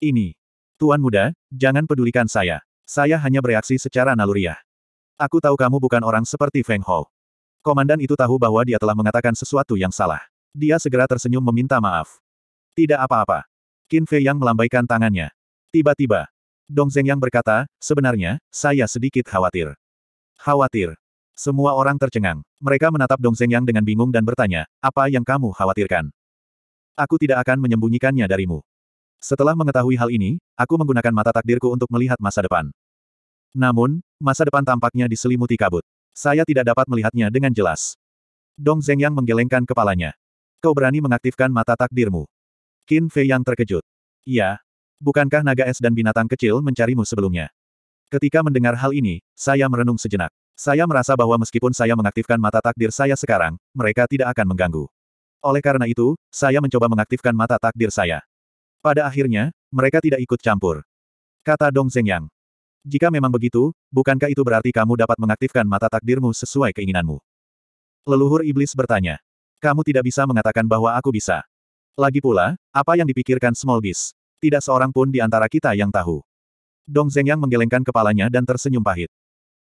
Ini. Tuan muda, jangan pedulikan saya. Saya hanya bereaksi secara naluriah. Aku tahu kamu bukan orang seperti Feng Hou. Komandan itu tahu bahwa dia telah mengatakan sesuatu yang salah. Dia segera tersenyum meminta maaf. Tidak apa-apa. Qin Fei yang melambaikan tangannya. Tiba-tiba, Dong Zeng yang berkata, sebenarnya, saya sedikit khawatir. Khawatir. Semua orang tercengang. Mereka menatap Dong Zeng yang dengan bingung dan bertanya, apa yang kamu khawatirkan? Aku tidak akan menyembunyikannya darimu. Setelah mengetahui hal ini, aku menggunakan mata takdirku untuk melihat masa depan. Namun, masa depan tampaknya diselimuti kabut. Saya tidak dapat melihatnya dengan jelas. Dong Zhengyang menggelengkan kepalanya. Kau berani mengaktifkan mata takdirmu. Qin Fei yang terkejut. Iya. Bukankah naga es dan binatang kecil mencarimu sebelumnya? Ketika mendengar hal ini, saya merenung sejenak. Saya merasa bahwa meskipun saya mengaktifkan mata takdir saya sekarang, mereka tidak akan mengganggu. Oleh karena itu, saya mencoba mengaktifkan mata takdir saya. Pada akhirnya, mereka tidak ikut campur. Kata Dong Yang. Jika memang begitu, bukankah itu berarti kamu dapat mengaktifkan mata takdirmu sesuai keinginanmu? Leluhur iblis bertanya. Kamu tidak bisa mengatakan bahwa aku bisa. Lagi pula, apa yang dipikirkan Small Beast? Tidak seorang pun di antara kita yang tahu. Dong Yang menggelengkan kepalanya dan tersenyum pahit.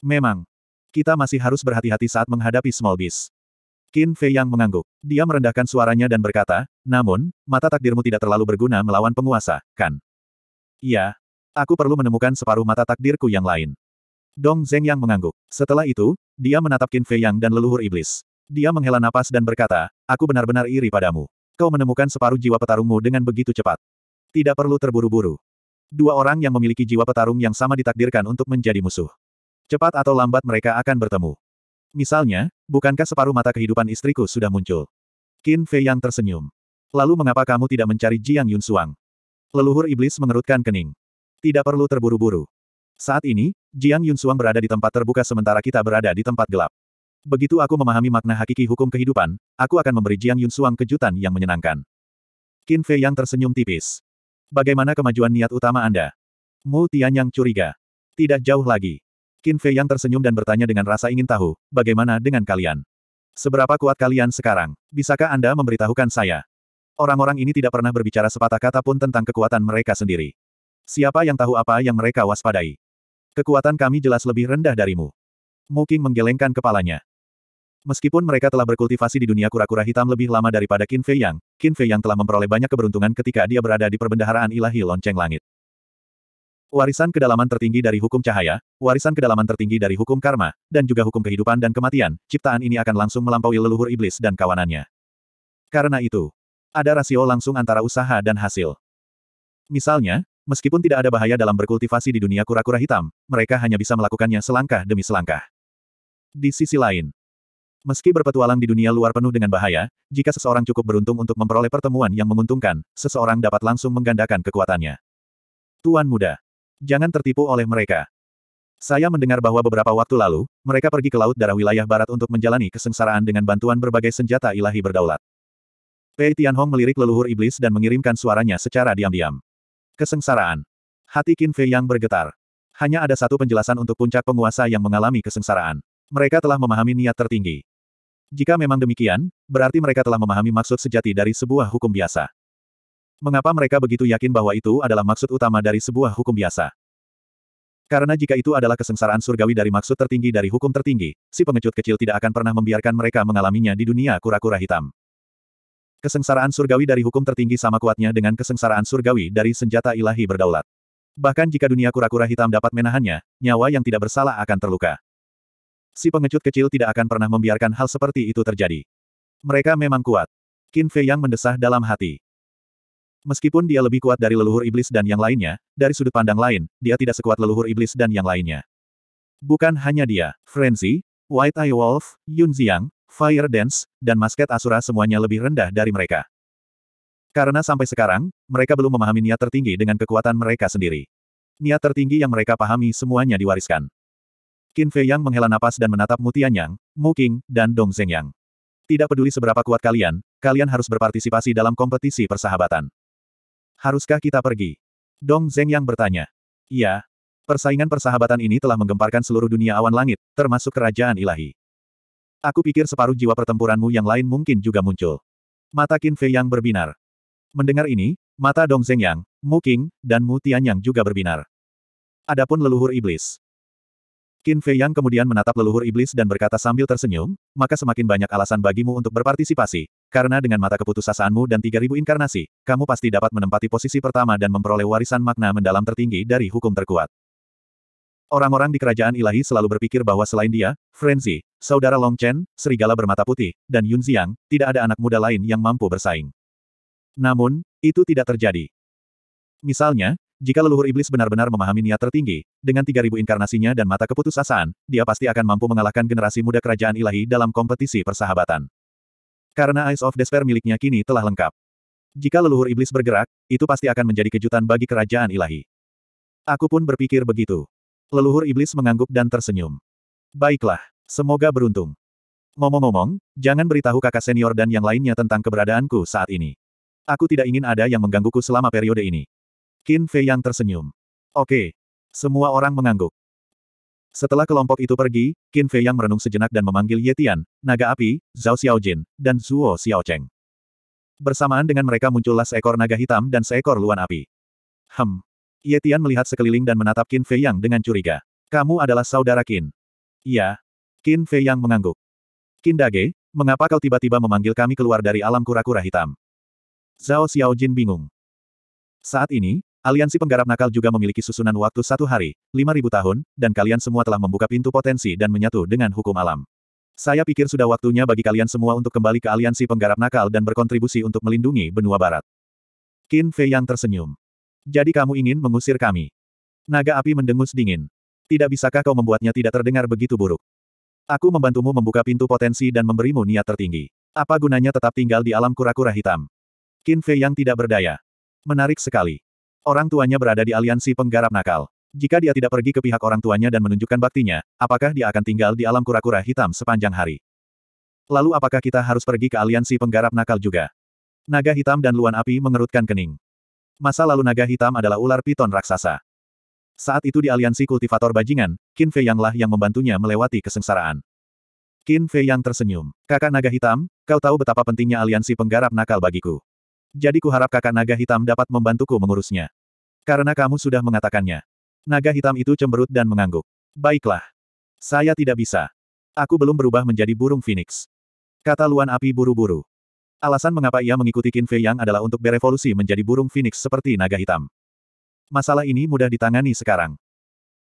Memang. Kita masih harus berhati-hati saat menghadapi Small Beast. Qin Fei yang mengangguk. Dia merendahkan suaranya dan berkata, namun, mata takdirmu tidak terlalu berguna melawan penguasa, kan? Iya. Aku perlu menemukan separuh mata takdirku yang lain. Dong Zeng yang mengangguk. Setelah itu, dia menatap Qin Fei yang dan leluhur iblis. Dia menghela napas dan berkata, aku benar-benar iri padamu. Kau menemukan separuh jiwa petarungmu dengan begitu cepat. Tidak perlu terburu-buru. Dua orang yang memiliki jiwa petarung yang sama ditakdirkan untuk menjadi musuh. Cepat atau lambat mereka akan bertemu. Misalnya, Bukankah separuh mata kehidupan istriku sudah muncul? Qin Fei Yang tersenyum. Lalu mengapa kamu tidak mencari Jiang Yun Suang? Leluhur iblis mengerutkan kening. Tidak perlu terburu-buru. Saat ini, Jiang Yun Suang berada di tempat terbuka sementara kita berada di tempat gelap. Begitu aku memahami makna hakiki hukum kehidupan, aku akan memberi Jiang Yun Suang kejutan yang menyenangkan. Qin Fei Yang tersenyum tipis. Bagaimana kemajuan niat utama Anda? Mu Tian Yang curiga. Tidak jauh lagi. Qin Fei yang tersenyum dan bertanya dengan rasa ingin tahu, bagaimana dengan kalian? Seberapa kuat kalian sekarang? Bisakah Anda memberitahukan saya? Orang-orang ini tidak pernah berbicara sepatah kata pun tentang kekuatan mereka sendiri. Siapa yang tahu apa yang mereka waspadai? Kekuatan kami jelas lebih rendah darimu. Mu King menggelengkan kepalanya. Meskipun mereka telah berkultivasi di dunia kura-kura hitam lebih lama daripada Qin Fei Yang, Qin Fei Yang telah memperoleh banyak keberuntungan ketika dia berada di perbendaharaan ilahi lonceng langit. Warisan kedalaman tertinggi dari hukum cahaya, warisan kedalaman tertinggi dari hukum karma, dan juga hukum kehidupan dan kematian, ciptaan ini akan langsung melampaui leluhur iblis dan kawanannya. Karena itu, ada rasio langsung antara usaha dan hasil. Misalnya, meskipun tidak ada bahaya dalam berkultivasi di dunia kura-kura hitam, mereka hanya bisa melakukannya selangkah demi selangkah. Di sisi lain, Meski berpetualang di dunia luar penuh dengan bahaya, jika seseorang cukup beruntung untuk memperoleh pertemuan yang menguntungkan, seseorang dapat langsung menggandakan kekuatannya. Tuan muda. Jangan tertipu oleh mereka. Saya mendengar bahwa beberapa waktu lalu, mereka pergi ke Laut Darah wilayah barat untuk menjalani kesengsaraan dengan bantuan berbagai senjata ilahi berdaulat. Pei Tianhong melirik leluhur iblis dan mengirimkan suaranya secara diam-diam. Kesengsaraan. Hati Qin Fei yang bergetar. Hanya ada satu penjelasan untuk puncak penguasa yang mengalami kesengsaraan. Mereka telah memahami niat tertinggi. Jika memang demikian, berarti mereka telah memahami maksud sejati dari sebuah hukum biasa. Mengapa mereka begitu yakin bahwa itu adalah maksud utama dari sebuah hukum biasa? Karena jika itu adalah kesengsaraan surgawi dari maksud tertinggi dari hukum tertinggi, si pengecut kecil tidak akan pernah membiarkan mereka mengalaminya di dunia kura-kura hitam. Kesengsaraan surgawi dari hukum tertinggi sama kuatnya dengan kesengsaraan surgawi dari senjata ilahi berdaulat. Bahkan jika dunia kura-kura hitam dapat menahannya, nyawa yang tidak bersalah akan terluka. Si pengecut kecil tidak akan pernah membiarkan hal seperti itu terjadi. Mereka memang kuat. Qin Fei yang mendesah dalam hati. Meskipun dia lebih kuat dari leluhur iblis dan yang lainnya, dari sudut pandang lain, dia tidak sekuat leluhur iblis dan yang lainnya. Bukan hanya dia, Frenzy, White Eye Wolf, Yun Ziang, Fire Dance, dan Masket Asura semuanya lebih rendah dari mereka. Karena sampai sekarang, mereka belum memahami niat tertinggi dengan kekuatan mereka sendiri. Niat tertinggi yang mereka pahami semuanya diwariskan. Qin Fei Yang menghela napas dan menatap Mu Tianyang, Mu Qing, dan Dong Yang. Tidak peduli seberapa kuat kalian, kalian harus berpartisipasi dalam kompetisi persahabatan. Haruskah kita pergi? Dong Zeng yang bertanya. Iya. Persaingan persahabatan ini telah menggemparkan seluruh dunia awan langit, termasuk kerajaan ilahi. Aku pikir separuh jiwa pertempuranmu yang lain mungkin juga muncul. Mata Qin Fei yang berbinar. Mendengar ini, mata Dong Zeng Yang, Mu King, dan Mu yang juga berbinar. Adapun leluhur iblis. Qin Fei Yang kemudian menatap leluhur iblis dan berkata sambil tersenyum, maka semakin banyak alasan bagimu untuk berpartisipasi, karena dengan mata keputusasaanmu dan 3000 inkarnasi, kamu pasti dapat menempati posisi pertama dan memperoleh warisan makna mendalam tertinggi dari hukum terkuat. Orang-orang di kerajaan ilahi selalu berpikir bahwa selain dia, Frenzy, saudara Long Chen, serigala bermata putih, dan Yun Xiang, tidak ada anak muda lain yang mampu bersaing. Namun, itu tidak terjadi. Misalnya, jika leluhur iblis benar-benar memahami niat tertinggi, dengan 3000 inkarnasinya dan mata keputusasaan, dia pasti akan mampu mengalahkan generasi muda kerajaan ilahi dalam kompetisi persahabatan. Karena Eyes of Despair miliknya kini telah lengkap. Jika leluhur iblis bergerak, itu pasti akan menjadi kejutan bagi kerajaan ilahi. Aku pun berpikir begitu. Leluhur iblis mengangguk dan tersenyum. Baiklah, semoga beruntung. Ngomong-ngomong, jangan beritahu kakak senior dan yang lainnya tentang keberadaanku saat ini. Aku tidak ingin ada yang menggangguku selama periode ini. Qin Fei yang tersenyum. Oke. Semua orang mengangguk. Setelah kelompok itu pergi, Qin Fei yang merenung sejenak dan memanggil Ye Tian, Naga Api, Zhao Xiaojin, dan Zuo Xiaocheng. Bersamaan dengan mereka muncullah seekor naga hitam dan seekor luan api. Hem. Tian melihat sekeliling dan menatap Qin Fei yang dengan curiga. Kamu adalah saudara Qin. Iya. Qin Fei yang mengangguk. Qin Dage, mengapa kau tiba-tiba memanggil kami keluar dari alam kura-kura hitam? Zhao Xiaojin bingung. Saat ini, Aliansi penggarap nakal juga memiliki susunan waktu satu hari, lima ribu tahun, dan kalian semua telah membuka pintu potensi dan menyatu dengan hukum alam. Saya pikir sudah waktunya bagi kalian semua untuk kembali ke aliansi penggarap nakal dan berkontribusi untuk melindungi benua barat. Qin Fei yang tersenyum. Jadi kamu ingin mengusir kami? Naga api mendengus dingin. Tidak bisakah kau membuatnya tidak terdengar begitu buruk? Aku membantumu membuka pintu potensi dan memberimu niat tertinggi. Apa gunanya tetap tinggal di alam kura-kura hitam? Qin Fei yang tidak berdaya. Menarik sekali. Orang tuanya berada di aliansi penggarap nakal. Jika dia tidak pergi ke pihak orang tuanya dan menunjukkan baktinya, apakah dia akan tinggal di alam kura-kura hitam sepanjang hari? Lalu apakah kita harus pergi ke aliansi penggarap nakal juga? Naga hitam dan luan api mengerutkan kening. Masa lalu naga hitam adalah ular piton raksasa. Saat itu di aliansi kultivator bajingan, Qin Fei Yanglah yang membantunya melewati kesengsaraan. Qin Fei Yang tersenyum. Kakak naga hitam, kau tahu betapa pentingnya aliansi penggarap nakal bagiku. Jadi kuharap kakak naga hitam dapat membantuku mengurusnya. Karena kamu sudah mengatakannya. Naga hitam itu cemberut dan mengangguk. Baiklah. Saya tidak bisa. Aku belum berubah menjadi burung phoenix. Kata Luan Api buru-buru. Alasan mengapa ia mengikuti Qin Fei Yang adalah untuk berevolusi menjadi burung phoenix seperti naga hitam. Masalah ini mudah ditangani sekarang.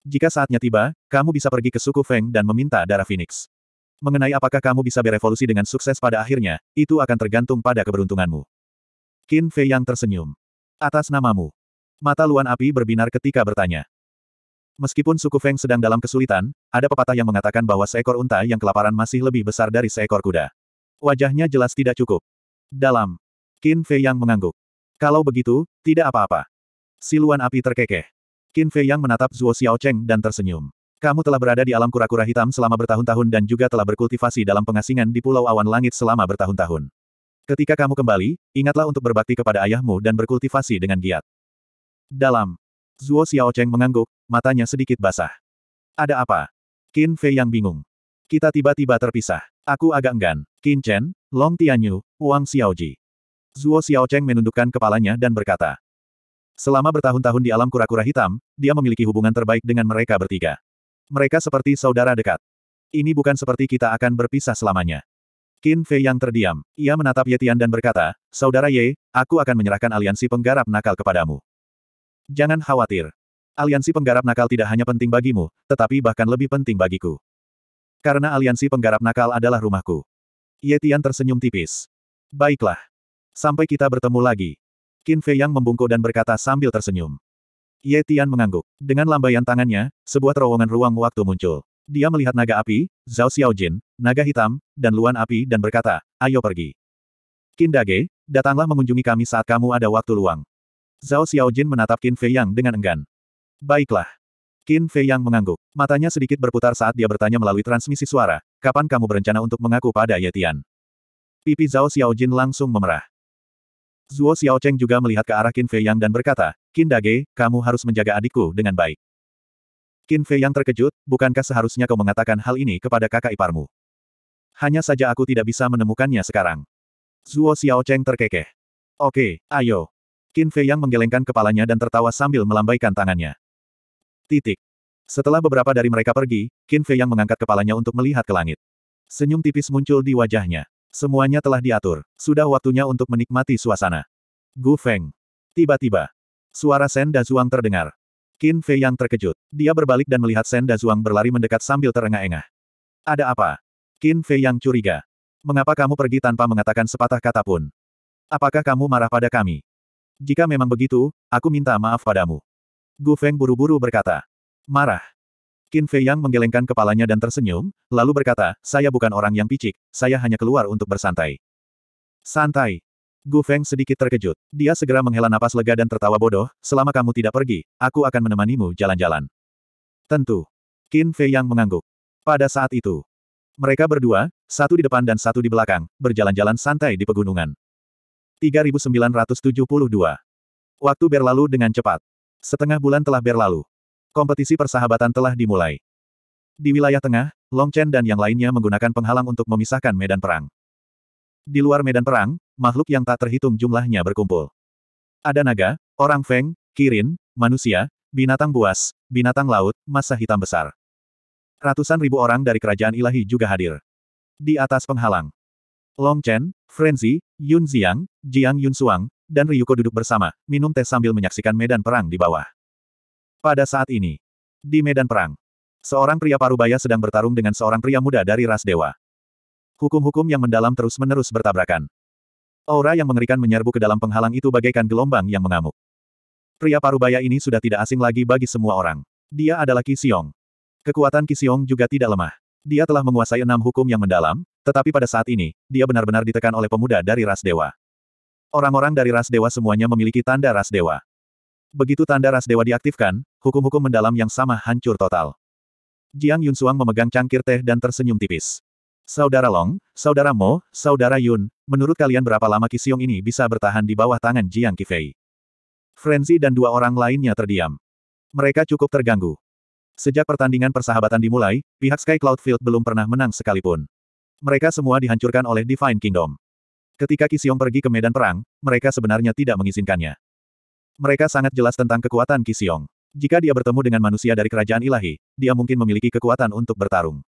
Jika saatnya tiba, kamu bisa pergi ke suku Feng dan meminta darah phoenix. Mengenai apakah kamu bisa berevolusi dengan sukses pada akhirnya, itu akan tergantung pada keberuntunganmu. Qin Fei yang tersenyum. Atas namamu. Mata Luan Api berbinar ketika bertanya. Meskipun suku Feng sedang dalam kesulitan, ada pepatah yang mengatakan bahwa seekor unta yang kelaparan masih lebih besar dari seekor kuda. Wajahnya jelas tidak cukup. Dalam. Qin Fei Yang mengangguk. Kalau begitu, tidak apa-apa. Siluan api terkekeh. Qin Fei Yang menatap Zhuo Xiaocheng dan tersenyum. Kamu telah berada di alam kura-kura hitam selama bertahun-tahun dan juga telah berkultivasi dalam pengasingan di Pulau Awan Langit selama bertahun-tahun. Ketika kamu kembali, ingatlah untuk berbakti kepada ayahmu dan berkultivasi dengan giat. Dalam. Zuo Xiaocheng mengangguk, matanya sedikit basah. Ada apa? Qin Fei yang bingung. Kita tiba-tiba terpisah. Aku agak enggan. Qin Chen, Long Tianyu, Wang Xiaoji. Zuo Xiaocheng menundukkan kepalanya dan berkata. Selama bertahun-tahun di alam kura-kura hitam, dia memiliki hubungan terbaik dengan mereka bertiga. Mereka seperti saudara dekat. Ini bukan seperti kita akan berpisah selamanya. Qin Fei yang terdiam. Ia menatap Ye Tian dan berkata, Saudara Ye, aku akan menyerahkan aliansi penggarap nakal kepadamu. Jangan khawatir. Aliansi penggarap nakal tidak hanya penting bagimu, tetapi bahkan lebih penting bagiku. Karena aliansi penggarap nakal adalah rumahku. Ye Tian tersenyum tipis. Baiklah. Sampai kita bertemu lagi. Qin Fei yang membungkuk dan berkata sambil tersenyum. Ye Tian mengangguk. Dengan lambaian tangannya, sebuah terowongan ruang waktu muncul. Dia melihat naga api, Zhao Xiaojin, naga hitam, dan luan api dan berkata, ayo pergi. Kindage, datanglah mengunjungi kami saat kamu ada waktu luang. Zhao Xiaojin menatap Qin Fei Yang dengan enggan. Baiklah. Qin Fei Yang mengangguk. Matanya sedikit berputar saat dia bertanya melalui transmisi suara, kapan kamu berencana untuk mengaku pada Yetian? Pipi Zhao Xiaojin langsung memerah. Zhuo Xiaocheng juga melihat ke arah Qin Fei Yang dan berkata, Qin Dage, kamu harus menjaga adikku dengan baik. Qin Fei yang terkejut, bukankah seharusnya kau mengatakan hal ini kepada kakak iparmu? Hanya saja aku tidak bisa menemukannya sekarang. Zuo Cheng terkekeh. Oke, ayo. Qin Fei yang menggelengkan kepalanya dan tertawa sambil melambaikan tangannya. Titik. Setelah beberapa dari mereka pergi, Qin Fei yang mengangkat kepalanya untuk melihat ke langit. Senyum tipis muncul di wajahnya. Semuanya telah diatur. Sudah waktunya untuk menikmati suasana. Gu Feng. Tiba-tiba, suara Sen Dazuang terdengar. Qin Fei yang terkejut. Dia berbalik dan melihat Shen Dazhuang berlari mendekat sambil terengah-engah. Ada apa? Qin Fei yang curiga. Mengapa kamu pergi tanpa mengatakan sepatah kata pun? Apakah kamu marah pada kami? Jika memang begitu, aku minta maaf padamu. Gu Feng buru-buru berkata. Marah. Qin Fei Yang menggelengkan kepalanya dan tersenyum, lalu berkata, saya bukan orang yang picik, saya hanya keluar untuk bersantai. Santai. Gu Feng sedikit terkejut. Dia segera menghela napas lega dan tertawa bodoh, selama kamu tidak pergi, aku akan menemanimu jalan-jalan. Tentu. Qin Fei yang mengangguk. Pada saat itu, mereka berdua, satu di depan dan satu di belakang, berjalan-jalan santai di pegunungan. 3972. Waktu berlalu dengan cepat. Setengah bulan telah berlalu. Kompetisi persahabatan telah dimulai. Di wilayah tengah, Long Chen dan yang lainnya menggunakan penghalang untuk memisahkan medan perang. Di luar medan perang, makhluk yang tak terhitung jumlahnya berkumpul. Ada naga, orang feng, kirin, manusia, binatang buas, binatang laut, masa hitam besar. Ratusan ribu orang dari kerajaan ilahi juga hadir. Di atas penghalang. Long Chen, Frenzy, Yun Ziyang, Jiang Yun Suang, dan Ryuko duduk bersama, minum teh sambil menyaksikan medan perang di bawah. Pada saat ini, di medan perang, seorang pria parubaya sedang bertarung dengan seorang pria muda dari ras dewa. Hukum-hukum yang mendalam terus-menerus bertabrakan. Aura yang mengerikan menyerbu ke dalam penghalang itu bagaikan gelombang yang mengamuk. Pria parubaya ini sudah tidak asing lagi bagi semua orang. Dia adalah Kisiong. Kekuatan Kisiong juga tidak lemah. Dia telah menguasai enam hukum yang mendalam, tetapi pada saat ini, dia benar-benar ditekan oleh pemuda dari ras dewa. Orang-orang dari ras dewa semuanya memiliki tanda ras dewa. Begitu tanda ras dewa diaktifkan, hukum-hukum mendalam yang sama hancur total. Jiang Yunsuang memegang cangkir teh dan tersenyum tipis. Saudara Long, Saudara Mo, Saudara Yun, menurut kalian berapa lama Kisiong ini bisa bertahan di bawah tangan Jiang Kifei? Frenzy dan dua orang lainnya terdiam. Mereka cukup terganggu. Sejak pertandingan persahabatan dimulai, pihak Sky Cloud Field belum pernah menang sekalipun. Mereka semua dihancurkan oleh Divine Kingdom. Ketika Kisiong pergi ke medan perang, mereka sebenarnya tidak mengizinkannya. Mereka sangat jelas tentang kekuatan Kisiong. Jika dia bertemu dengan manusia dari kerajaan ilahi, dia mungkin memiliki kekuatan untuk bertarung.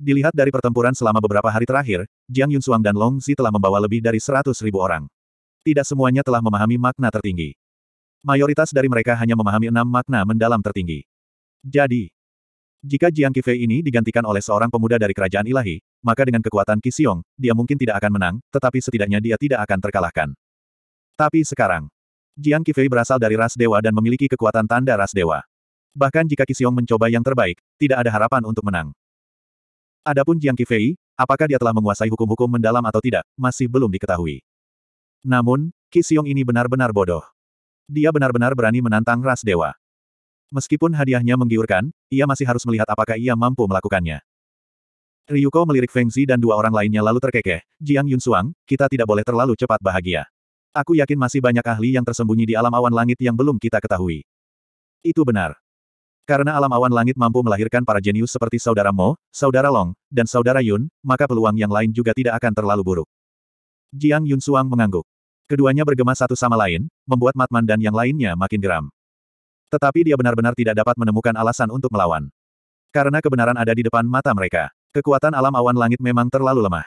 Dilihat dari pertempuran selama beberapa hari terakhir, Jiang Yunsuang dan Long Zi telah membawa lebih dari seratus ribu orang. Tidak semuanya telah memahami makna tertinggi. Mayoritas dari mereka hanya memahami enam makna mendalam tertinggi. Jadi, jika Jiang Qifei ini digantikan oleh seorang pemuda dari kerajaan ilahi, maka dengan kekuatan Xiong, dia mungkin tidak akan menang, tetapi setidaknya dia tidak akan terkalahkan. Tapi sekarang, Jiang Qifei berasal dari ras dewa dan memiliki kekuatan tanda ras dewa. Bahkan jika Xiong mencoba yang terbaik, tidak ada harapan untuk menang. Adapun Jiang Qifei, apakah dia telah menguasai hukum-hukum mendalam atau tidak, masih belum diketahui. Namun, Qi Xiong ini benar-benar bodoh. Dia benar-benar berani menantang ras dewa. Meskipun hadiahnya menggiurkan, ia masih harus melihat apakah ia mampu melakukannya. Ryuko melirik Feng Zi dan dua orang lainnya lalu terkekeh, Jiang Yunsuang, kita tidak boleh terlalu cepat bahagia. Aku yakin masih banyak ahli yang tersembunyi di alam awan langit yang belum kita ketahui. Itu benar. Karena alam awan langit mampu melahirkan para jenius seperti saudara Mo, saudara Long, dan saudara Yun, maka peluang yang lain juga tidak akan terlalu buruk. Jiang Yun Suang mengangguk. Keduanya bergema satu sama lain, membuat Matman dan yang lainnya makin geram. Tetapi dia benar-benar tidak dapat menemukan alasan untuk melawan. Karena kebenaran ada di depan mata mereka. Kekuatan alam awan langit memang terlalu lemah.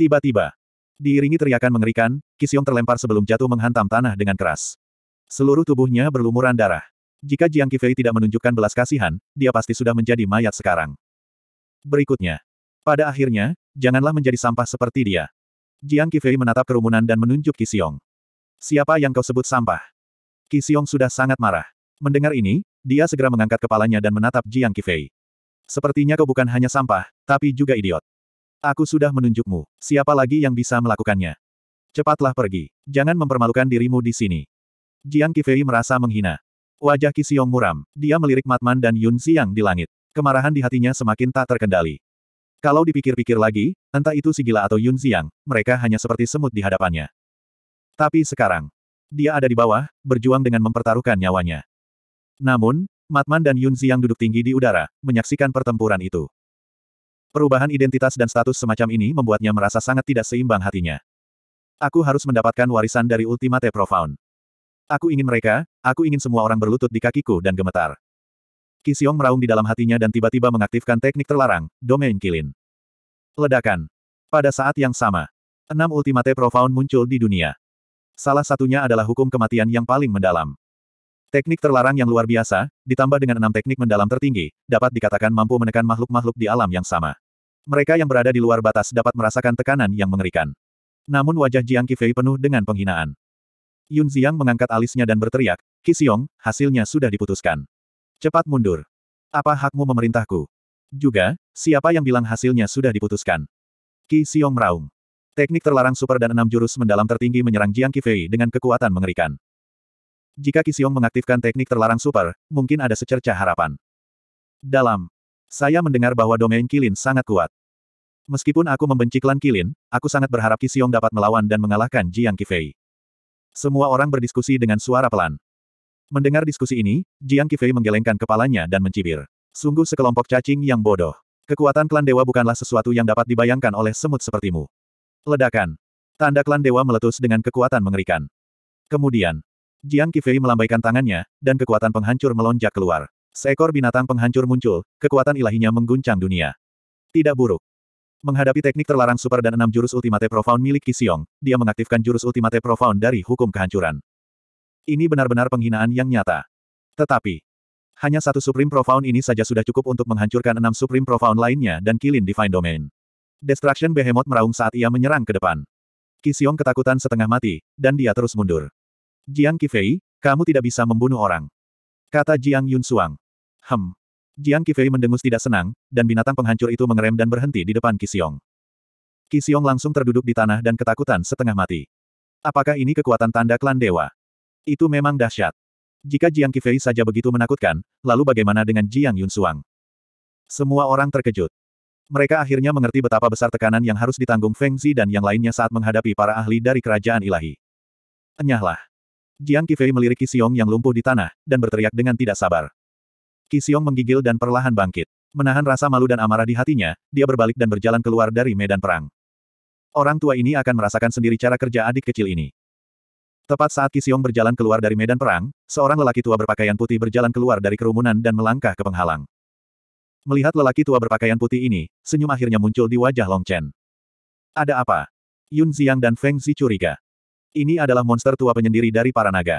Tiba-tiba, diiringi teriakan mengerikan, Kisiong terlempar sebelum jatuh menghantam tanah dengan keras. Seluruh tubuhnya berlumuran darah. Jika Jiang Qifei tidak menunjukkan belas kasihan, dia pasti sudah menjadi mayat sekarang. Berikutnya. Pada akhirnya, janganlah menjadi sampah seperti dia. Jiang Qifei menatap kerumunan dan menunjuk Kisiong. Siapa yang kau sebut sampah? Kisiong sudah sangat marah. Mendengar ini, dia segera mengangkat kepalanya dan menatap Jiang Qifei. Sepertinya kau bukan hanya sampah, tapi juga idiot. Aku sudah menunjukmu, siapa lagi yang bisa melakukannya? Cepatlah pergi. Jangan mempermalukan dirimu di sini. Jiang Qifei merasa menghina. Wajah Qi muram, dia melirik Matman dan Yun Xiang di langit. Kemarahan di hatinya semakin tak terkendali. Kalau dipikir-pikir lagi, entah itu si gila atau Yun Xiang, mereka hanya seperti semut di hadapannya. Tapi sekarang, dia ada di bawah, berjuang dengan mempertaruhkan nyawanya. Namun, Matman dan Yun Xiang duduk tinggi di udara, menyaksikan pertempuran itu. Perubahan identitas dan status semacam ini membuatnya merasa sangat tidak seimbang hatinya. Aku harus mendapatkan warisan dari Ultimate Profound. Aku ingin mereka, aku ingin semua orang berlutut di kakiku dan gemetar. Kisiong meraung di dalam hatinya dan tiba-tiba mengaktifkan teknik terlarang, domain kilin. Ledakan. Pada saat yang sama, enam ultimate profound muncul di dunia. Salah satunya adalah hukum kematian yang paling mendalam. Teknik terlarang yang luar biasa, ditambah dengan enam teknik mendalam tertinggi, dapat dikatakan mampu menekan makhluk-makhluk di alam yang sama. Mereka yang berada di luar batas dapat merasakan tekanan yang mengerikan. Namun wajah Jiang Kifei penuh dengan penghinaan. Yun Ziyang mengangkat alisnya dan berteriak, Kisiong, hasilnya sudah diputuskan. Cepat mundur. Apa hakmu memerintahku? Juga, siapa yang bilang hasilnya sudah diputuskan? Kisiong meraung. Teknik terlarang super dan enam jurus mendalam tertinggi menyerang Jiang Kifei dengan kekuatan mengerikan. Jika Kisiong mengaktifkan teknik terlarang super, mungkin ada secerca harapan. Dalam. Saya mendengar bahwa domain Kilin sangat kuat. Meskipun aku membenci klan Kilin, aku sangat berharap Kisiong dapat melawan dan mengalahkan Jiang Kifei. Semua orang berdiskusi dengan suara pelan. Mendengar diskusi ini, Jiang Qifei menggelengkan kepalanya dan mencibir. Sungguh sekelompok cacing yang bodoh. Kekuatan klan dewa bukanlah sesuatu yang dapat dibayangkan oleh semut sepertimu. Ledakan. Tanda klan dewa meletus dengan kekuatan mengerikan. Kemudian, Jiang Qifei melambaikan tangannya, dan kekuatan penghancur melonjak keluar. Seekor binatang penghancur muncul, kekuatan ilahinya mengguncang dunia. Tidak buruk. Menghadapi teknik terlarang super dan enam jurus Ultimate Profound milik Kisiong, dia mengaktifkan jurus Ultimate Profound dari hukum kehancuran. Ini benar-benar penghinaan yang nyata. Tetapi, hanya satu Supreme Profound ini saja sudah cukup untuk menghancurkan enam Supreme Profound lainnya dan Kilin Divine Domain. Destruction Behemoth meraung saat ia menyerang ke depan. Kisiong ketakutan setengah mati, dan dia terus mundur. Jiang Kifei, kamu tidak bisa membunuh orang. Kata Jiang Yunsuang. Hem, Jiang Qifei mendengus tidak senang, dan binatang penghancur itu mengerem dan berhenti di depan Kisiong. Kisiong langsung terduduk di tanah dan ketakutan setengah mati. Apakah ini kekuatan tanda klan dewa? Itu memang dahsyat. Jika Jiang Qifei saja begitu menakutkan, lalu bagaimana dengan Jiang Yunsuang? Semua orang terkejut. Mereka akhirnya mengerti betapa besar tekanan yang harus ditanggung Feng Zi dan yang lainnya saat menghadapi para ahli dari kerajaan ilahi. Enyahlah. Jiang Qifei melirik Kisiong yang lumpuh di tanah, dan berteriak dengan tidak sabar. Kisiong menggigil dan perlahan bangkit. Menahan rasa malu dan amarah di hatinya, dia berbalik dan berjalan keluar dari medan perang. Orang tua ini akan merasakan sendiri cara kerja adik kecil ini. Tepat saat Kisiong berjalan keluar dari medan perang, seorang lelaki tua berpakaian putih berjalan keluar dari kerumunan dan melangkah ke penghalang. Melihat lelaki tua berpakaian putih ini, senyum akhirnya muncul di wajah Long Chen. Ada apa? Yun Xiang dan Feng Zi curiga. Ini adalah monster tua penyendiri dari para naga.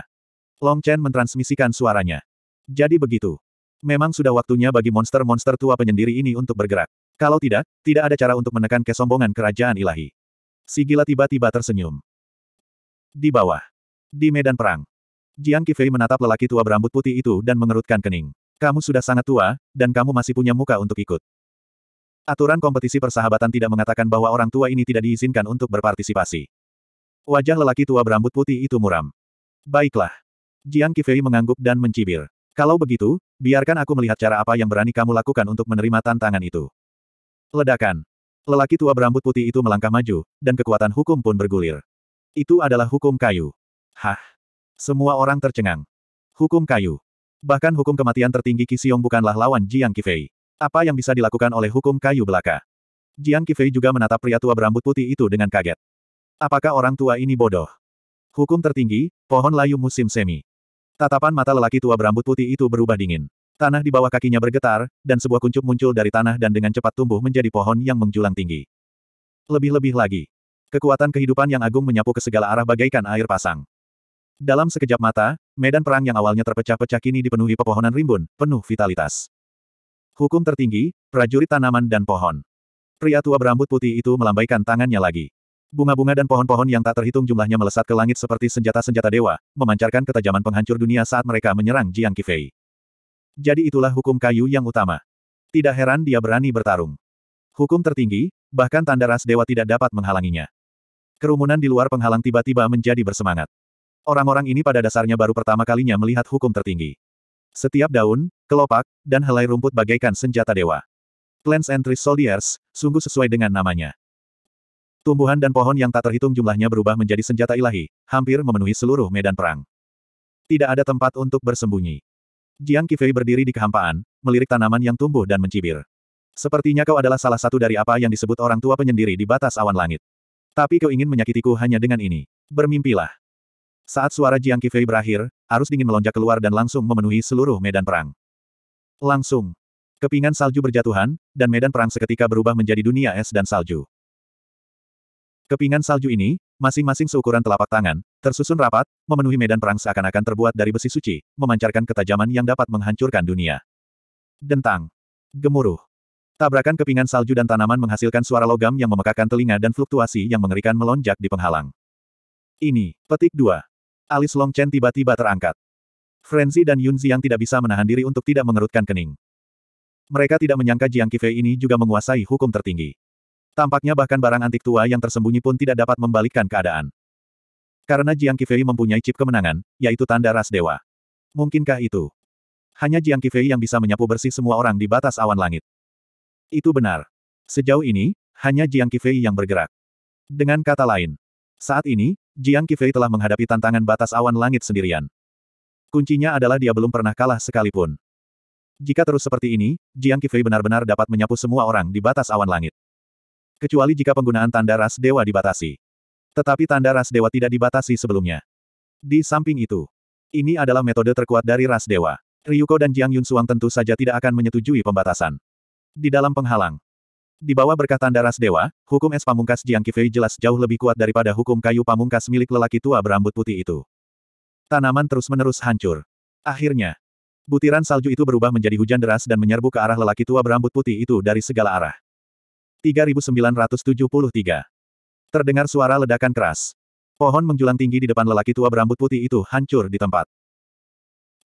Long Chen mentransmisikan suaranya. Jadi begitu. Memang sudah waktunya bagi monster-monster tua penyendiri ini untuk bergerak. Kalau tidak, tidak ada cara untuk menekan kesombongan kerajaan ilahi. Si gila tiba-tiba tersenyum. Di bawah. Di medan perang. Jiang Kifei menatap lelaki tua berambut putih itu dan mengerutkan kening. Kamu sudah sangat tua, dan kamu masih punya muka untuk ikut. Aturan kompetisi persahabatan tidak mengatakan bahwa orang tua ini tidak diizinkan untuk berpartisipasi. Wajah lelaki tua berambut putih itu muram. Baiklah. Jiang Kifei mengangguk dan mencibir. Kalau begitu, biarkan aku melihat cara apa yang berani kamu lakukan untuk menerima tantangan itu. Ledakan. Lelaki tua berambut putih itu melangkah maju, dan kekuatan hukum pun bergulir. Itu adalah hukum kayu. Hah? Semua orang tercengang. Hukum kayu. Bahkan hukum kematian tertinggi Kisiong bukanlah lawan Jiang Kifei. Apa yang bisa dilakukan oleh hukum kayu belaka? Jiang Kifei juga menatap pria tua berambut putih itu dengan kaget. Apakah orang tua ini bodoh? Hukum tertinggi, pohon layu musim semi. Tatapan mata lelaki tua berambut putih itu berubah dingin. Tanah di bawah kakinya bergetar, dan sebuah kuncup muncul dari tanah dan dengan cepat tumbuh menjadi pohon yang menjulang tinggi. Lebih-lebih lagi. Kekuatan kehidupan yang agung menyapu ke segala arah bagaikan air pasang. Dalam sekejap mata, medan perang yang awalnya terpecah-pecah kini dipenuhi pepohonan rimbun, penuh vitalitas. Hukum tertinggi, prajurit tanaman dan pohon. Pria tua berambut putih itu melambaikan tangannya lagi. Bunga-bunga dan pohon-pohon yang tak terhitung jumlahnya melesat ke langit seperti senjata-senjata dewa, memancarkan ketajaman penghancur dunia saat mereka menyerang Jiang Qifei. Jadi itulah hukum kayu yang utama. Tidak heran dia berani bertarung. Hukum tertinggi, bahkan tanda ras dewa tidak dapat menghalanginya. Kerumunan di luar penghalang tiba-tiba menjadi bersemangat. Orang-orang ini pada dasarnya baru pertama kalinya melihat hukum tertinggi. Setiap daun, kelopak, dan helai rumput bagaikan senjata dewa. Plants and Trees Soldiers, sungguh sesuai dengan namanya. Tumbuhan dan pohon yang tak terhitung jumlahnya berubah menjadi senjata ilahi, hampir memenuhi seluruh medan perang. Tidak ada tempat untuk bersembunyi. Jiang Kifei berdiri di kehampaan, melirik tanaman yang tumbuh dan mencibir. Sepertinya kau adalah salah satu dari apa yang disebut orang tua penyendiri di batas awan langit. Tapi kau ingin menyakitiku hanya dengan ini. Bermimpilah. Saat suara Jiang Kifei berakhir, arus dingin melonjak keluar dan langsung memenuhi seluruh medan perang. Langsung. Kepingan salju berjatuhan, dan medan perang seketika berubah menjadi dunia es dan salju. Kepingan salju ini, masing-masing seukuran telapak tangan, tersusun rapat, memenuhi medan perang seakan-akan terbuat dari besi suci, memancarkan ketajaman yang dapat menghancurkan dunia. Dentang. Gemuruh. Tabrakan kepingan salju dan tanaman menghasilkan suara logam yang memekakan telinga dan fluktuasi yang mengerikan melonjak di penghalang. Ini, petik dua. Alis Long Chen tiba-tiba terangkat. Frenzy dan Yunzi yang tidak bisa menahan diri untuk tidak mengerutkan kening. Mereka tidak menyangka Jiang Kifei ini juga menguasai hukum tertinggi. Tampaknya bahkan barang antik tua yang tersembunyi pun tidak dapat membalikkan keadaan. Karena Jiang Qifei mempunyai chip kemenangan, yaitu tanda ras dewa. Mungkinkah itu? Hanya Jiang Qifei yang bisa menyapu bersih semua orang di batas awan langit. Itu benar. Sejauh ini, hanya Jiang Qifei yang bergerak. Dengan kata lain, saat ini, Jiang Qifei telah menghadapi tantangan batas awan langit sendirian. Kuncinya adalah dia belum pernah kalah sekalipun. Jika terus seperti ini, Jiang Qifei benar-benar dapat menyapu semua orang di batas awan langit kecuali jika penggunaan tanda ras dewa dibatasi. Tetapi tanda ras dewa tidak dibatasi sebelumnya. Di samping itu, ini adalah metode terkuat dari ras dewa. Ryuko dan Jiang Yun Yunsuang tentu saja tidak akan menyetujui pembatasan. Di dalam penghalang, di bawah berkah tanda ras dewa, hukum es pamungkas Jiang Kifei jelas jauh lebih kuat daripada hukum kayu pamungkas milik lelaki tua berambut putih itu. Tanaman terus-menerus hancur. Akhirnya, butiran salju itu berubah menjadi hujan deras dan menyerbu ke arah lelaki tua berambut putih itu dari segala arah. 3973. Terdengar suara ledakan keras. Pohon menjulang tinggi di depan lelaki tua berambut putih itu hancur di tempat.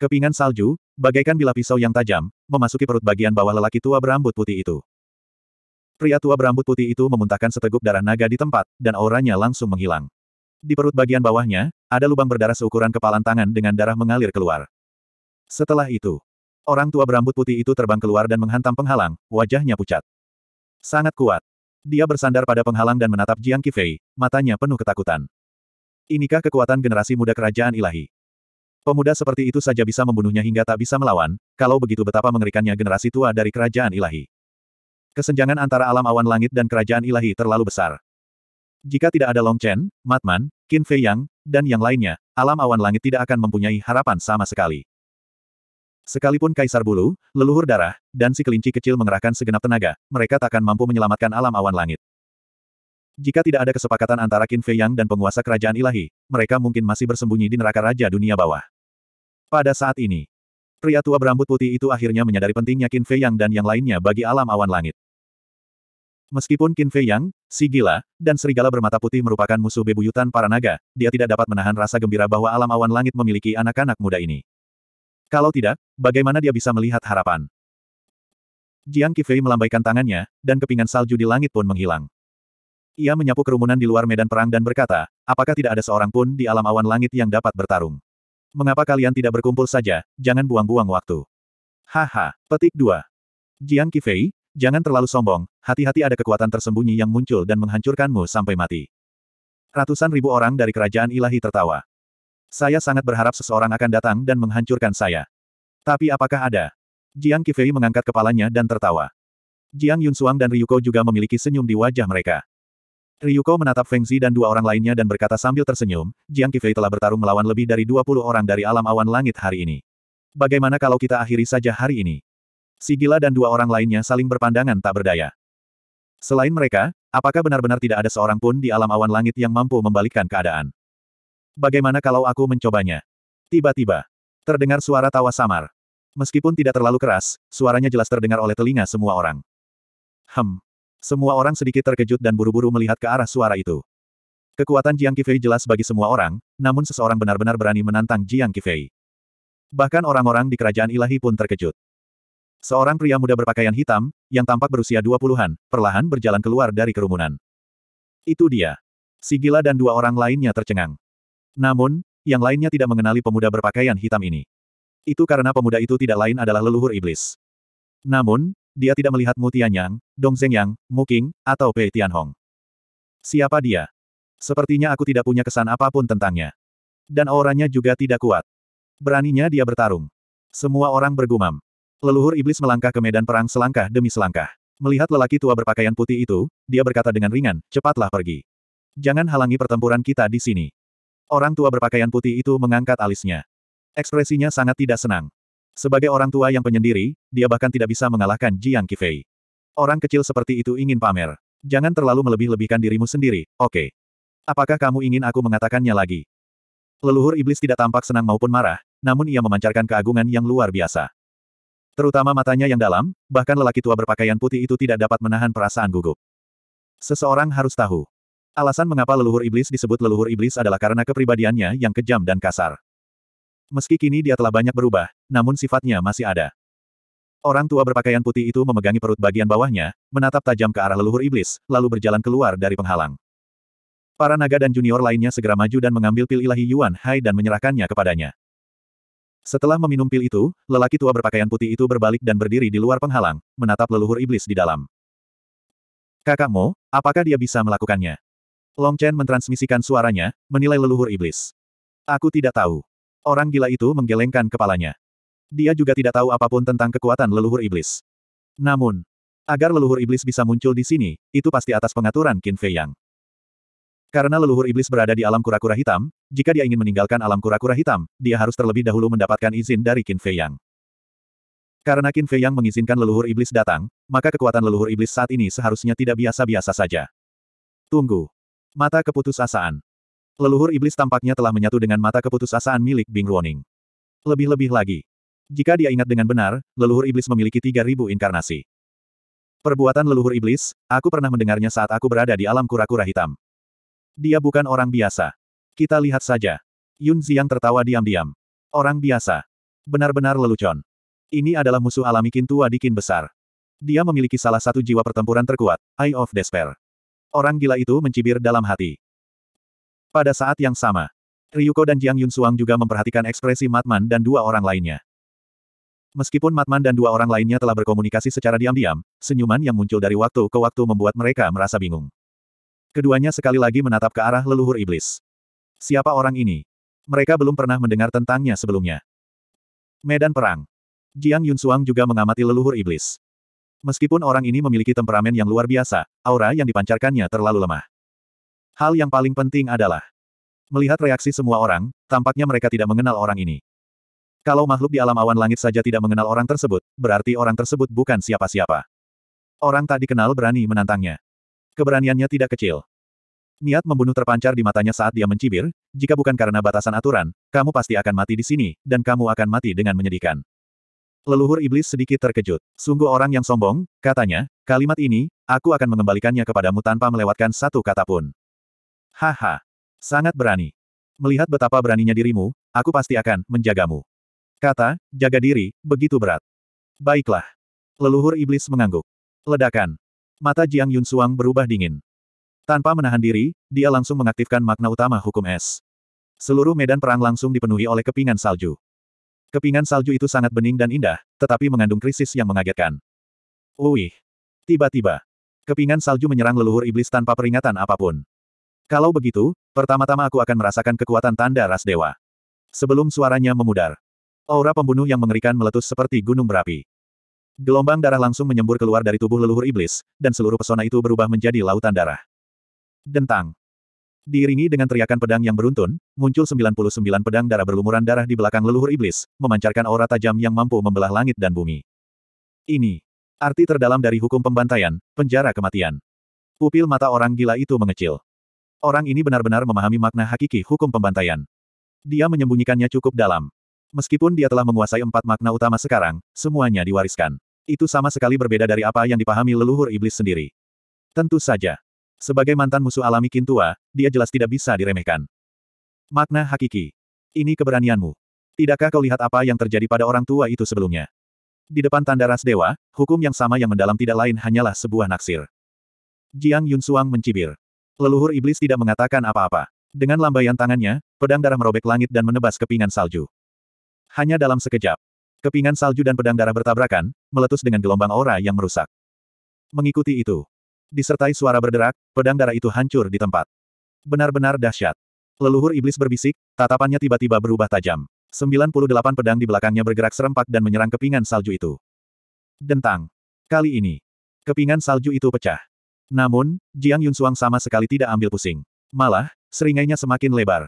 Kepingan salju, bagaikan bila pisau yang tajam, memasuki perut bagian bawah lelaki tua berambut putih itu. Pria tua berambut putih itu memuntahkan seteguk darah naga di tempat, dan auranya langsung menghilang. Di perut bagian bawahnya, ada lubang berdarah seukuran kepalan tangan dengan darah mengalir keluar. Setelah itu, orang tua berambut putih itu terbang keluar dan menghantam penghalang, wajahnya pucat. Sangat kuat. Dia bersandar pada penghalang dan menatap Jiang Qifei. matanya penuh ketakutan. Inikah kekuatan generasi muda kerajaan ilahi? Pemuda seperti itu saja bisa membunuhnya hingga tak bisa melawan, kalau begitu betapa mengerikannya generasi tua dari kerajaan ilahi. Kesenjangan antara alam awan langit dan kerajaan ilahi terlalu besar. Jika tidak ada Long Chen, Matman, Qin Fei Yang, dan yang lainnya, alam awan langit tidak akan mempunyai harapan sama sekali. Sekalipun Kaisar Bulu, leluhur darah, dan si kelinci kecil mengerahkan segenap tenaga, mereka takkan mampu menyelamatkan alam awan langit. Jika tidak ada kesepakatan antara Qin Fei Yang dan penguasa kerajaan ilahi, mereka mungkin masih bersembunyi di neraka raja dunia bawah. Pada saat ini, pria tua berambut putih itu akhirnya menyadari pentingnya Qin Fei Yang dan yang lainnya bagi alam awan langit. Meskipun Qin Fei Yang, si gila, dan serigala bermata putih merupakan musuh bebuyutan para naga, dia tidak dapat menahan rasa gembira bahwa alam awan langit memiliki anak-anak muda ini. Kalau tidak, bagaimana dia bisa melihat harapan? Jiang Qifei melambaikan tangannya, dan kepingan salju di langit pun menghilang. Ia menyapu kerumunan di luar medan perang dan berkata, apakah tidak ada seorang pun di alam awan langit yang dapat bertarung? Mengapa kalian tidak berkumpul saja, jangan buang-buang waktu. Haha, petik 2. Jiang Qifei, jangan terlalu sombong, hati-hati ada kekuatan tersembunyi yang muncul dan menghancurkanmu sampai mati. Ratusan ribu orang dari kerajaan ilahi tertawa. Saya sangat berharap seseorang akan datang dan menghancurkan saya. Tapi apakah ada? Jiang Kifei mengangkat kepalanya dan tertawa. Jiang Yunsuang dan Ryuko juga memiliki senyum di wajah mereka. Ryuko menatap Feng Zi dan dua orang lainnya dan berkata sambil tersenyum, Jiang Kifei telah bertarung melawan lebih dari 20 orang dari alam awan langit hari ini. Bagaimana kalau kita akhiri saja hari ini? Si gila dan dua orang lainnya saling berpandangan tak berdaya. Selain mereka, apakah benar-benar tidak ada seorang pun di alam awan langit yang mampu membalikkan keadaan? Bagaimana kalau aku mencobanya? Tiba-tiba, terdengar suara tawa samar. Meskipun tidak terlalu keras, suaranya jelas terdengar oleh telinga semua orang. Hem. Semua orang sedikit terkejut dan buru-buru melihat ke arah suara itu. Kekuatan Jiang Kifei jelas bagi semua orang, namun seseorang benar-benar berani menantang Jiang Kifei. Bahkan orang-orang di kerajaan ilahi pun terkejut. Seorang pria muda berpakaian hitam, yang tampak berusia dua puluhan, perlahan berjalan keluar dari kerumunan. Itu dia. Sigila dan dua orang lainnya tercengang. Namun, yang lainnya tidak mengenali pemuda berpakaian hitam ini. Itu karena pemuda itu tidak lain adalah leluhur iblis. Namun, dia tidak melihat Mu Tianyang, Dong Zhengyang, Mu Qing, atau Pei Tianhong. Siapa dia? Sepertinya aku tidak punya kesan apapun tentangnya. Dan auranya juga tidak kuat. Beraninya dia bertarung. Semua orang bergumam. Leluhur iblis melangkah ke medan perang selangkah demi selangkah. Melihat lelaki tua berpakaian putih itu, dia berkata dengan ringan, cepatlah pergi. Jangan halangi pertempuran kita di sini. Orang tua berpakaian putih itu mengangkat alisnya. Ekspresinya sangat tidak senang. Sebagai orang tua yang penyendiri, dia bahkan tidak bisa mengalahkan Jiang Qifei. Orang kecil seperti itu ingin pamer. Jangan terlalu melebih-lebihkan dirimu sendiri, oke. Okay. Apakah kamu ingin aku mengatakannya lagi? Leluhur iblis tidak tampak senang maupun marah, namun ia memancarkan keagungan yang luar biasa. Terutama matanya yang dalam, bahkan lelaki tua berpakaian putih itu tidak dapat menahan perasaan gugup. Seseorang harus tahu. Alasan mengapa leluhur iblis disebut leluhur iblis adalah karena kepribadiannya yang kejam dan kasar. Meski kini dia telah banyak berubah, namun sifatnya masih ada. Orang tua berpakaian putih itu memegangi perut bagian bawahnya, menatap tajam ke arah leluhur iblis, lalu berjalan keluar dari penghalang. Para naga dan junior lainnya segera maju dan mengambil pil ilahi Yuan Hai dan menyerahkannya kepadanya. Setelah meminum pil itu, lelaki tua berpakaian putih itu berbalik dan berdiri di luar penghalang, menatap leluhur iblis di dalam. Kakakmu, apakah dia bisa melakukannya? Long Chen mentransmisikan suaranya, menilai leluhur iblis. Aku tidak tahu. Orang gila itu menggelengkan kepalanya. Dia juga tidak tahu apapun tentang kekuatan leluhur iblis. Namun, agar leluhur iblis bisa muncul di sini, itu pasti atas pengaturan Qin Fei Yang. Karena leluhur iblis berada di alam kura-kura hitam, jika dia ingin meninggalkan alam kura-kura hitam, dia harus terlebih dahulu mendapatkan izin dari Qin Fei Yang. Karena Qin Fei Yang mengizinkan leluhur iblis datang, maka kekuatan leluhur iblis saat ini seharusnya tidak biasa-biasa saja. Tunggu. Mata keputusasaan. Leluhur iblis tampaknya telah menyatu dengan mata keputusasaan milik Bing Ruoning. Lebih-lebih lagi. Jika dia ingat dengan benar, leluhur iblis memiliki 3000 inkarnasi. Perbuatan leluhur iblis, aku pernah mendengarnya saat aku berada di alam kura-kura hitam. Dia bukan orang biasa. Kita lihat saja. Yun Ziang tertawa diam-diam. Orang biasa. Benar-benar lelucon. Ini adalah musuh alami kin tua di kin besar. Dia memiliki salah satu jiwa pertempuran terkuat, Eye of Despair. Orang gila itu mencibir dalam hati. Pada saat yang sama, Ryuko dan Jiang Yun Yunsuang juga memperhatikan ekspresi Matman dan dua orang lainnya. Meskipun Matman dan dua orang lainnya telah berkomunikasi secara diam-diam, senyuman yang muncul dari waktu ke waktu membuat mereka merasa bingung. Keduanya sekali lagi menatap ke arah leluhur iblis. Siapa orang ini? Mereka belum pernah mendengar tentangnya sebelumnya. Medan Perang Jiang Yun Yunsuang juga mengamati leluhur iblis. Meskipun orang ini memiliki temperamen yang luar biasa, aura yang dipancarkannya terlalu lemah. Hal yang paling penting adalah melihat reaksi semua orang, tampaknya mereka tidak mengenal orang ini. Kalau makhluk di alam awan langit saja tidak mengenal orang tersebut, berarti orang tersebut bukan siapa-siapa. Orang tak dikenal berani menantangnya. Keberaniannya tidak kecil. Niat membunuh terpancar di matanya saat dia mencibir, jika bukan karena batasan aturan, kamu pasti akan mati di sini, dan kamu akan mati dengan menyedihkan. Leluhur iblis sedikit terkejut. Sungguh orang yang sombong, katanya, kalimat ini, aku akan mengembalikannya kepadamu tanpa melewatkan satu kata pun. Haha. Sangat berani. Melihat betapa beraninya dirimu, aku pasti akan menjagamu. Kata, jaga diri, begitu berat. Baiklah. Leluhur iblis mengangguk. Ledakan. Mata Jiang Yun Suang berubah dingin. Tanpa menahan diri, dia langsung mengaktifkan makna utama hukum es. Seluruh medan perang langsung dipenuhi oleh kepingan salju. Kepingan salju itu sangat bening dan indah, tetapi mengandung krisis yang mengagetkan. Wih! Tiba-tiba, kepingan salju menyerang leluhur iblis tanpa peringatan apapun. Kalau begitu, pertama-tama aku akan merasakan kekuatan tanda ras dewa. Sebelum suaranya memudar, aura pembunuh yang mengerikan meletus seperti gunung berapi. Gelombang darah langsung menyembur keluar dari tubuh leluhur iblis, dan seluruh pesona itu berubah menjadi lautan darah. Dentang. Diiringi dengan teriakan pedang yang beruntun, muncul 99 pedang darah berlumuran darah di belakang leluhur iblis, memancarkan aura tajam yang mampu membelah langit dan bumi. Ini. Arti terdalam dari hukum pembantaian, penjara kematian. Pupil mata orang gila itu mengecil. Orang ini benar-benar memahami makna hakiki hukum pembantaian. Dia menyembunyikannya cukup dalam. Meskipun dia telah menguasai empat makna utama sekarang, semuanya diwariskan. Itu sama sekali berbeda dari apa yang dipahami leluhur iblis sendiri. Tentu saja. Sebagai mantan musuh alami Kintua, dia jelas tidak bisa diremehkan. Makna hakiki. Ini keberanianmu. Tidakkah kau lihat apa yang terjadi pada orang tua itu sebelumnya? Di depan tanda ras dewa, hukum yang sama yang mendalam tidak lain hanyalah sebuah naksir. Jiang Yunsuang mencibir. Leluhur iblis tidak mengatakan apa-apa. Dengan lambaian tangannya, pedang darah merobek langit dan menebas kepingan salju. Hanya dalam sekejap, kepingan salju dan pedang darah bertabrakan, meletus dengan gelombang aura yang merusak. Mengikuti itu, Disertai suara berderak, pedang darah itu hancur di tempat. Benar-benar dahsyat. Leluhur iblis berbisik, tatapannya tiba-tiba berubah tajam. 98 pedang di belakangnya bergerak serempak dan menyerang kepingan salju itu. Dentang. Kali ini, kepingan salju itu pecah. Namun, Jiang yun Yunsuang sama sekali tidak ambil pusing. Malah, seringainya semakin lebar.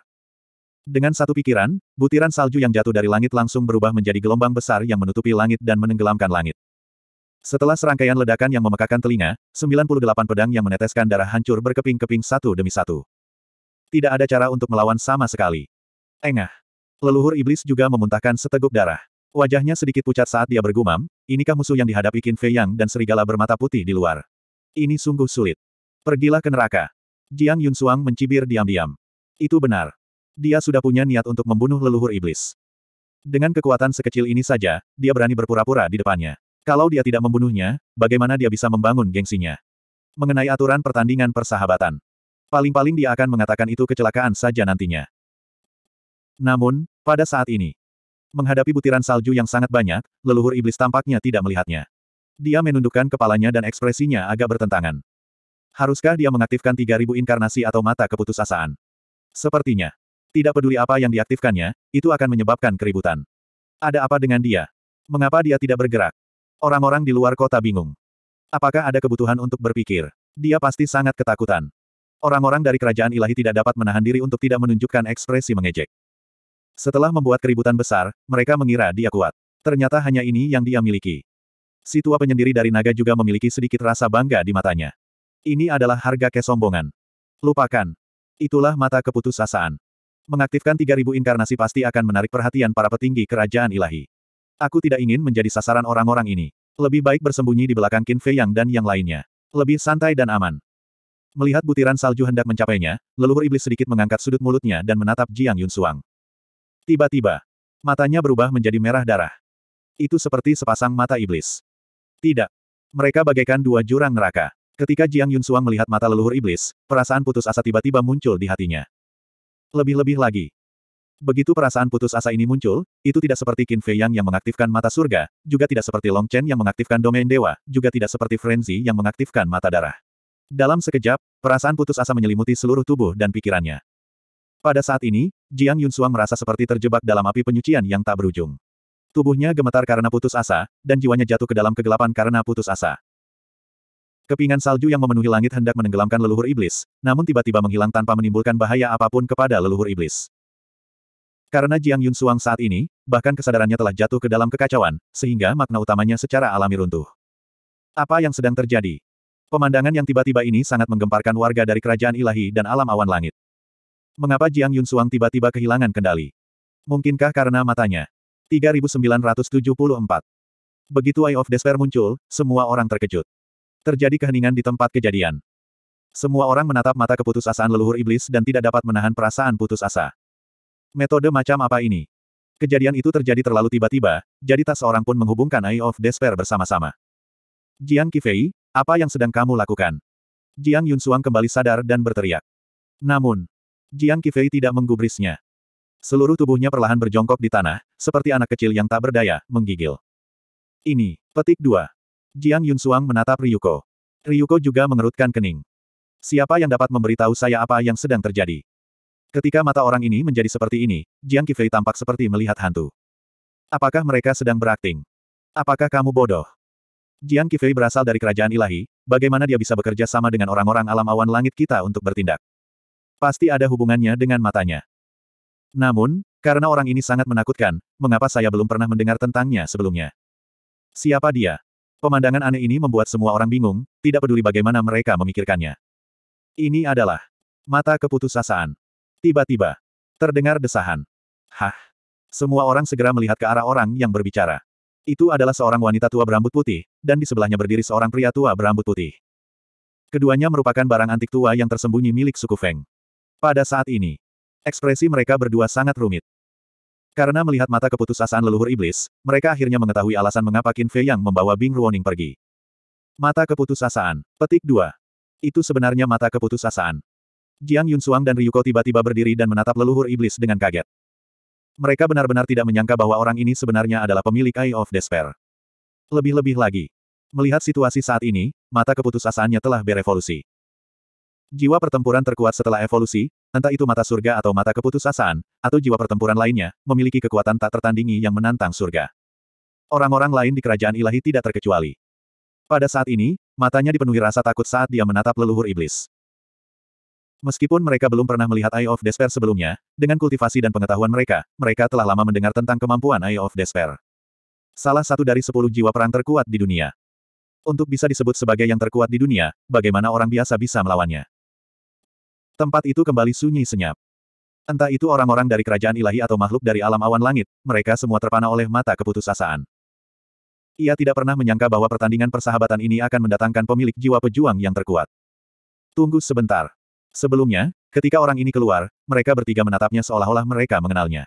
Dengan satu pikiran, butiran salju yang jatuh dari langit langsung berubah menjadi gelombang besar yang menutupi langit dan menenggelamkan langit. Setelah serangkaian ledakan yang memekakan telinga, 98 pedang yang meneteskan darah hancur berkeping-keping satu demi satu. Tidak ada cara untuk melawan sama sekali. Engah. Leluhur iblis juga memuntahkan seteguk darah. Wajahnya sedikit pucat saat dia bergumam, inikah musuh yang dihadapi Qin Fei Yang dan serigala bermata putih di luar. Ini sungguh sulit. Pergilah ke neraka. Jiang Yun Suang mencibir diam-diam. Itu benar. Dia sudah punya niat untuk membunuh leluhur iblis. Dengan kekuatan sekecil ini saja, dia berani berpura-pura di depannya. Kalau dia tidak membunuhnya, bagaimana dia bisa membangun gengsinya? Mengenai aturan pertandingan persahabatan. Paling-paling dia akan mengatakan itu kecelakaan saja nantinya. Namun, pada saat ini, menghadapi butiran salju yang sangat banyak, leluhur iblis tampaknya tidak melihatnya. Dia menundukkan kepalanya dan ekspresinya agak bertentangan. Haruskah dia mengaktifkan 3000 inkarnasi atau mata keputusasaan? Sepertinya. Tidak peduli apa yang diaktifkannya, itu akan menyebabkan keributan. Ada apa dengan dia? Mengapa dia tidak bergerak? Orang-orang di luar kota bingung. Apakah ada kebutuhan untuk berpikir? Dia pasti sangat ketakutan. Orang-orang dari kerajaan ilahi tidak dapat menahan diri untuk tidak menunjukkan ekspresi mengejek. Setelah membuat keributan besar, mereka mengira dia kuat. Ternyata hanya ini yang dia miliki. Si tua penyendiri dari naga juga memiliki sedikit rasa bangga di matanya. Ini adalah harga kesombongan. Lupakan. Itulah mata keputusasaan. Mengaktifkan 3000 inkarnasi pasti akan menarik perhatian para petinggi kerajaan ilahi. Aku tidak ingin menjadi sasaran orang-orang ini. Lebih baik bersembunyi di belakang Qin Fei Yang dan yang lainnya. Lebih santai dan aman. Melihat butiran salju hendak mencapainya, leluhur iblis sedikit mengangkat sudut mulutnya dan menatap Jiang Yun Suang. Tiba-tiba, matanya berubah menjadi merah darah. Itu seperti sepasang mata iblis. Tidak. Mereka bagaikan dua jurang neraka. Ketika Jiang Yun Suang melihat mata leluhur iblis, perasaan putus asa tiba-tiba muncul di hatinya. Lebih-lebih lagi, Begitu perasaan putus asa ini muncul, itu tidak seperti Qin Fei Yang yang mengaktifkan mata surga, juga tidak seperti Long Chen yang mengaktifkan domain dewa, juga tidak seperti Frenzy yang mengaktifkan mata darah. Dalam sekejap, perasaan putus asa menyelimuti seluruh tubuh dan pikirannya. Pada saat ini, Jiang Yunsuang merasa seperti terjebak dalam api penyucian yang tak berujung. Tubuhnya gemetar karena putus asa, dan jiwanya jatuh ke dalam kegelapan karena putus asa. Kepingan salju yang memenuhi langit hendak menenggelamkan leluhur iblis, namun tiba-tiba menghilang tanpa menimbulkan bahaya apapun kepada leluhur iblis. Karena Jiang Yun Suang saat ini, bahkan kesadarannya telah jatuh ke dalam kekacauan, sehingga makna utamanya secara alami runtuh. Apa yang sedang terjadi? Pemandangan yang tiba-tiba ini sangat menggemparkan warga dari kerajaan ilahi dan alam awan langit. Mengapa Jiang Yun Suang tiba-tiba kehilangan kendali? Mungkinkah karena matanya? 3974. Begitu Eye of Despair muncul, semua orang terkejut. Terjadi keheningan di tempat kejadian. Semua orang menatap mata keputusasaan leluhur iblis dan tidak dapat menahan perasaan putus asa. Metode macam apa ini? Kejadian itu terjadi terlalu tiba-tiba, jadi tak seorang pun menghubungkan Eye of Despair bersama-sama. Jiang Kifei, apa yang sedang kamu lakukan? Jiang Yunsuang kembali sadar dan berteriak. Namun, Jiang Kifei tidak menggubrisnya. Seluruh tubuhnya perlahan berjongkok di tanah, seperti anak kecil yang tak berdaya, menggigil. Ini, petik dua. Jiang Yunsuang menatap Ryuko. Ryuko juga mengerutkan kening. Siapa yang dapat memberitahu saya apa yang sedang terjadi? Ketika mata orang ini menjadi seperti ini, Jiang Kifei tampak seperti melihat hantu. Apakah mereka sedang berakting? Apakah kamu bodoh? Jiang Kifei berasal dari kerajaan ilahi, bagaimana dia bisa bekerja sama dengan orang-orang alam awan langit kita untuk bertindak? Pasti ada hubungannya dengan matanya. Namun, karena orang ini sangat menakutkan, mengapa saya belum pernah mendengar tentangnya sebelumnya? Siapa dia? Pemandangan aneh ini membuat semua orang bingung, tidak peduli bagaimana mereka memikirkannya. Ini adalah mata keputusasaan. Tiba-tiba, terdengar desahan. Hah? Semua orang segera melihat ke arah orang yang berbicara. Itu adalah seorang wanita tua berambut putih, dan di sebelahnya berdiri seorang pria tua berambut putih. Keduanya merupakan barang antik tua yang tersembunyi milik suku Feng. Pada saat ini, ekspresi mereka berdua sangat rumit. Karena melihat mata keputusasaan leluhur iblis, mereka akhirnya mengetahui alasan mengapa Qin Fei yang membawa Bing Ruoning pergi. Mata keputusasaan, petik 2. Itu sebenarnya mata keputusasaan. Jiang Yunsuang dan Ryuko tiba-tiba berdiri dan menatap leluhur iblis dengan kaget. Mereka benar-benar tidak menyangka bahwa orang ini sebenarnya adalah pemilik Eye of Despair. Lebih-lebih lagi. Melihat situasi saat ini, mata keputusasaannya telah berevolusi. Jiwa pertempuran terkuat setelah evolusi, entah itu mata surga atau mata keputusasaan, atau jiwa pertempuran lainnya, memiliki kekuatan tak tertandingi yang menantang surga. Orang-orang lain di kerajaan ilahi tidak terkecuali. Pada saat ini, matanya dipenuhi rasa takut saat dia menatap leluhur iblis. Meskipun mereka belum pernah melihat Eye of Despair sebelumnya, dengan kultivasi dan pengetahuan mereka, mereka telah lama mendengar tentang kemampuan Eye of Despair. Salah satu dari sepuluh jiwa perang terkuat di dunia. Untuk bisa disebut sebagai yang terkuat di dunia, bagaimana orang biasa bisa melawannya? Tempat itu kembali sunyi senyap. Entah itu orang-orang dari kerajaan ilahi atau makhluk dari alam awan langit, mereka semua terpana oleh mata keputusasaan. Ia tidak pernah menyangka bahwa pertandingan persahabatan ini akan mendatangkan pemilik jiwa pejuang yang terkuat. Tunggu sebentar. Sebelumnya, ketika orang ini keluar, mereka bertiga menatapnya seolah-olah mereka mengenalnya.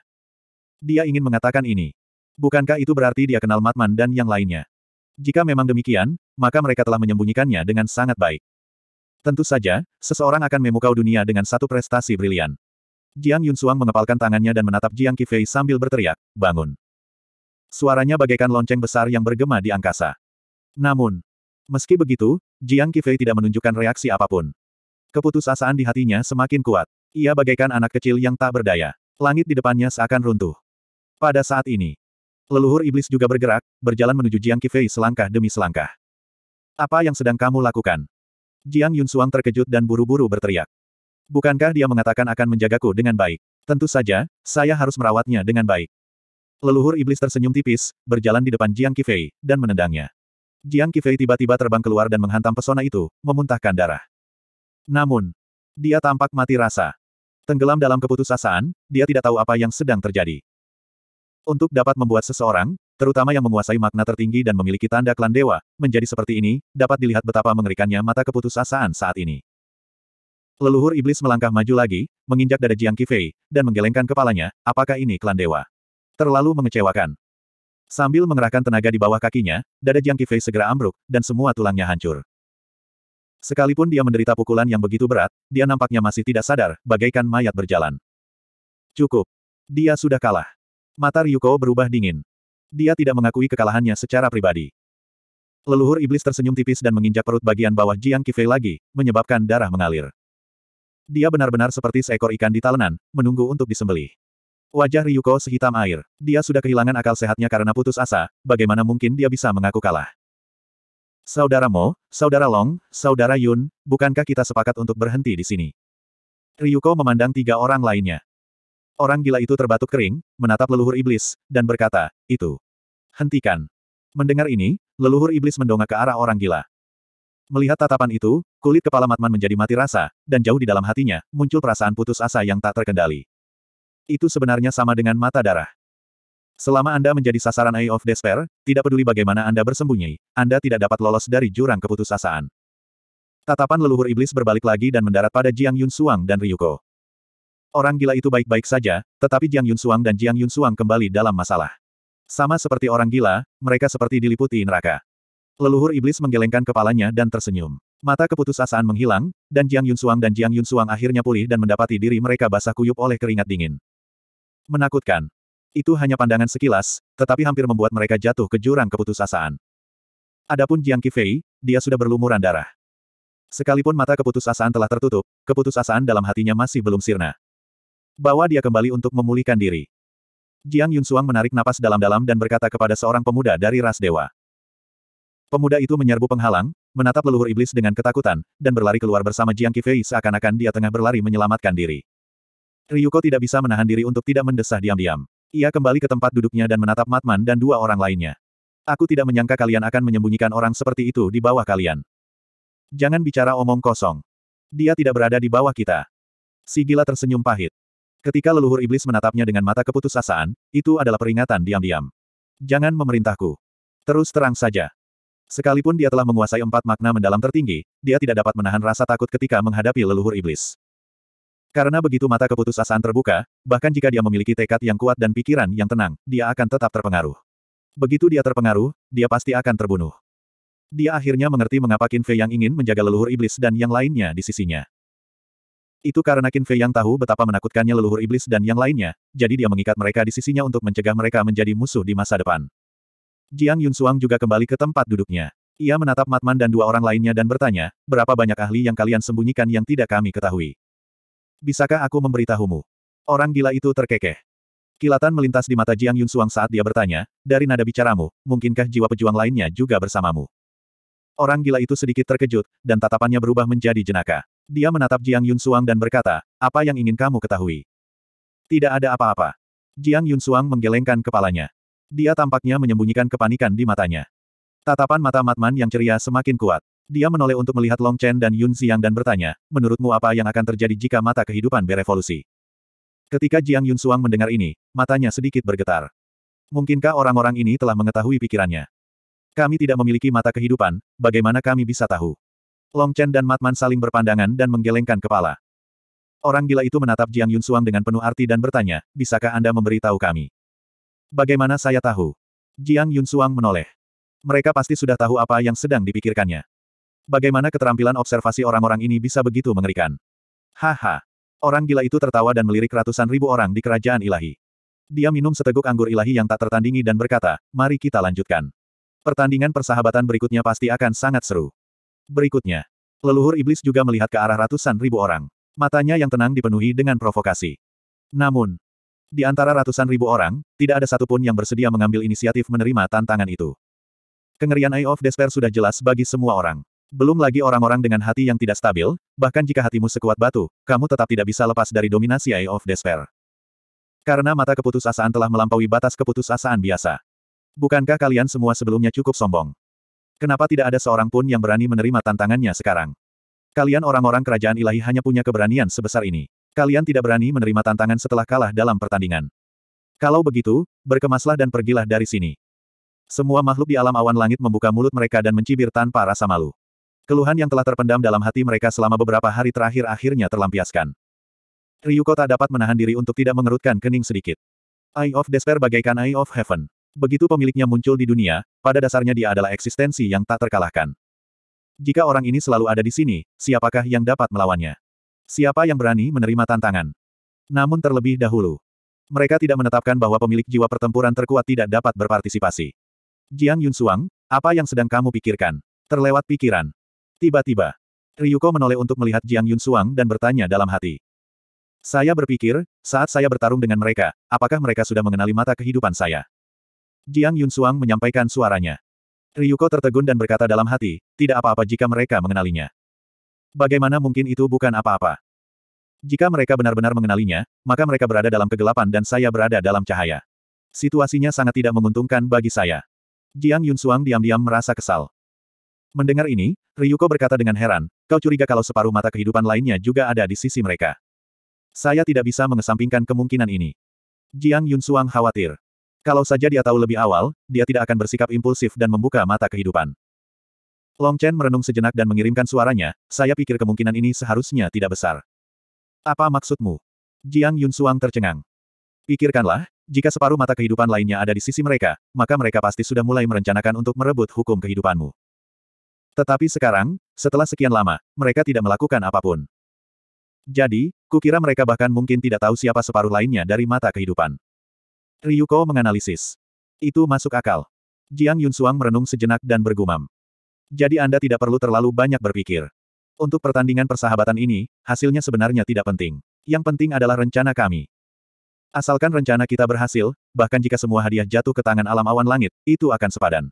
Dia ingin mengatakan ini. Bukankah itu berarti dia kenal Matman dan yang lainnya? Jika memang demikian, maka mereka telah menyembunyikannya dengan sangat baik. Tentu saja, seseorang akan memukau dunia dengan satu prestasi brilian. Jiang Yunsuang mengepalkan tangannya dan menatap Jiang Qifei sambil berteriak, bangun. Suaranya bagaikan lonceng besar yang bergema di angkasa. Namun, meski begitu, Jiang Qifei tidak menunjukkan reaksi apapun. Keputusasaan di hatinya semakin kuat. Ia bagaikan anak kecil yang tak berdaya. Langit di depannya seakan runtuh. Pada saat ini, leluhur iblis juga bergerak, berjalan menuju Jiang Kifei selangkah demi selangkah. Apa yang sedang kamu lakukan? Jiang Yunsuang terkejut dan buru-buru berteriak. Bukankah dia mengatakan akan menjagaku dengan baik? Tentu saja, saya harus merawatnya dengan baik. Leluhur iblis tersenyum tipis, berjalan di depan Jiang Kifei, dan menendangnya. Jiang Kifei tiba-tiba terbang keluar dan menghantam pesona itu, memuntahkan darah. Namun, dia tampak mati rasa. Tenggelam dalam keputusasaan, dia tidak tahu apa yang sedang terjadi. Untuk dapat membuat seseorang, terutama yang menguasai makna tertinggi dan memiliki tanda klan dewa, menjadi seperti ini, dapat dilihat betapa mengerikannya mata keputusasaan saat ini. Leluhur iblis melangkah maju lagi, menginjak dada Jiang Kifei, dan menggelengkan kepalanya, apakah ini klan dewa? Terlalu mengecewakan. Sambil mengerahkan tenaga di bawah kakinya, dada Jiang Kifei segera ambruk, dan semua tulangnya hancur. Sekalipun dia menderita pukulan yang begitu berat, dia nampaknya masih tidak sadar, bagaikan mayat berjalan. Cukup. Dia sudah kalah. Mata Ryuko berubah dingin. Dia tidak mengakui kekalahannya secara pribadi. Leluhur iblis tersenyum tipis dan menginjak perut bagian bawah Jiang Kifei lagi, menyebabkan darah mengalir. Dia benar-benar seperti seekor ikan di talenan, menunggu untuk disembelih. Wajah Ryuko sehitam air. Dia sudah kehilangan akal sehatnya karena putus asa, bagaimana mungkin dia bisa mengaku kalah. Saudara Mo, Saudara Long, Saudara Yun, bukankah kita sepakat untuk berhenti di sini? Ryuko memandang tiga orang lainnya. Orang gila itu terbatuk kering, menatap leluhur iblis, dan berkata, itu. Hentikan. Mendengar ini, leluhur iblis mendongak ke arah orang gila. Melihat tatapan itu, kulit kepala Matman menjadi mati rasa, dan jauh di dalam hatinya, muncul perasaan putus asa yang tak terkendali. Itu sebenarnya sama dengan mata darah. Selama Anda menjadi sasaran Eye of Despair, tidak peduli bagaimana Anda bersembunyi, Anda tidak dapat lolos dari jurang keputusasaan. Tatapan leluhur iblis berbalik lagi dan mendarat pada Jiang Yun Suang dan Ryuko. Orang gila itu baik-baik saja, tetapi Jiang Yun Suang dan Jiang Yun Suang kembali dalam masalah. Sama seperti orang gila, mereka seperti diliputi neraka. Leluhur iblis menggelengkan kepalanya dan tersenyum. Mata keputusasaan menghilang, dan Jiang Yun Suang dan Jiang Yun Suang akhirnya pulih dan mendapati diri mereka basah kuyup oleh keringat dingin. Menakutkan, itu hanya pandangan sekilas, tetapi hampir membuat mereka jatuh ke jurang keputusasaan. Adapun Jiang Qifei, dia sudah berlumuran darah. Sekalipun mata keputusasaan telah tertutup, keputusasaan dalam hatinya masih belum sirna. Bawa dia kembali untuk memulihkan diri. Jiang Yunsuang menarik napas dalam-dalam dan berkata kepada seorang pemuda dari ras dewa. Pemuda itu menyerbu penghalang, menatap leluhur iblis dengan ketakutan, dan berlari keluar bersama Jiang Qifei seakan-akan dia tengah berlari menyelamatkan diri. Ryuko tidak bisa menahan diri untuk tidak mendesah diam-diam. Ia kembali ke tempat duduknya dan menatap Matman dan dua orang lainnya. Aku tidak menyangka kalian akan menyembunyikan orang seperti itu di bawah kalian. Jangan bicara omong kosong. Dia tidak berada di bawah kita. Sigila tersenyum pahit. Ketika leluhur iblis menatapnya dengan mata keputusasaan, itu adalah peringatan diam-diam. Jangan memerintahku. Terus terang saja. Sekalipun dia telah menguasai empat makna mendalam tertinggi, dia tidak dapat menahan rasa takut ketika menghadapi leluhur iblis. Karena begitu mata keputusasaan terbuka, bahkan jika dia memiliki tekad yang kuat dan pikiran yang tenang, dia akan tetap terpengaruh. Begitu dia terpengaruh, dia pasti akan terbunuh. Dia akhirnya mengerti mengapa Qin Fei yang ingin menjaga leluhur iblis dan yang lainnya di sisinya. Itu karena Qin Fei yang tahu betapa menakutkannya leluhur iblis dan yang lainnya, jadi dia mengikat mereka di sisinya untuk mencegah mereka menjadi musuh di masa depan. Jiang Yun Yunsuang juga kembali ke tempat duduknya. Ia menatap Matman dan dua orang lainnya dan bertanya, berapa banyak ahli yang kalian sembunyikan yang tidak kami ketahui. Bisakah aku memberitahumu? Orang gila itu terkekeh. Kilatan melintas di mata Jiang Yunsuang saat dia bertanya, dari nada bicaramu, mungkinkah jiwa pejuang lainnya juga bersamamu? Orang gila itu sedikit terkejut, dan tatapannya berubah menjadi jenaka. Dia menatap Jiang Yunsuang dan berkata, apa yang ingin kamu ketahui? Tidak ada apa-apa. Jiang Yunsuang menggelengkan kepalanya. Dia tampaknya menyembunyikan kepanikan di matanya. Tatapan mata Matman yang ceria semakin kuat. Dia menoleh untuk melihat Long Chen dan Yun Xiang dan bertanya, menurutmu apa yang akan terjadi jika mata kehidupan berevolusi? Ketika Jiang Yun Suang mendengar ini, matanya sedikit bergetar. Mungkinkah orang-orang ini telah mengetahui pikirannya? Kami tidak memiliki mata kehidupan, bagaimana kami bisa tahu? Long Chen dan Matman saling berpandangan dan menggelengkan kepala. Orang gila itu menatap Jiang Yun Suang dengan penuh arti dan bertanya, bisakah Anda memberitahu kami? Bagaimana saya tahu? Jiang Yun Suang menoleh. Mereka pasti sudah tahu apa yang sedang dipikirkannya. Bagaimana keterampilan observasi orang-orang ini bisa begitu mengerikan? Haha. Orang gila itu tertawa dan melirik ratusan ribu orang di kerajaan ilahi. Dia minum seteguk anggur ilahi yang tak tertandingi dan berkata, mari kita lanjutkan. Pertandingan persahabatan berikutnya pasti akan sangat seru. Berikutnya. Leluhur iblis juga melihat ke arah ratusan ribu orang. Matanya yang tenang dipenuhi dengan provokasi. Namun, di antara ratusan ribu orang, tidak ada satupun yang bersedia mengambil inisiatif menerima tantangan itu. Kengerian Eye of Despair sudah jelas bagi semua orang. Belum lagi orang-orang dengan hati yang tidak stabil, bahkan jika hatimu sekuat batu, kamu tetap tidak bisa lepas dari dominasi Eye of Despair. Karena mata keputusasaan telah melampaui batas keputusasaan biasa. Bukankah kalian semua sebelumnya cukup sombong? Kenapa tidak ada seorang pun yang berani menerima tantangannya sekarang? Kalian orang-orang kerajaan ilahi hanya punya keberanian sebesar ini. Kalian tidak berani menerima tantangan setelah kalah dalam pertandingan. Kalau begitu, berkemaslah dan pergilah dari sini. Semua makhluk di alam awan langit membuka mulut mereka dan mencibir tanpa rasa malu. Keluhan yang telah terpendam dalam hati mereka selama beberapa hari terakhir akhirnya terlampiaskan. Ryuko tak dapat menahan diri untuk tidak mengerutkan kening sedikit. Eye of Despair bagaikan Eye of Heaven. Begitu pemiliknya muncul di dunia, pada dasarnya dia adalah eksistensi yang tak terkalahkan. Jika orang ini selalu ada di sini, siapakah yang dapat melawannya? Siapa yang berani menerima tantangan? Namun terlebih dahulu, mereka tidak menetapkan bahwa pemilik jiwa pertempuran terkuat tidak dapat berpartisipasi. Jiang Yunsuang, apa yang sedang kamu pikirkan? Terlewat pikiran. Tiba-tiba, Ryuko menoleh untuk melihat Jiang Yun Suang dan bertanya dalam hati. Saya berpikir, saat saya bertarung dengan mereka, apakah mereka sudah mengenali mata kehidupan saya? Jiang Yun Suang menyampaikan suaranya. Ryuko tertegun dan berkata dalam hati, tidak apa-apa jika mereka mengenalinya. Bagaimana mungkin itu bukan apa-apa? Jika mereka benar-benar mengenalinya, maka mereka berada dalam kegelapan dan saya berada dalam cahaya. Situasinya sangat tidak menguntungkan bagi saya. Jiang Yun Suang diam-diam merasa kesal. Mendengar ini, Ryuko berkata dengan heran, kau curiga kalau separuh mata kehidupan lainnya juga ada di sisi mereka. Saya tidak bisa mengesampingkan kemungkinan ini. Jiang Yunsuang khawatir. Kalau saja dia tahu lebih awal, dia tidak akan bersikap impulsif dan membuka mata kehidupan. Long Chen merenung sejenak dan mengirimkan suaranya, saya pikir kemungkinan ini seharusnya tidak besar. Apa maksudmu? Jiang Yunsuang tercengang. Pikirkanlah, jika separuh mata kehidupan lainnya ada di sisi mereka, maka mereka pasti sudah mulai merencanakan untuk merebut hukum kehidupanmu. Tetapi sekarang, setelah sekian lama, mereka tidak melakukan apapun. Jadi, kukira mereka bahkan mungkin tidak tahu siapa separuh lainnya dari mata kehidupan. Ryuko menganalisis. Itu masuk akal. Jiang Yunsuang merenung sejenak dan bergumam. Jadi Anda tidak perlu terlalu banyak berpikir. Untuk pertandingan persahabatan ini, hasilnya sebenarnya tidak penting. Yang penting adalah rencana kami. Asalkan rencana kita berhasil, bahkan jika semua hadiah jatuh ke tangan alam awan langit, itu akan sepadan.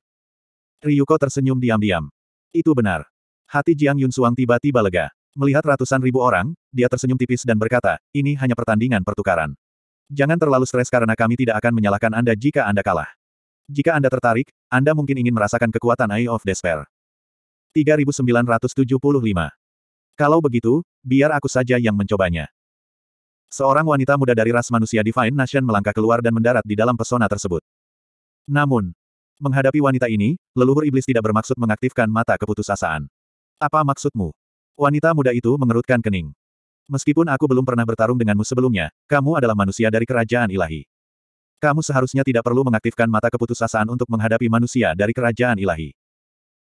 Ryuko tersenyum diam-diam. Itu benar. Hati Jiang Yun Yunsuang tiba-tiba lega. Melihat ratusan ribu orang, dia tersenyum tipis dan berkata, ini hanya pertandingan pertukaran. Jangan terlalu stres karena kami tidak akan menyalahkan Anda jika Anda kalah. Jika Anda tertarik, Anda mungkin ingin merasakan kekuatan Eye of Despair. 3975. Kalau begitu, biar aku saja yang mencobanya. Seorang wanita muda dari ras manusia Divine Nation melangkah keluar dan mendarat di dalam pesona tersebut. Namun, Menghadapi wanita ini, leluhur iblis tidak bermaksud mengaktifkan mata keputusasaan. Apa maksudmu? Wanita muda itu mengerutkan kening. Meskipun aku belum pernah bertarung denganmu sebelumnya, kamu adalah manusia dari kerajaan ilahi. Kamu seharusnya tidak perlu mengaktifkan mata keputusasaan untuk menghadapi manusia dari kerajaan ilahi.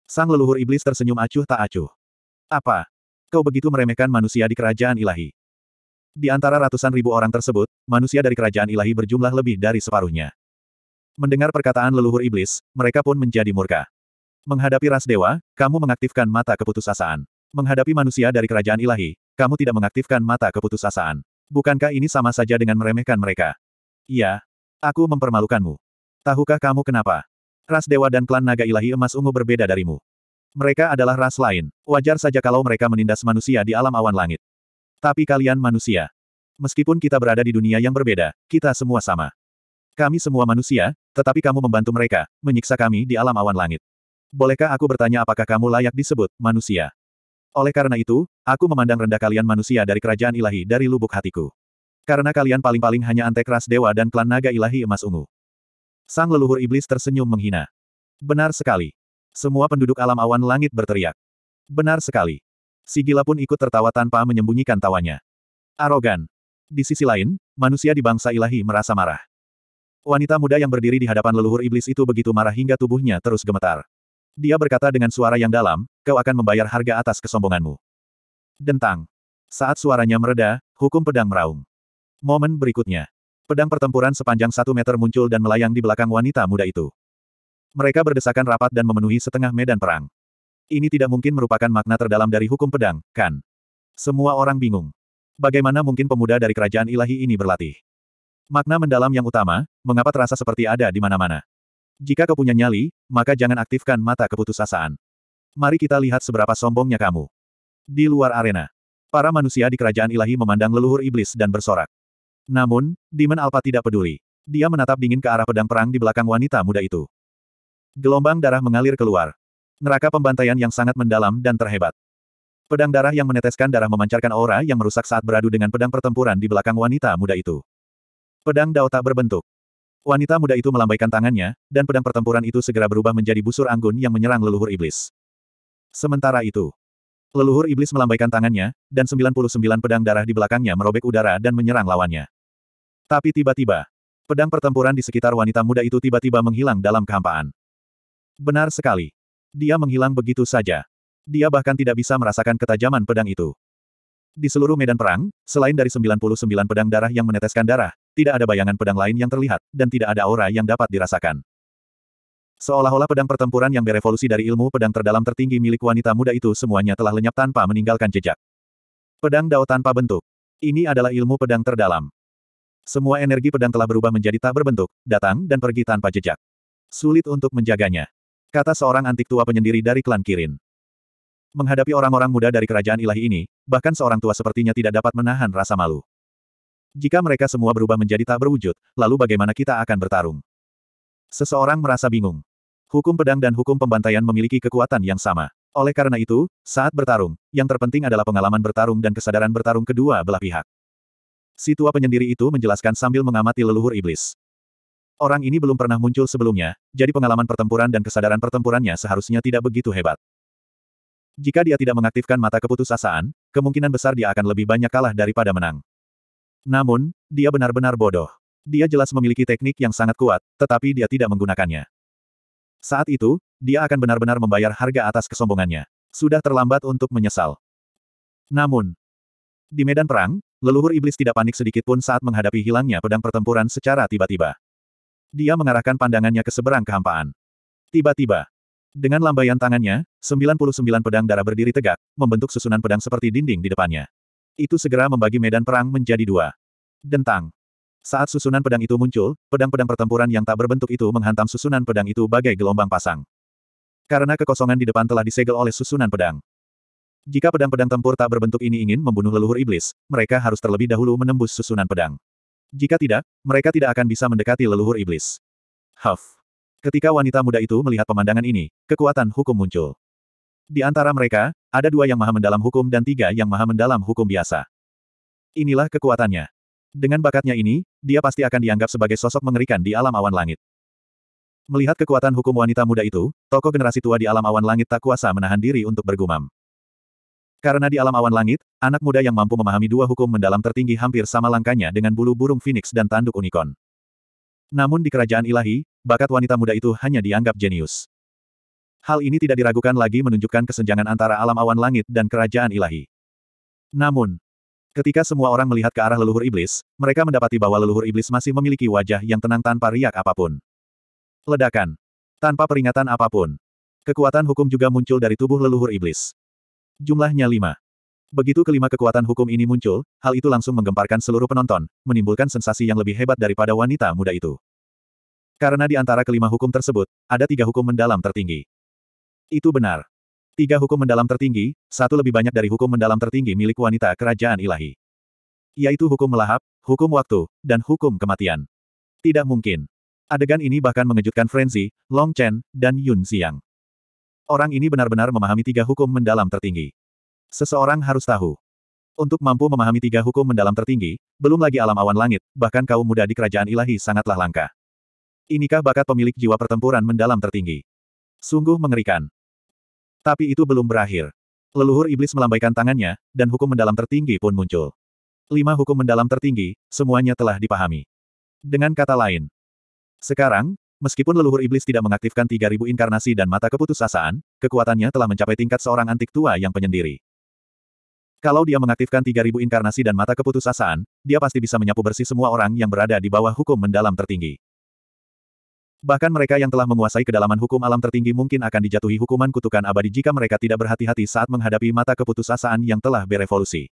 Sang leluhur iblis tersenyum acuh tak acuh. Apa? Kau begitu meremehkan manusia di kerajaan ilahi. Di antara ratusan ribu orang tersebut, manusia dari kerajaan ilahi berjumlah lebih dari separuhnya. Mendengar perkataan leluhur iblis, mereka pun menjadi murka. Menghadapi ras dewa, kamu mengaktifkan mata keputusasaan. Menghadapi manusia dari kerajaan ilahi, kamu tidak mengaktifkan mata keputusasaan. Bukankah ini sama saja dengan meremehkan mereka? Iya. Aku mempermalukanmu. Tahukah kamu kenapa? Ras dewa dan klan naga ilahi emas ungu berbeda darimu. Mereka adalah ras lain. Wajar saja kalau mereka menindas manusia di alam awan langit. Tapi kalian manusia. Meskipun kita berada di dunia yang berbeda, kita semua sama. Kami semua manusia, tetapi kamu membantu mereka, menyiksa kami di alam awan langit. Bolehkah aku bertanya apakah kamu layak disebut manusia? Oleh karena itu, aku memandang rendah kalian manusia dari kerajaan ilahi dari lubuk hatiku. Karena kalian paling-paling hanya antek ras dewa dan klan naga ilahi emas ungu. Sang leluhur iblis tersenyum menghina. Benar sekali. Semua penduduk alam awan langit berteriak. Benar sekali. Si gila pun ikut tertawa tanpa menyembunyikan tawanya. Arogan. Di sisi lain, manusia di bangsa ilahi merasa marah. Wanita muda yang berdiri di hadapan leluhur iblis itu begitu marah hingga tubuhnya terus gemetar. Dia berkata dengan suara yang dalam, kau akan membayar harga atas kesombonganmu. Dentang. Saat suaranya mereda, hukum pedang meraung. Momen berikutnya. Pedang pertempuran sepanjang satu meter muncul dan melayang di belakang wanita muda itu. Mereka berdesakan rapat dan memenuhi setengah medan perang. Ini tidak mungkin merupakan makna terdalam dari hukum pedang, kan? Semua orang bingung. Bagaimana mungkin pemuda dari kerajaan ilahi ini berlatih? Makna mendalam yang utama, mengapa terasa seperti ada di mana-mana. Jika kau punya nyali, maka jangan aktifkan mata keputusasaan. Mari kita lihat seberapa sombongnya kamu. Di luar arena, para manusia di kerajaan ilahi memandang leluhur iblis dan bersorak. Namun, Demon Alpha tidak peduli. Dia menatap dingin ke arah pedang perang di belakang wanita muda itu. Gelombang darah mengalir keluar. Neraka pembantaian yang sangat mendalam dan terhebat. Pedang darah yang meneteskan darah memancarkan aura yang merusak saat beradu dengan pedang pertempuran di belakang wanita muda itu. Pedang Dao tak berbentuk. Wanita muda itu melambaikan tangannya, dan pedang pertempuran itu segera berubah menjadi busur anggun yang menyerang leluhur iblis. Sementara itu, leluhur iblis melambaikan tangannya, dan 99 pedang darah di belakangnya merobek udara dan menyerang lawannya. Tapi tiba-tiba, pedang pertempuran di sekitar wanita muda itu tiba-tiba menghilang dalam kehampaan. Benar sekali. Dia menghilang begitu saja. Dia bahkan tidak bisa merasakan ketajaman pedang itu. Di seluruh medan perang, selain dari 99 pedang darah yang meneteskan darah, tidak ada bayangan pedang lain yang terlihat, dan tidak ada aura yang dapat dirasakan. Seolah-olah pedang pertempuran yang berevolusi dari ilmu pedang terdalam tertinggi milik wanita muda itu semuanya telah lenyap tanpa meninggalkan jejak. Pedang Dao tanpa bentuk. Ini adalah ilmu pedang terdalam. Semua energi pedang telah berubah menjadi tak berbentuk, datang dan pergi tanpa jejak. Sulit untuk menjaganya. Kata seorang antik tua penyendiri dari klan Kirin. Menghadapi orang-orang muda dari kerajaan ilahi ini, bahkan seorang tua sepertinya tidak dapat menahan rasa malu. Jika mereka semua berubah menjadi tak berwujud, lalu bagaimana kita akan bertarung? Seseorang merasa bingung. Hukum pedang dan hukum pembantaian memiliki kekuatan yang sama. Oleh karena itu, saat bertarung, yang terpenting adalah pengalaman bertarung dan kesadaran bertarung kedua belah pihak. Si tua penyendiri itu menjelaskan sambil mengamati leluhur iblis. Orang ini belum pernah muncul sebelumnya, jadi pengalaman pertempuran dan kesadaran pertempurannya seharusnya tidak begitu hebat. Jika dia tidak mengaktifkan mata keputusasaan, kemungkinan besar dia akan lebih banyak kalah daripada menang. Namun, dia benar-benar bodoh. Dia jelas memiliki teknik yang sangat kuat, tetapi dia tidak menggunakannya. Saat itu, dia akan benar-benar membayar harga atas kesombongannya. Sudah terlambat untuk menyesal. Namun, di medan perang, leluhur iblis tidak panik sedikit pun saat menghadapi hilangnya pedang pertempuran secara tiba-tiba. Dia mengarahkan pandangannya ke seberang kehampaan. Tiba-tiba, dengan lambaian tangannya, 99 pedang darah berdiri tegak, membentuk susunan pedang seperti dinding di depannya. Itu segera membagi medan perang menjadi dua. Dentang. Saat susunan pedang itu muncul, pedang-pedang pertempuran yang tak berbentuk itu menghantam susunan pedang itu bagai gelombang pasang. Karena kekosongan di depan telah disegel oleh susunan pedang. Jika pedang-pedang tempur tak berbentuk ini ingin membunuh leluhur iblis, mereka harus terlebih dahulu menembus susunan pedang. Jika tidak, mereka tidak akan bisa mendekati leluhur iblis. Huff. Ketika wanita muda itu melihat pemandangan ini, kekuatan hukum muncul. Di antara mereka, ada dua yang maha mendalam hukum dan tiga yang maha mendalam hukum biasa. Inilah kekuatannya. Dengan bakatnya ini, dia pasti akan dianggap sebagai sosok mengerikan di alam awan langit. Melihat kekuatan hukum wanita muda itu, tokoh generasi tua di alam awan langit tak kuasa menahan diri untuk bergumam. Karena di alam awan langit, anak muda yang mampu memahami dua hukum mendalam tertinggi hampir sama langkanya dengan bulu burung phoenix dan tanduk unicorn. Namun di kerajaan ilahi, bakat wanita muda itu hanya dianggap jenius. Hal ini tidak diragukan lagi menunjukkan kesenjangan antara alam awan langit dan kerajaan ilahi. Namun, ketika semua orang melihat ke arah leluhur iblis, mereka mendapati bahwa leluhur iblis masih memiliki wajah yang tenang tanpa riak apapun. Ledakan. Tanpa peringatan apapun. Kekuatan hukum juga muncul dari tubuh leluhur iblis. Jumlahnya lima. Begitu kelima kekuatan hukum ini muncul, hal itu langsung menggemparkan seluruh penonton, menimbulkan sensasi yang lebih hebat daripada wanita muda itu. Karena di antara kelima hukum tersebut, ada tiga hukum mendalam tertinggi. Itu benar. Tiga hukum mendalam tertinggi, satu lebih banyak dari hukum mendalam tertinggi milik wanita kerajaan ilahi. Yaitu hukum melahap, hukum waktu, dan hukum kematian. Tidak mungkin. Adegan ini bahkan mengejutkan Frenzy, Long Chen, dan Yun Xiang. Orang ini benar-benar memahami tiga hukum mendalam tertinggi. Seseorang harus tahu. Untuk mampu memahami tiga hukum mendalam tertinggi, belum lagi alam awan langit, bahkan kaum muda di kerajaan ilahi sangatlah langka. Inikah bakat pemilik jiwa pertempuran mendalam tertinggi? Sungguh mengerikan. Tapi itu belum berakhir. Leluhur iblis melambaikan tangannya, dan hukum mendalam tertinggi pun muncul. Lima hukum mendalam tertinggi, semuanya telah dipahami. Dengan kata lain, sekarang, meskipun leluhur iblis tidak mengaktifkan 3000 inkarnasi dan mata keputusasaan, kekuatannya telah mencapai tingkat seorang antik tua yang penyendiri. Kalau dia mengaktifkan 3000 inkarnasi dan mata keputusasaan, dia pasti bisa menyapu bersih semua orang yang berada di bawah hukum mendalam tertinggi. Bahkan mereka yang telah menguasai kedalaman hukum alam tertinggi mungkin akan dijatuhi hukuman kutukan abadi jika mereka tidak berhati-hati saat menghadapi mata keputusasaan yang telah berevolusi.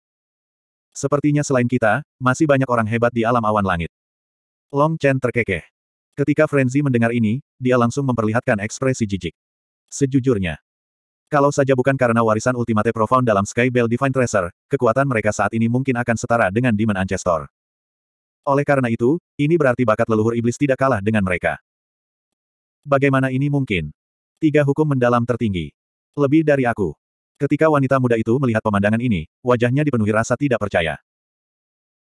Sepertinya selain kita, masih banyak orang hebat di alam awan langit. Long Chen terkekeh. Ketika Frenzy mendengar ini, dia langsung memperlihatkan ekspresi jijik. Sejujurnya, kalau saja bukan karena warisan Ultimate Profound dalam Sky Bell Divine Tracer, kekuatan mereka saat ini mungkin akan setara dengan Demon Ancestor. Oleh karena itu, ini berarti bakat leluhur iblis tidak kalah dengan mereka. Bagaimana ini mungkin? Tiga hukum mendalam tertinggi. Lebih dari aku. Ketika wanita muda itu melihat pemandangan ini, wajahnya dipenuhi rasa tidak percaya.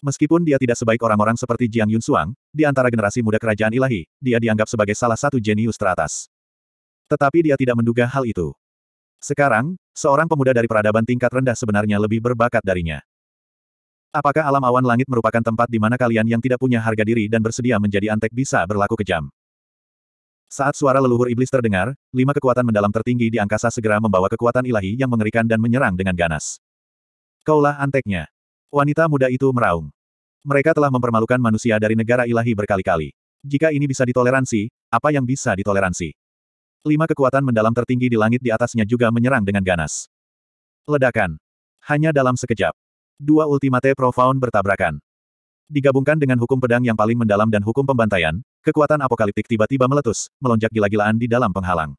Meskipun dia tidak sebaik orang-orang seperti Jiang Yunsuang, di antara generasi muda kerajaan ilahi, dia dianggap sebagai salah satu jenius teratas. Tetapi dia tidak menduga hal itu. Sekarang, seorang pemuda dari peradaban tingkat rendah sebenarnya lebih berbakat darinya. Apakah alam awan langit merupakan tempat di mana kalian yang tidak punya harga diri dan bersedia menjadi antek bisa berlaku kejam? Saat suara leluhur iblis terdengar, lima kekuatan mendalam tertinggi di angkasa segera membawa kekuatan ilahi yang mengerikan dan menyerang dengan ganas. Kaulah anteknya. Wanita muda itu meraung. Mereka telah mempermalukan manusia dari negara ilahi berkali-kali. Jika ini bisa ditoleransi, apa yang bisa ditoleransi? Lima kekuatan mendalam tertinggi di langit di atasnya juga menyerang dengan ganas. Ledakan. Hanya dalam sekejap. Dua ultimate profound bertabrakan. Digabungkan dengan hukum pedang yang paling mendalam dan hukum pembantaian, Kekuatan apokaliptik tiba-tiba meletus, melonjak gila-gilaan di dalam penghalang.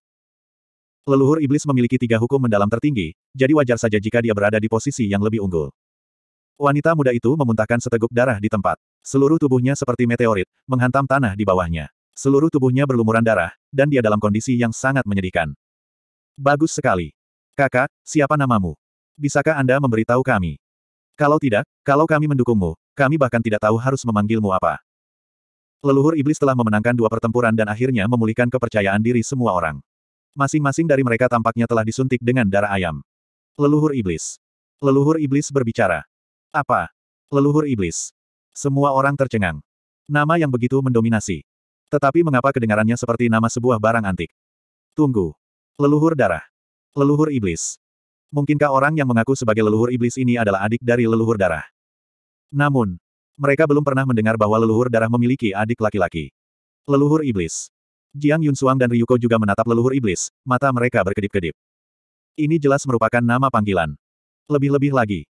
Leluhur iblis memiliki tiga hukum mendalam tertinggi, jadi wajar saja jika dia berada di posisi yang lebih unggul. Wanita muda itu memuntahkan seteguk darah di tempat. Seluruh tubuhnya seperti meteorit, menghantam tanah di bawahnya. Seluruh tubuhnya berlumuran darah, dan dia dalam kondisi yang sangat menyedihkan. Bagus sekali. Kakak, siapa namamu? Bisakah Anda memberitahu kami? Kalau tidak, kalau kami mendukungmu, kami bahkan tidak tahu harus memanggilmu apa. Leluhur iblis telah memenangkan dua pertempuran dan akhirnya memulihkan kepercayaan diri semua orang. Masing-masing dari mereka tampaknya telah disuntik dengan darah ayam. Leluhur iblis. Leluhur iblis berbicara. Apa? Leluhur iblis. Semua orang tercengang. Nama yang begitu mendominasi. Tetapi mengapa kedengarannya seperti nama sebuah barang antik? Tunggu. Leluhur darah. Leluhur iblis. Mungkinkah orang yang mengaku sebagai leluhur iblis ini adalah adik dari leluhur darah? Namun, mereka belum pernah mendengar bahwa leluhur darah memiliki adik laki-laki. Leluhur iblis. Jiang Yunsuang dan Ryuko juga menatap leluhur iblis, mata mereka berkedip-kedip. Ini jelas merupakan nama panggilan. Lebih-lebih lagi.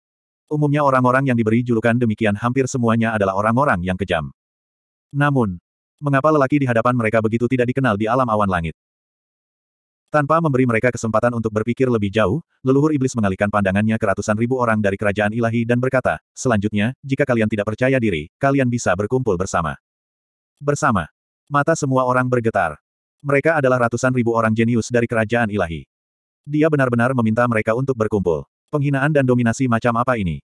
Umumnya orang-orang yang diberi julukan demikian hampir semuanya adalah orang-orang yang kejam. Namun, mengapa lelaki di hadapan mereka begitu tidak dikenal di alam awan langit? Tanpa memberi mereka kesempatan untuk berpikir lebih jauh, leluhur iblis mengalihkan pandangannya ke ratusan ribu orang dari kerajaan ilahi dan berkata, selanjutnya, jika kalian tidak percaya diri, kalian bisa berkumpul bersama. Bersama. Mata semua orang bergetar. Mereka adalah ratusan ribu orang jenius dari kerajaan ilahi. Dia benar-benar meminta mereka untuk berkumpul. Penghinaan dan dominasi macam apa ini?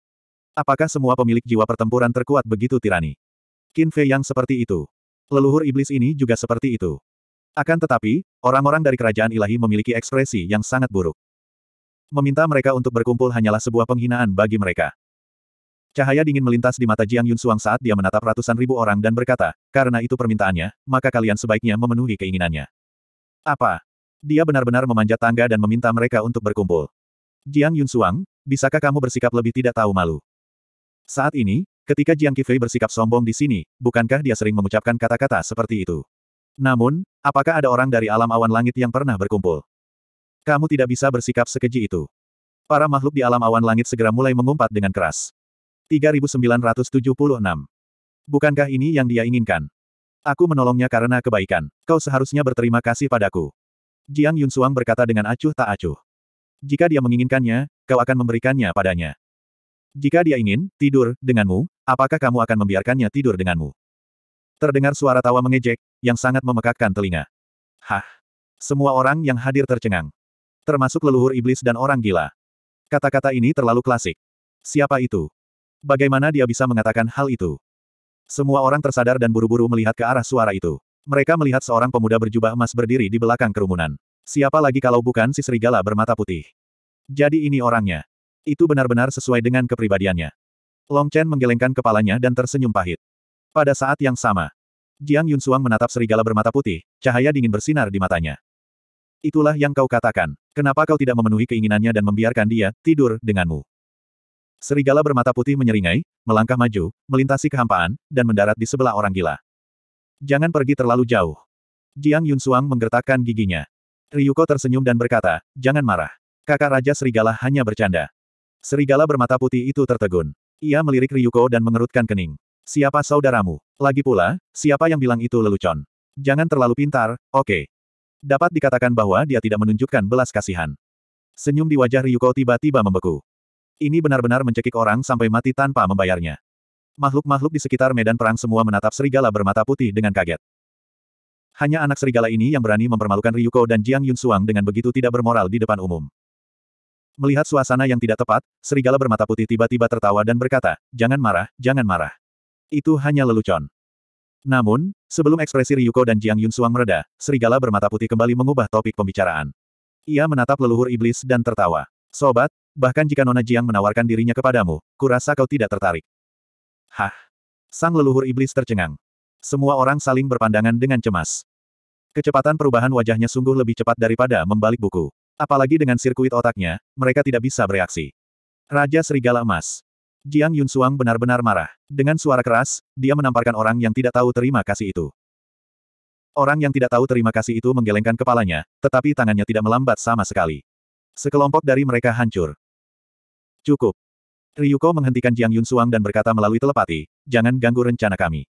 Apakah semua pemilik jiwa pertempuran terkuat begitu tirani? Qin Fei yang seperti itu. Leluhur iblis ini juga seperti itu. Akan tetapi, orang-orang dari kerajaan ilahi memiliki ekspresi yang sangat buruk. Meminta mereka untuk berkumpul hanyalah sebuah penghinaan bagi mereka. Cahaya dingin melintas di mata Jiang Yun Suang saat dia menatap ratusan ribu orang dan berkata, karena itu permintaannya, maka kalian sebaiknya memenuhi keinginannya. Apa? Dia benar-benar memanjat tangga dan meminta mereka untuk berkumpul. Jiang Yun Suang, bisakah kamu bersikap lebih tidak tahu malu? Saat ini, ketika Jiang Kifei bersikap sombong di sini, bukankah dia sering mengucapkan kata-kata seperti itu? Namun, apakah ada orang dari alam awan langit yang pernah berkumpul? Kamu tidak bisa bersikap sekeji itu. Para makhluk di alam awan langit segera mulai mengumpat dengan keras. 3976. Bukankah ini yang dia inginkan? Aku menolongnya karena kebaikan. Kau seharusnya berterima kasih padaku. Jiang Yunsuang berkata dengan acuh tak acuh. Jika dia menginginkannya, kau akan memberikannya padanya. Jika dia ingin tidur denganmu, apakah kamu akan membiarkannya tidur denganmu? Terdengar suara tawa mengejek, yang sangat memekakkan telinga. Hah! Semua orang yang hadir tercengang. Termasuk leluhur iblis dan orang gila. Kata-kata ini terlalu klasik. Siapa itu? Bagaimana dia bisa mengatakan hal itu? Semua orang tersadar dan buru-buru melihat ke arah suara itu. Mereka melihat seorang pemuda berjubah emas berdiri di belakang kerumunan. Siapa lagi kalau bukan si serigala bermata putih? Jadi ini orangnya. Itu benar-benar sesuai dengan kepribadiannya. Long Chen menggelengkan kepalanya dan tersenyum pahit. Pada saat yang sama, Jiang Yun Yunsuang menatap serigala bermata putih, cahaya dingin bersinar di matanya. Itulah yang kau katakan. Kenapa kau tidak memenuhi keinginannya dan membiarkan dia tidur denganmu? Serigala bermata putih menyeringai, melangkah maju, melintasi kehampaan, dan mendarat di sebelah orang gila. Jangan pergi terlalu jauh. Jiang Yun Yunsuang menggertakkan giginya. Ryuko tersenyum dan berkata, jangan marah. Kakak Raja Serigala hanya bercanda. Serigala bermata putih itu tertegun. Ia melirik Ryuko dan mengerutkan kening. Siapa saudaramu? Lagi pula, siapa yang bilang itu lelucon? Jangan terlalu pintar, oke. Okay. Dapat dikatakan bahwa dia tidak menunjukkan belas kasihan. Senyum di wajah Ryuko tiba-tiba membeku. Ini benar-benar mencekik orang sampai mati tanpa membayarnya. Makhluk-makhluk di sekitar medan perang semua menatap serigala bermata putih dengan kaget. Hanya anak serigala ini yang berani mempermalukan Ryuko dan Jiang Yun Yunsuang dengan begitu tidak bermoral di depan umum. Melihat suasana yang tidak tepat, serigala bermata putih tiba-tiba tertawa dan berkata, Jangan marah, jangan marah. Itu hanya lelucon. Namun, sebelum ekspresi Ryuko dan Jiang Yunsuang mereda, serigala bermata putih kembali mengubah topik pembicaraan. Ia menatap leluhur iblis dan tertawa. Sobat, bahkan jika Nona Jiang menawarkan dirinya kepadamu, kurasa kau tidak tertarik. Hah! Sang leluhur iblis tercengang. Semua orang saling berpandangan dengan cemas. Kecepatan perubahan wajahnya sungguh lebih cepat daripada membalik buku. Apalagi dengan sirkuit otaknya, mereka tidak bisa bereaksi. Raja Serigala Emas. Jiang Yun Yunsuang benar-benar marah. Dengan suara keras, dia menamparkan orang yang tidak tahu terima kasih itu. Orang yang tidak tahu terima kasih itu menggelengkan kepalanya, tetapi tangannya tidak melambat sama sekali. Sekelompok dari mereka hancur. Cukup. Ryuko menghentikan Jiang Yun Yunsuang dan berkata melalui telepati, jangan ganggu rencana kami.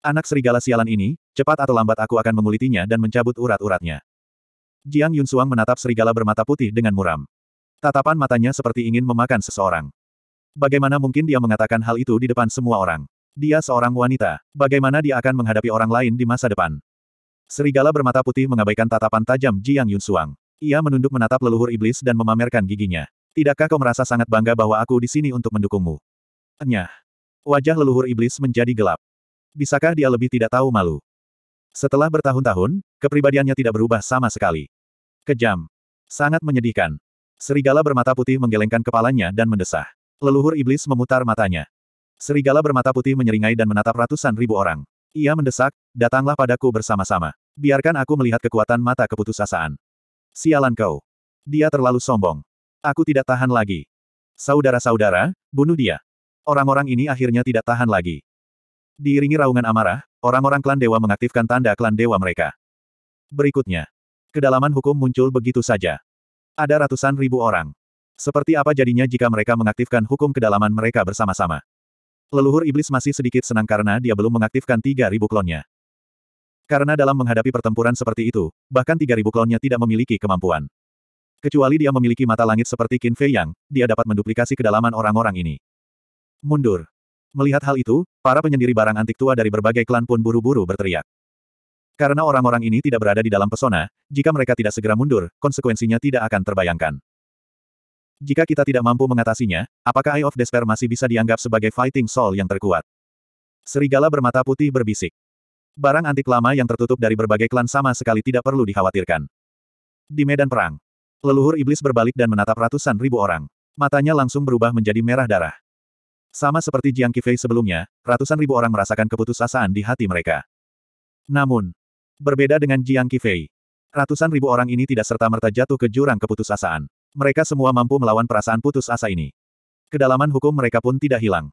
Anak serigala sialan ini, cepat atau lambat aku akan mengulitinya dan mencabut urat-uratnya. Jiang Yun Yunsuang menatap serigala bermata putih dengan muram. Tatapan matanya seperti ingin memakan seseorang. Bagaimana mungkin dia mengatakan hal itu di depan semua orang? Dia seorang wanita. Bagaimana dia akan menghadapi orang lain di masa depan? Serigala bermata putih mengabaikan tatapan tajam Jiang Yun Suang. Ia menunduk menatap leluhur iblis dan memamerkan giginya. Tidakkah kau merasa sangat bangga bahwa aku di sini untuk mendukungmu? Enyah. Wajah leluhur iblis menjadi gelap. Bisakah dia lebih tidak tahu malu? Setelah bertahun-tahun, kepribadiannya tidak berubah sama sekali. Kejam. Sangat menyedihkan. Serigala bermata putih menggelengkan kepalanya dan mendesah. Leluhur iblis memutar matanya. Serigala bermata putih menyeringai dan menatap ratusan ribu orang. Ia mendesak, datanglah padaku bersama-sama. Biarkan aku melihat kekuatan mata keputusasaan. Sialan kau. Dia terlalu sombong. Aku tidak tahan lagi. Saudara-saudara, bunuh dia. Orang-orang ini akhirnya tidak tahan lagi. Diiringi raungan amarah, orang-orang klan dewa mengaktifkan tanda klan dewa mereka. Berikutnya. Kedalaman hukum muncul begitu saja. Ada ratusan ribu orang. Seperti apa jadinya jika mereka mengaktifkan hukum kedalaman mereka bersama-sama? Leluhur iblis masih sedikit senang karena dia belum mengaktifkan 3.000 klonnya. Karena dalam menghadapi pertempuran seperti itu, bahkan 3.000 klonnya tidak memiliki kemampuan. Kecuali dia memiliki mata langit seperti Qin Fei Yang, dia dapat menduplikasi kedalaman orang-orang ini. Mundur. Melihat hal itu, para penyendiri barang antik tua dari berbagai klan pun buru-buru berteriak. Karena orang-orang ini tidak berada di dalam pesona, jika mereka tidak segera mundur, konsekuensinya tidak akan terbayangkan. Jika kita tidak mampu mengatasinya, apakah Eye of Despair masih bisa dianggap sebagai fighting soul yang terkuat? Serigala bermata putih berbisik. Barang antik lama yang tertutup dari berbagai klan sama sekali tidak perlu dikhawatirkan. Di medan perang, leluhur iblis berbalik dan menatap ratusan ribu orang. Matanya langsung berubah menjadi merah darah. Sama seperti Jiang Kifei sebelumnya, ratusan ribu orang merasakan keputusasaan di hati mereka. Namun, berbeda dengan Jiang Kifei, ratusan ribu orang ini tidak serta-merta jatuh ke jurang keputusasaan. Mereka semua mampu melawan perasaan putus asa ini. Kedalaman hukum mereka pun tidak hilang.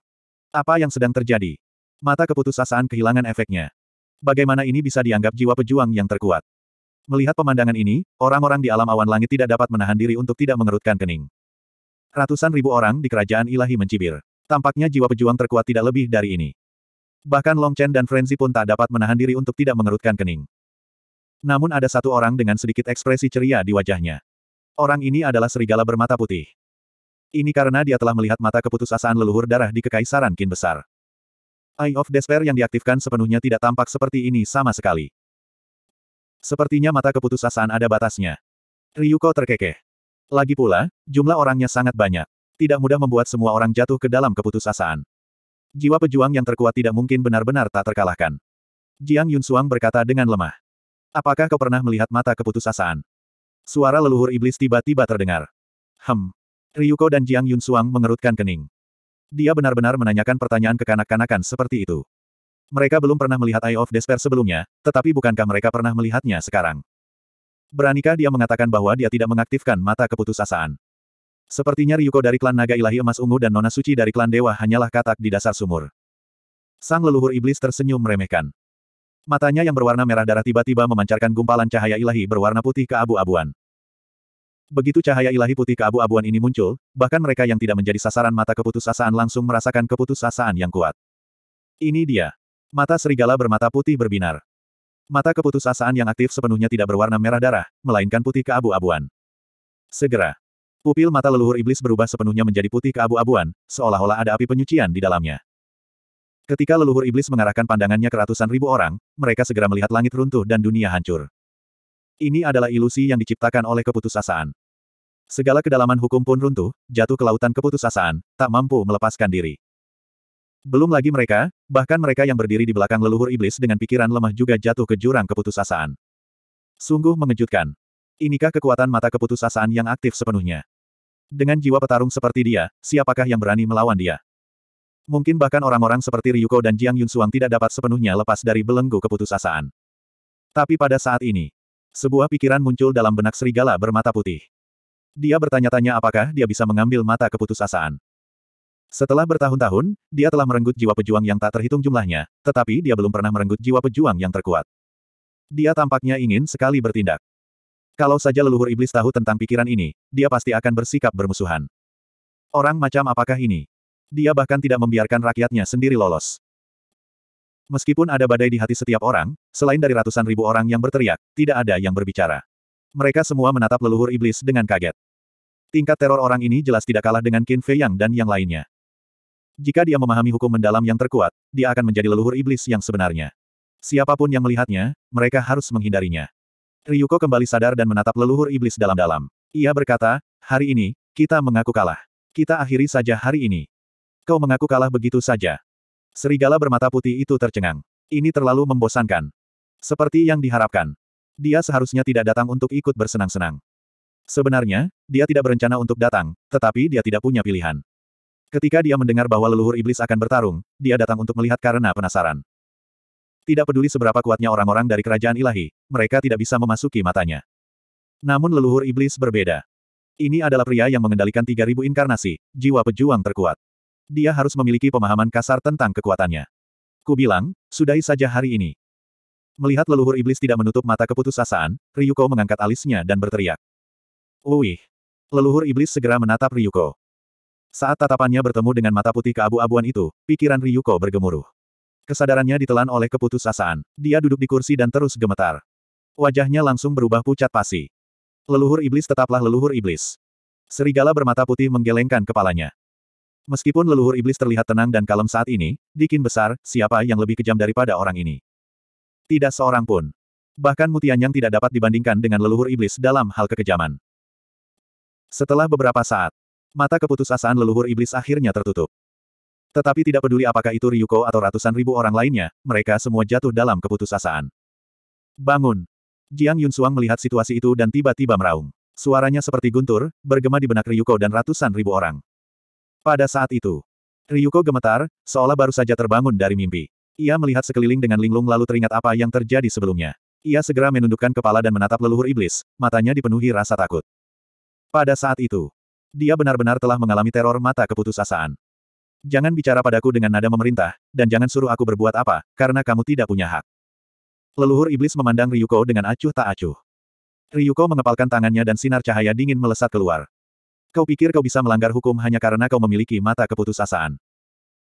Apa yang sedang terjadi? Mata keputusasaan kehilangan efeknya. Bagaimana ini bisa dianggap jiwa pejuang yang terkuat? Melihat pemandangan ini, orang-orang di alam awan langit tidak dapat menahan diri untuk tidak mengerutkan kening. Ratusan ribu orang di kerajaan ilahi mencibir. Tampaknya jiwa pejuang terkuat tidak lebih dari ini. Bahkan Long Chen dan Frenzy pun tak dapat menahan diri untuk tidak mengerutkan kening. Namun ada satu orang dengan sedikit ekspresi ceria di wajahnya. Orang ini adalah serigala bermata putih. Ini karena dia telah melihat mata keputusasaan leluhur darah di Kekaisaran Kin Besar. Eye of Despair yang diaktifkan sepenuhnya tidak tampak seperti ini sama sekali. Sepertinya mata keputusasaan ada batasnya. Ryuko terkekeh. Lagi pula, jumlah orangnya sangat banyak. Tidak mudah membuat semua orang jatuh ke dalam keputusasaan. Jiwa pejuang yang terkuat tidak mungkin benar-benar tak terkalahkan. Jiang Yunsuang berkata dengan lemah. Apakah kau pernah melihat mata keputusasaan? Suara leluhur iblis tiba-tiba terdengar. Hem. Ryuko dan Jiang Yun Suang mengerutkan kening. Dia benar-benar menanyakan pertanyaan kekanak-kanakan seperti itu. Mereka belum pernah melihat Eye of Despair sebelumnya, tetapi bukankah mereka pernah melihatnya sekarang? Beranikah dia mengatakan bahwa dia tidak mengaktifkan mata keputusasaan? Sepertinya Ryuko dari klan Naga Ilahi Emas Ungu dan Nona Suci dari klan Dewa hanyalah katak di dasar sumur. Sang leluhur iblis tersenyum meremehkan. Matanya yang berwarna merah darah tiba-tiba memancarkan gumpalan cahaya ilahi berwarna putih ke abu-abuan. Begitu cahaya ilahi putih ke abu-abuan ini muncul, bahkan mereka yang tidak menjadi sasaran mata keputusasaan langsung merasakan keputusasaan yang kuat. Ini dia. Mata serigala bermata putih berbinar. Mata keputusasaan yang aktif sepenuhnya tidak berwarna merah darah, melainkan putih ke abu-abuan. Segera. Pupil mata leluhur iblis berubah sepenuhnya menjadi putih ke abu-abuan, seolah-olah ada api penyucian di dalamnya. Ketika leluhur iblis mengarahkan pandangannya ke ratusan ribu orang, mereka segera melihat langit runtuh dan dunia hancur. Ini adalah ilusi yang diciptakan oleh keputusasaan. Segala kedalaman hukum pun runtuh, jatuh ke lautan keputusasaan, tak mampu melepaskan diri. Belum lagi mereka, bahkan mereka yang berdiri di belakang leluhur iblis dengan pikiran lemah juga jatuh ke jurang keputusasaan. Sungguh mengejutkan. Inikah kekuatan mata keputusasaan yang aktif sepenuhnya? Dengan jiwa petarung seperti dia, siapakah yang berani melawan dia? Mungkin bahkan orang-orang seperti Ryuko dan Jiang Yun Yunsuang tidak dapat sepenuhnya lepas dari belenggu keputusasaan. Tapi pada saat ini, sebuah pikiran muncul dalam benak serigala bermata putih. Dia bertanya-tanya apakah dia bisa mengambil mata keputusasaan. Setelah bertahun-tahun, dia telah merenggut jiwa pejuang yang tak terhitung jumlahnya, tetapi dia belum pernah merenggut jiwa pejuang yang terkuat. Dia tampaknya ingin sekali bertindak. Kalau saja leluhur iblis tahu tentang pikiran ini, dia pasti akan bersikap bermusuhan. Orang macam apakah ini? Dia bahkan tidak membiarkan rakyatnya sendiri lolos. Meskipun ada badai di hati setiap orang, selain dari ratusan ribu orang yang berteriak, tidak ada yang berbicara. Mereka semua menatap leluhur iblis dengan kaget. Tingkat teror orang ini jelas tidak kalah dengan Qin Fei Yang dan yang lainnya. Jika dia memahami hukum mendalam yang terkuat, dia akan menjadi leluhur iblis yang sebenarnya. Siapapun yang melihatnya, mereka harus menghindarinya. Ryuko kembali sadar dan menatap leluhur iblis dalam-dalam. Ia berkata, hari ini, kita mengaku kalah. Kita akhiri saja hari ini. Kau mengaku kalah begitu saja. Serigala bermata putih itu tercengang. Ini terlalu membosankan. Seperti yang diharapkan. Dia seharusnya tidak datang untuk ikut bersenang-senang. Sebenarnya, dia tidak berencana untuk datang, tetapi dia tidak punya pilihan. Ketika dia mendengar bahwa leluhur iblis akan bertarung, dia datang untuk melihat karena penasaran. Tidak peduli seberapa kuatnya orang-orang dari kerajaan ilahi, mereka tidak bisa memasuki matanya. Namun leluhur iblis berbeda. Ini adalah pria yang mengendalikan 3000 inkarnasi, jiwa pejuang terkuat dia harus memiliki pemahaman kasar tentang kekuatannya. Ku bilang, sudahi saja hari ini. Melihat leluhur iblis tidak menutup mata keputusasaan, Ryuko mengangkat alisnya dan berteriak. Uih! Leluhur iblis segera menatap Ryuko. Saat tatapannya bertemu dengan mata putih keabu-abuan itu, pikiran Ryuko bergemuruh. Kesadarannya ditelan oleh keputusasaan. Dia duduk di kursi dan terus gemetar. Wajahnya langsung berubah pucat pasi. Leluhur iblis tetaplah leluhur iblis. Serigala bermata putih menggelengkan kepalanya. Meskipun leluhur iblis terlihat tenang dan kalem saat ini, Dikin besar, siapa yang lebih kejam daripada orang ini? Tidak seorang pun. Bahkan yang tidak dapat dibandingkan dengan leluhur iblis dalam hal kekejaman. Setelah beberapa saat, mata keputusasaan leluhur iblis akhirnya tertutup. Tetapi tidak peduli apakah itu Ryuko atau ratusan ribu orang lainnya, mereka semua jatuh dalam keputusasaan. Bangun! Jiang Yunsuang melihat situasi itu dan tiba-tiba meraung. Suaranya seperti guntur, bergema di benak Ryuko dan ratusan ribu orang. Pada saat itu, Ryuko gemetar, seolah baru saja terbangun dari mimpi. Ia melihat sekeliling dengan linglung lalu teringat apa yang terjadi sebelumnya. Ia segera menundukkan kepala dan menatap leluhur iblis, matanya dipenuhi rasa takut. Pada saat itu, dia benar-benar telah mengalami teror mata keputusasaan. Jangan bicara padaku dengan nada memerintah, dan jangan suruh aku berbuat apa, karena kamu tidak punya hak. Leluhur iblis memandang Ryuko dengan acuh tak acuh. Ryuko mengepalkan tangannya dan sinar cahaya dingin melesat keluar. Kau pikir kau bisa melanggar hukum hanya karena kau memiliki mata keputusasaan.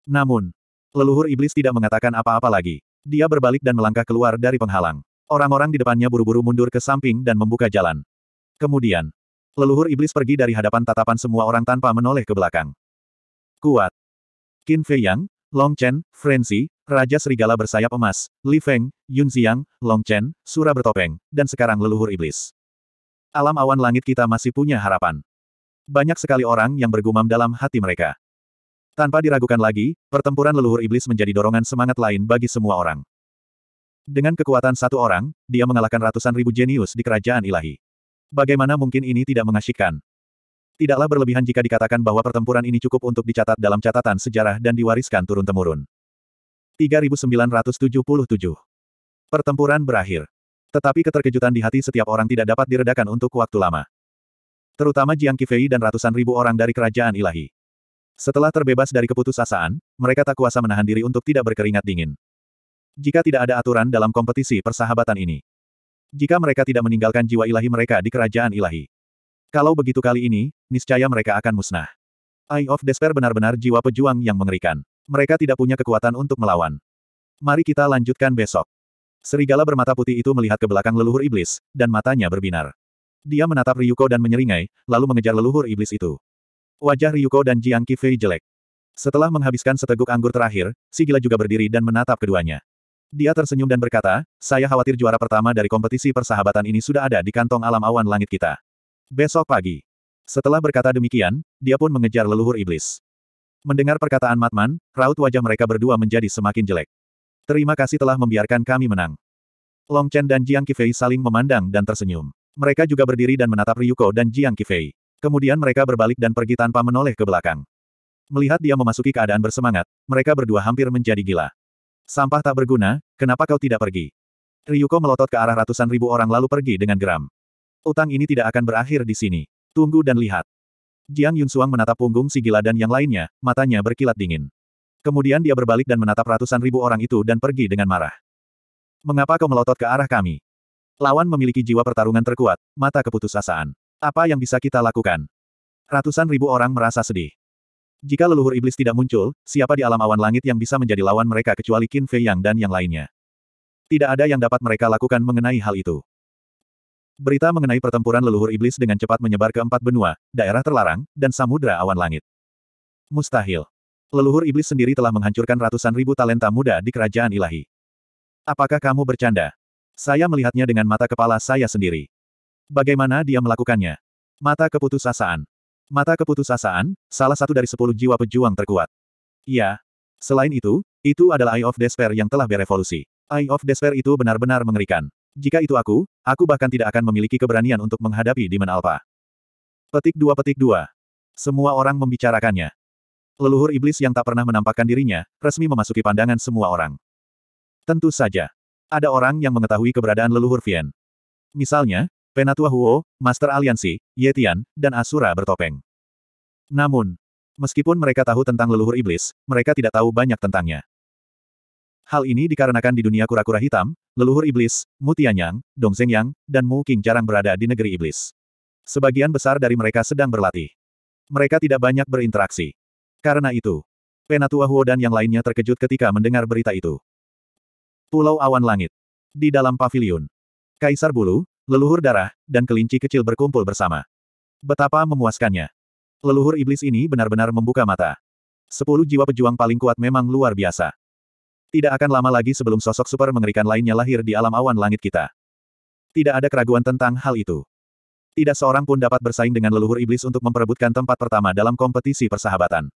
Namun, leluhur iblis tidak mengatakan apa-apa lagi. Dia berbalik dan melangkah keluar dari penghalang. Orang-orang di depannya buru-buru mundur ke samping dan membuka jalan. Kemudian, leluhur iblis pergi dari hadapan tatapan semua orang tanpa menoleh ke belakang. Kuat. Qin Fei Yang, Long Chen, Frenzy, Raja Serigala bersayap emas, Li Feng, Yun Xiang, Long Chen, Sura bertopeng, dan sekarang leluhur iblis. Alam awan langit kita masih punya harapan. Banyak sekali orang yang bergumam dalam hati mereka. Tanpa diragukan lagi, pertempuran leluhur iblis menjadi dorongan semangat lain bagi semua orang. Dengan kekuatan satu orang, dia mengalahkan ratusan ribu jenius di kerajaan ilahi. Bagaimana mungkin ini tidak mengasyikkan? Tidaklah berlebihan jika dikatakan bahwa pertempuran ini cukup untuk dicatat dalam catatan sejarah dan diwariskan turun-temurun. 3977 Pertempuran berakhir. Tetapi keterkejutan di hati setiap orang tidak dapat diredakan untuk waktu lama terutama Jiang Qifei dan ratusan ribu orang dari kerajaan ilahi. Setelah terbebas dari keputusasaan, mereka tak kuasa menahan diri untuk tidak berkeringat dingin. Jika tidak ada aturan dalam kompetisi persahabatan ini. Jika mereka tidak meninggalkan jiwa ilahi mereka di kerajaan ilahi. Kalau begitu kali ini, niscaya mereka akan musnah. Eye of Despair benar-benar jiwa pejuang yang mengerikan. Mereka tidak punya kekuatan untuk melawan. Mari kita lanjutkan besok. Serigala bermata putih itu melihat ke belakang leluhur iblis, dan matanya berbinar. Dia menatap Ryuko dan menyeringai, lalu mengejar leluhur iblis itu. Wajah Ryuko dan Jiang Kifei jelek. Setelah menghabiskan seteguk anggur terakhir, si gila juga berdiri dan menatap keduanya. Dia tersenyum dan berkata, saya khawatir juara pertama dari kompetisi persahabatan ini sudah ada di kantong alam awan langit kita. Besok pagi. Setelah berkata demikian, dia pun mengejar leluhur iblis. Mendengar perkataan Matman, raut wajah mereka berdua menjadi semakin jelek. Terima kasih telah membiarkan kami menang. Long Chen dan Jiang Kifei saling memandang dan tersenyum. Mereka juga berdiri dan menatap Ryuko dan Jiang Kifei. Kemudian mereka berbalik dan pergi tanpa menoleh ke belakang. Melihat dia memasuki keadaan bersemangat, mereka berdua hampir menjadi gila. Sampah tak berguna, kenapa kau tidak pergi? Ryuko melotot ke arah ratusan ribu orang lalu pergi dengan geram. Utang ini tidak akan berakhir di sini. Tunggu dan lihat. Jiang Yunsuang menatap punggung si gila dan yang lainnya, matanya berkilat dingin. Kemudian dia berbalik dan menatap ratusan ribu orang itu dan pergi dengan marah. Mengapa kau melotot ke arah kami? Lawan memiliki jiwa pertarungan terkuat, mata keputusasaan. Apa yang bisa kita lakukan? Ratusan ribu orang merasa sedih. Jika leluhur iblis tidak muncul, siapa di alam awan langit yang bisa menjadi lawan mereka kecuali Qin Fei Yang dan yang lainnya? Tidak ada yang dapat mereka lakukan mengenai hal itu. Berita mengenai pertempuran leluhur iblis dengan cepat menyebar ke empat benua, daerah terlarang, dan samudera awan langit. Mustahil. Leluhur iblis sendiri telah menghancurkan ratusan ribu talenta muda di kerajaan ilahi. Apakah kamu bercanda? Saya melihatnya dengan mata kepala saya sendiri. Bagaimana dia melakukannya? Mata keputusasaan. Mata keputusasaan, salah satu dari sepuluh jiwa pejuang terkuat. Ya. Selain itu, itu adalah Eye of Despair yang telah berevolusi. Eye of Despair itu benar-benar mengerikan. Jika itu aku, aku bahkan tidak akan memiliki keberanian untuk menghadapi Demon Alpha. Petik dua petik dua. Semua orang membicarakannya. Leluhur iblis yang tak pernah menampakkan dirinya, resmi memasuki pandangan semua orang. Tentu saja. Ada orang yang mengetahui keberadaan leluhur Vien. Misalnya, Penatua Huo, Master Aliansi, Yetian, dan Asura bertopeng. Namun, meskipun mereka tahu tentang leluhur iblis, mereka tidak tahu banyak tentangnya. Hal ini dikarenakan di dunia kura-kura hitam, leluhur iblis, Mutianyang, Dongzhengyang, dan Mu King jarang berada di negeri iblis. Sebagian besar dari mereka sedang berlatih. Mereka tidak banyak berinteraksi. Karena itu, Penatua Huo dan yang lainnya terkejut ketika mendengar berita itu. Pulau Awan Langit. Di dalam pavilion. Kaisar Bulu, leluhur darah, dan kelinci kecil berkumpul bersama. Betapa memuaskannya. Leluhur iblis ini benar-benar membuka mata. Sepuluh jiwa pejuang paling kuat memang luar biasa. Tidak akan lama lagi sebelum sosok super mengerikan lainnya lahir di alam awan langit kita. Tidak ada keraguan tentang hal itu. Tidak seorang pun dapat bersaing dengan leluhur iblis untuk memperebutkan tempat pertama dalam kompetisi persahabatan.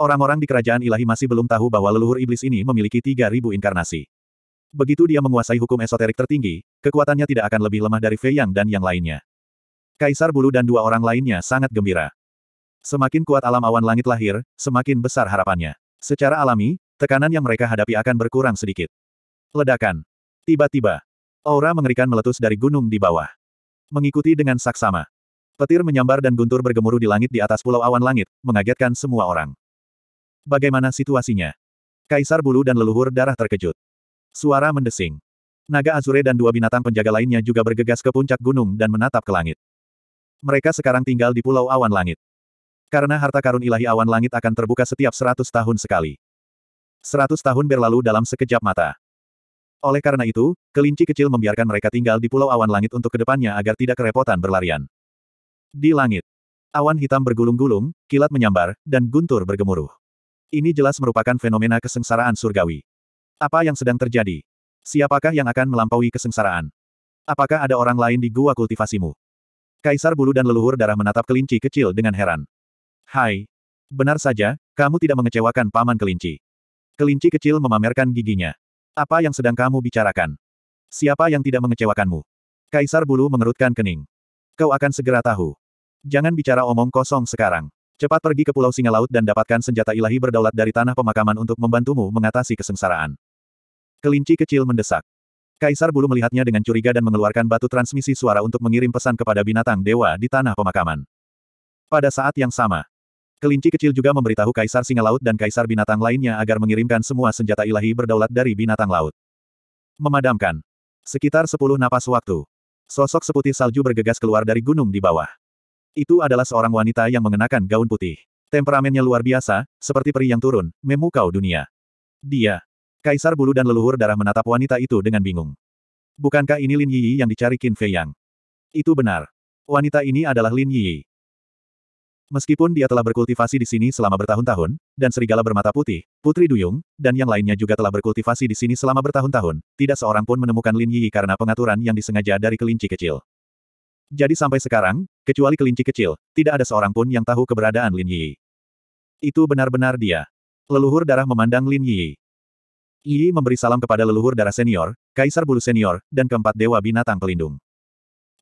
Orang-orang di kerajaan ilahi masih belum tahu bahwa leluhur iblis ini memiliki 3.000 inkarnasi. Begitu dia menguasai hukum esoterik tertinggi, kekuatannya tidak akan lebih lemah dari Fei Yang dan yang lainnya. Kaisar Bulu dan dua orang lainnya sangat gembira. Semakin kuat alam awan langit lahir, semakin besar harapannya. Secara alami, tekanan yang mereka hadapi akan berkurang sedikit. Ledakan. Tiba-tiba, aura mengerikan meletus dari gunung di bawah. Mengikuti dengan saksama. Petir menyambar dan guntur bergemuruh di langit di atas pulau awan langit, mengagetkan semua orang. Bagaimana situasinya? Kaisar bulu dan leluhur darah terkejut. Suara mendesing. Naga Azure dan dua binatang penjaga lainnya juga bergegas ke puncak gunung dan menatap ke langit. Mereka sekarang tinggal di Pulau Awan Langit. Karena harta karun ilahi awan langit akan terbuka setiap seratus tahun sekali. Seratus tahun berlalu dalam sekejap mata. Oleh karena itu, kelinci kecil membiarkan mereka tinggal di Pulau Awan Langit untuk kedepannya agar tidak kerepotan berlarian. Di langit, awan hitam bergulung-gulung, kilat menyambar, dan guntur bergemuruh. Ini jelas merupakan fenomena kesengsaraan surgawi. Apa yang sedang terjadi? Siapakah yang akan melampaui kesengsaraan? Apakah ada orang lain di gua kultivasimu? Kaisar bulu dan leluhur darah menatap kelinci kecil dengan heran. Hai. Benar saja, kamu tidak mengecewakan paman kelinci. Kelinci kecil memamerkan giginya. Apa yang sedang kamu bicarakan? Siapa yang tidak mengecewakanmu? Kaisar bulu mengerutkan kening. Kau akan segera tahu. Jangan bicara omong kosong sekarang. Cepat pergi ke Pulau Singa Laut dan dapatkan senjata ilahi berdaulat dari tanah pemakaman untuk membantumu mengatasi kesengsaraan. Kelinci kecil mendesak. Kaisar Bulu melihatnya dengan curiga dan mengeluarkan batu transmisi suara untuk mengirim pesan kepada binatang dewa di tanah pemakaman. Pada saat yang sama, kelinci kecil juga memberitahu Kaisar Singa Laut dan Kaisar Binatang lainnya agar mengirimkan semua senjata ilahi berdaulat dari binatang laut. Memadamkan. Sekitar sepuluh napas waktu. Sosok seputih salju bergegas keluar dari gunung di bawah. Itu adalah seorang wanita yang mengenakan gaun putih. Temperamennya luar biasa, seperti peri yang turun, memukau dunia. Dia. Kaisar bulu dan leluhur darah menatap wanita itu dengan bingung. Bukankah ini Lin Yi yang dicari Qin Fei Yang? Itu benar. Wanita ini adalah Lin Yi. Meskipun dia telah berkultivasi di sini selama bertahun-tahun, dan serigala bermata putih, Putri Duyung, dan yang lainnya juga telah berkultivasi di sini selama bertahun-tahun, tidak seorang pun menemukan Lin Yi karena pengaturan yang disengaja dari kelinci kecil. Jadi sampai sekarang, Kecuali kelinci kecil, tidak ada seorang pun yang tahu keberadaan Lin Yi. Itu benar-benar dia. Leluhur darah memandang Lin Yi. Yi memberi salam kepada leluhur darah senior, kaisar bulu senior, dan keempat dewa binatang pelindung.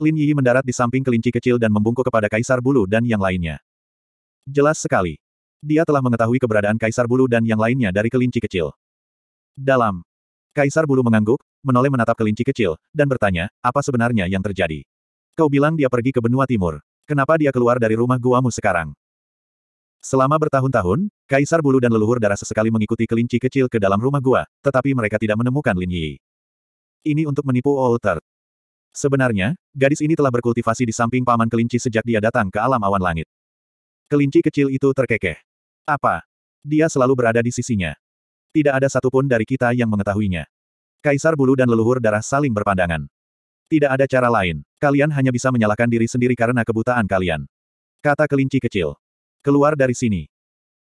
Lin Yi mendarat di samping kelinci kecil dan membungkuk kepada kaisar bulu dan yang lainnya. Jelas sekali. Dia telah mengetahui keberadaan kaisar bulu dan yang lainnya dari kelinci kecil. Dalam. Kaisar bulu mengangguk, menoleh menatap kelinci kecil, dan bertanya, apa sebenarnya yang terjadi. Kau bilang dia pergi ke benua timur. Kenapa dia keluar dari rumah guamu sekarang? Selama bertahun-tahun, kaisar bulu dan leluhur darah sesekali mengikuti kelinci kecil ke dalam rumah gua, tetapi mereka tidak menemukan Lin Yi. Ini untuk menipu Walter. Sebenarnya, gadis ini telah berkultivasi di samping paman kelinci sejak dia datang ke alam awan langit. Kelinci kecil itu terkekeh. Apa? Dia selalu berada di sisinya. Tidak ada satupun dari kita yang mengetahuinya. Kaisar bulu dan leluhur darah saling berpandangan. Tidak ada cara lain. Kalian hanya bisa menyalahkan diri sendiri karena kebutaan kalian. Kata kelinci kecil. Keluar dari sini.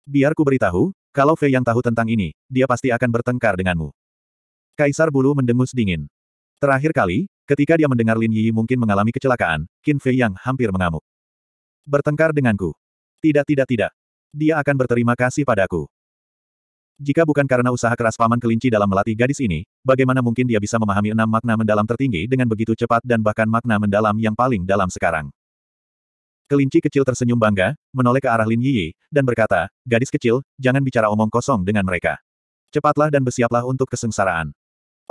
Biar ku beritahu, kalau Fei yang tahu tentang ini, dia pasti akan bertengkar denganmu. Kaisar Bulu mendengus dingin. Terakhir kali, ketika dia mendengar Lin Yi mungkin mengalami kecelakaan, Qin Fei yang hampir mengamuk. Bertengkar denganku. Tidak tidak tidak. Dia akan berterima kasih padaku. Jika bukan karena usaha keras paman kelinci dalam melatih gadis ini, bagaimana mungkin dia bisa memahami enam makna mendalam tertinggi dengan begitu cepat dan bahkan makna mendalam yang paling dalam sekarang. Kelinci kecil tersenyum bangga, menoleh ke arah Lin Yiyi, dan berkata, gadis kecil, jangan bicara omong kosong dengan mereka. Cepatlah dan bersiaplah untuk kesengsaraan.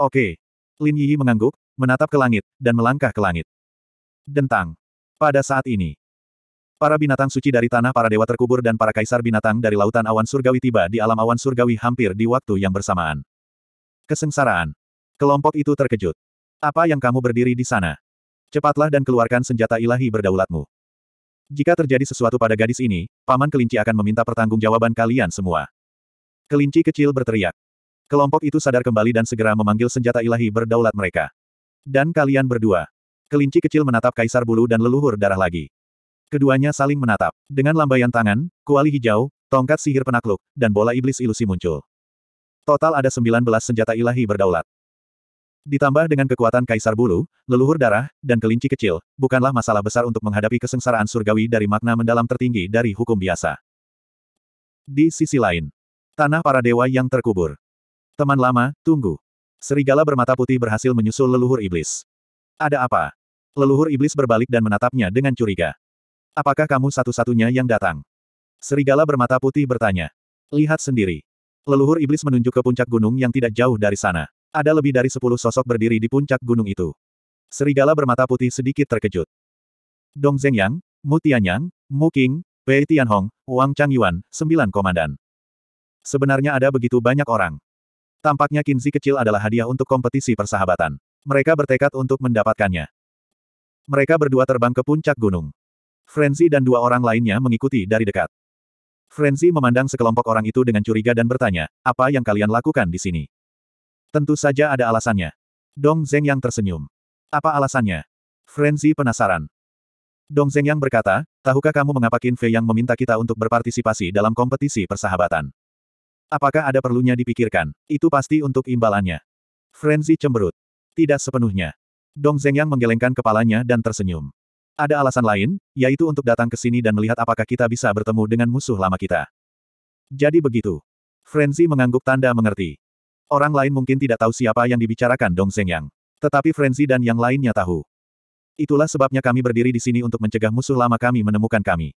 Oke. Lin Yiyi mengangguk, menatap ke langit, dan melangkah ke langit. Dentang. Pada saat ini, Para binatang suci dari tanah para dewa terkubur dan para kaisar binatang dari lautan awan surgawi tiba di alam awan surgawi hampir di waktu yang bersamaan. Kesengsaraan. Kelompok itu terkejut. Apa yang kamu berdiri di sana? Cepatlah dan keluarkan senjata ilahi berdaulatmu. Jika terjadi sesuatu pada gadis ini, Paman Kelinci akan meminta pertanggungjawaban kalian semua. Kelinci kecil berteriak. Kelompok itu sadar kembali dan segera memanggil senjata ilahi berdaulat mereka. Dan kalian berdua. Kelinci kecil menatap kaisar bulu dan leluhur darah lagi. Keduanya saling menatap. Dengan lambaian tangan, kuali hijau, tongkat sihir penakluk, dan bola iblis ilusi muncul. Total ada 19 senjata ilahi berdaulat. Ditambah dengan kekuatan kaisar bulu, leluhur darah, dan kelinci kecil, bukanlah masalah besar untuk menghadapi kesengsaraan surgawi dari makna mendalam tertinggi dari hukum biasa. Di sisi lain, tanah para dewa yang terkubur. Teman lama, tunggu. Serigala bermata putih berhasil menyusul leluhur iblis. Ada apa? Leluhur iblis berbalik dan menatapnya dengan curiga. Apakah kamu satu-satunya yang datang? Serigala bermata putih bertanya. Lihat sendiri. Leluhur iblis menunjuk ke puncak gunung yang tidak jauh dari sana. Ada lebih dari sepuluh sosok berdiri di puncak gunung itu. Serigala bermata putih sedikit terkejut. Dong Zhengyang, Mu Tianyang, Mu Qing, Wei Tianhong, Wang Changyuan, sembilan komandan. Sebenarnya ada begitu banyak orang. Tampaknya Kinzi kecil adalah hadiah untuk kompetisi persahabatan. Mereka bertekad untuk mendapatkannya. Mereka berdua terbang ke puncak gunung. Frenzy dan dua orang lainnya mengikuti dari dekat. Frenzy memandang sekelompok orang itu dengan curiga dan bertanya, apa yang kalian lakukan di sini? Tentu saja ada alasannya. Dong Zeng yang tersenyum. Apa alasannya? Frenzy penasaran. Dong Zeng yang berkata, tahukah kamu mengapa Qin Fei yang meminta kita untuk berpartisipasi dalam kompetisi persahabatan? Apakah ada perlunya dipikirkan? Itu pasti untuk imbalannya. Frenzy cemberut. Tidak sepenuhnya. Dong Zeng yang menggelengkan kepalanya dan tersenyum. Ada alasan lain, yaitu untuk datang ke sini dan melihat apakah kita bisa bertemu dengan musuh lama kita. Jadi begitu. Frenzy mengangguk tanda mengerti. Orang lain mungkin tidak tahu siapa yang dibicarakan Dong Yang. Tetapi Frenzy dan yang lainnya tahu. Itulah sebabnya kami berdiri di sini untuk mencegah musuh lama kami menemukan kami.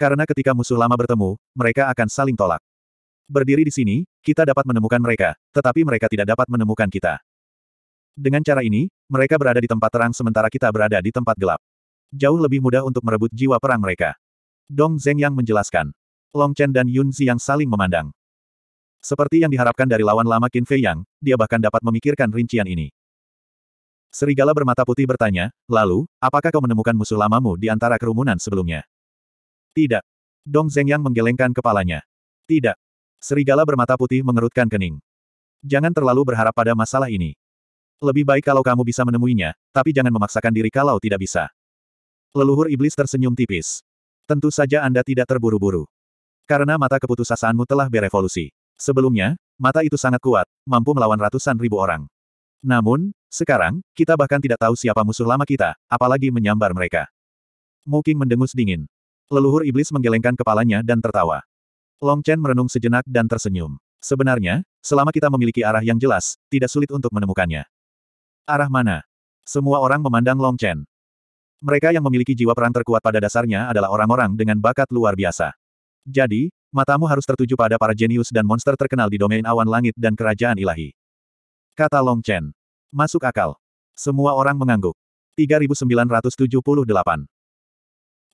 Karena ketika musuh lama bertemu, mereka akan saling tolak. Berdiri di sini, kita dapat menemukan mereka, tetapi mereka tidak dapat menemukan kita. Dengan cara ini, mereka berada di tempat terang sementara kita berada di tempat gelap jauh lebih mudah untuk merebut jiwa perang mereka. Dong Zeng yang menjelaskan. Long Chen dan Yun Zi yang saling memandang. Seperti yang diharapkan dari lawan lama Qin Fei Yang, dia bahkan dapat memikirkan rincian ini. Serigala bermata putih bertanya, lalu, apakah kau menemukan musuh lamamu di antara kerumunan sebelumnya? Tidak. Dong Zeng Yang menggelengkan kepalanya. Tidak. Serigala bermata putih mengerutkan kening. Jangan terlalu berharap pada masalah ini. Lebih baik kalau kamu bisa menemuinya, tapi jangan memaksakan diri kalau tidak bisa. Leluhur iblis tersenyum tipis. Tentu saja Anda tidak terburu-buru. Karena mata keputusasaanmu telah berevolusi. Sebelumnya, mata itu sangat kuat, mampu melawan ratusan ribu orang. Namun, sekarang, kita bahkan tidak tahu siapa musuh lama kita, apalagi menyambar mereka. Muking mendengus dingin. Leluhur iblis menggelengkan kepalanya dan tertawa. Long Chen merenung sejenak dan tersenyum. Sebenarnya, selama kita memiliki arah yang jelas, tidak sulit untuk menemukannya. Arah mana? Semua orang memandang Long Chen. Mereka yang memiliki jiwa perang terkuat pada dasarnya adalah orang-orang dengan bakat luar biasa. Jadi, matamu harus tertuju pada para jenius dan monster terkenal di domain awan langit dan kerajaan ilahi. Kata Long Chen. Masuk akal. Semua orang mengangguk. 3978.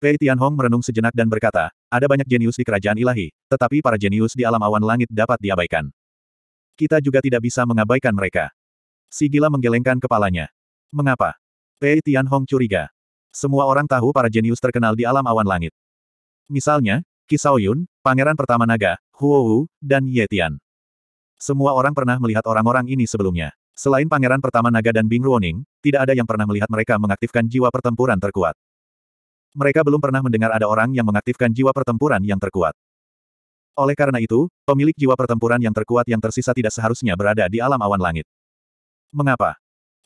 Pei Tianhong merenung sejenak dan berkata, ada banyak jenius di kerajaan ilahi, tetapi para jenius di alam awan langit dapat diabaikan. Kita juga tidak bisa mengabaikan mereka. Si gila menggelengkan kepalanya. Mengapa? Pei Tianhong curiga. Semua orang tahu para jenius terkenal di alam awan langit. Misalnya, Kisao Yun, Pangeran Pertama Naga, Huo Wu, dan Ye Tian. Semua orang pernah melihat orang-orang ini sebelumnya. Selain Pangeran Pertama Naga dan Bing Ruoning, tidak ada yang pernah melihat mereka mengaktifkan jiwa pertempuran terkuat. Mereka belum pernah mendengar ada orang yang mengaktifkan jiwa pertempuran yang terkuat. Oleh karena itu, pemilik jiwa pertempuran yang terkuat yang tersisa tidak seharusnya berada di alam awan langit. Mengapa?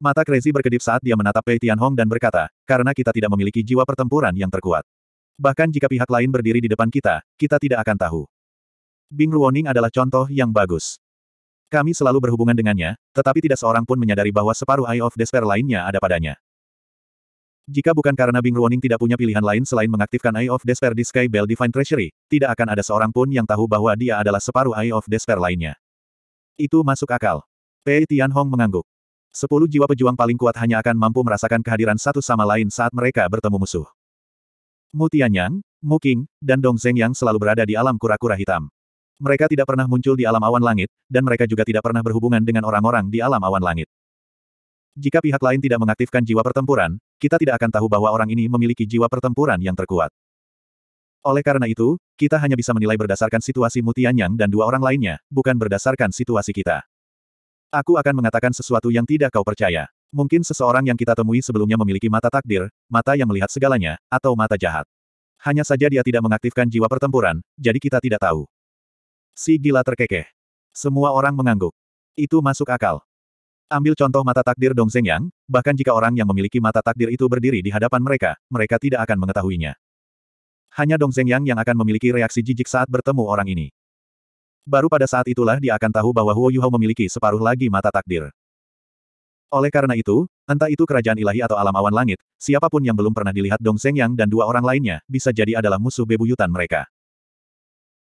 Mata Crazy berkedip saat dia menatap Pei Tianhong dan berkata, karena kita tidak memiliki jiwa pertempuran yang terkuat. Bahkan jika pihak lain berdiri di depan kita, kita tidak akan tahu. Bing Ruoning adalah contoh yang bagus. Kami selalu berhubungan dengannya, tetapi tidak seorang pun menyadari bahwa separuh Eye of Despair lainnya ada padanya. Jika bukan karena Bing Ruoning tidak punya pilihan lain selain mengaktifkan Eye of Despair di Sky Bell Divine Treasury, tidak akan ada seorang pun yang tahu bahwa dia adalah separuh Eye of Despair lainnya. Itu masuk akal. Pei Tianhong mengangguk. Sepuluh jiwa pejuang paling kuat hanya akan mampu merasakan kehadiran satu sama lain saat mereka bertemu musuh. Mu Tianyang, Mu King, dan Dong Zeng yang selalu berada di alam kura-kura hitam. Mereka tidak pernah muncul di alam awan langit, dan mereka juga tidak pernah berhubungan dengan orang-orang di alam awan langit. Jika pihak lain tidak mengaktifkan jiwa pertempuran, kita tidak akan tahu bahwa orang ini memiliki jiwa pertempuran yang terkuat. Oleh karena itu, kita hanya bisa menilai berdasarkan situasi Mutianyang dan dua orang lainnya, bukan berdasarkan situasi kita. Aku akan mengatakan sesuatu yang tidak kau percaya. Mungkin seseorang yang kita temui sebelumnya memiliki mata takdir, mata yang melihat segalanya, atau mata jahat. Hanya saja dia tidak mengaktifkan jiwa pertempuran, jadi kita tidak tahu. Si gila terkekeh. Semua orang mengangguk. Itu masuk akal. Ambil contoh mata takdir Dong Zeng Yang, bahkan jika orang yang memiliki mata takdir itu berdiri di hadapan mereka, mereka tidak akan mengetahuinya. Hanya Dong Zeng Yang yang akan memiliki reaksi jijik saat bertemu orang ini. Baru pada saat itulah dia akan tahu bahwa Huo Yuhao memiliki separuh lagi mata takdir. Oleh karena itu, entah itu kerajaan ilahi atau alam awan langit, siapapun yang belum pernah dilihat Dong Seng Yang dan dua orang lainnya bisa jadi adalah musuh bebuyutan mereka.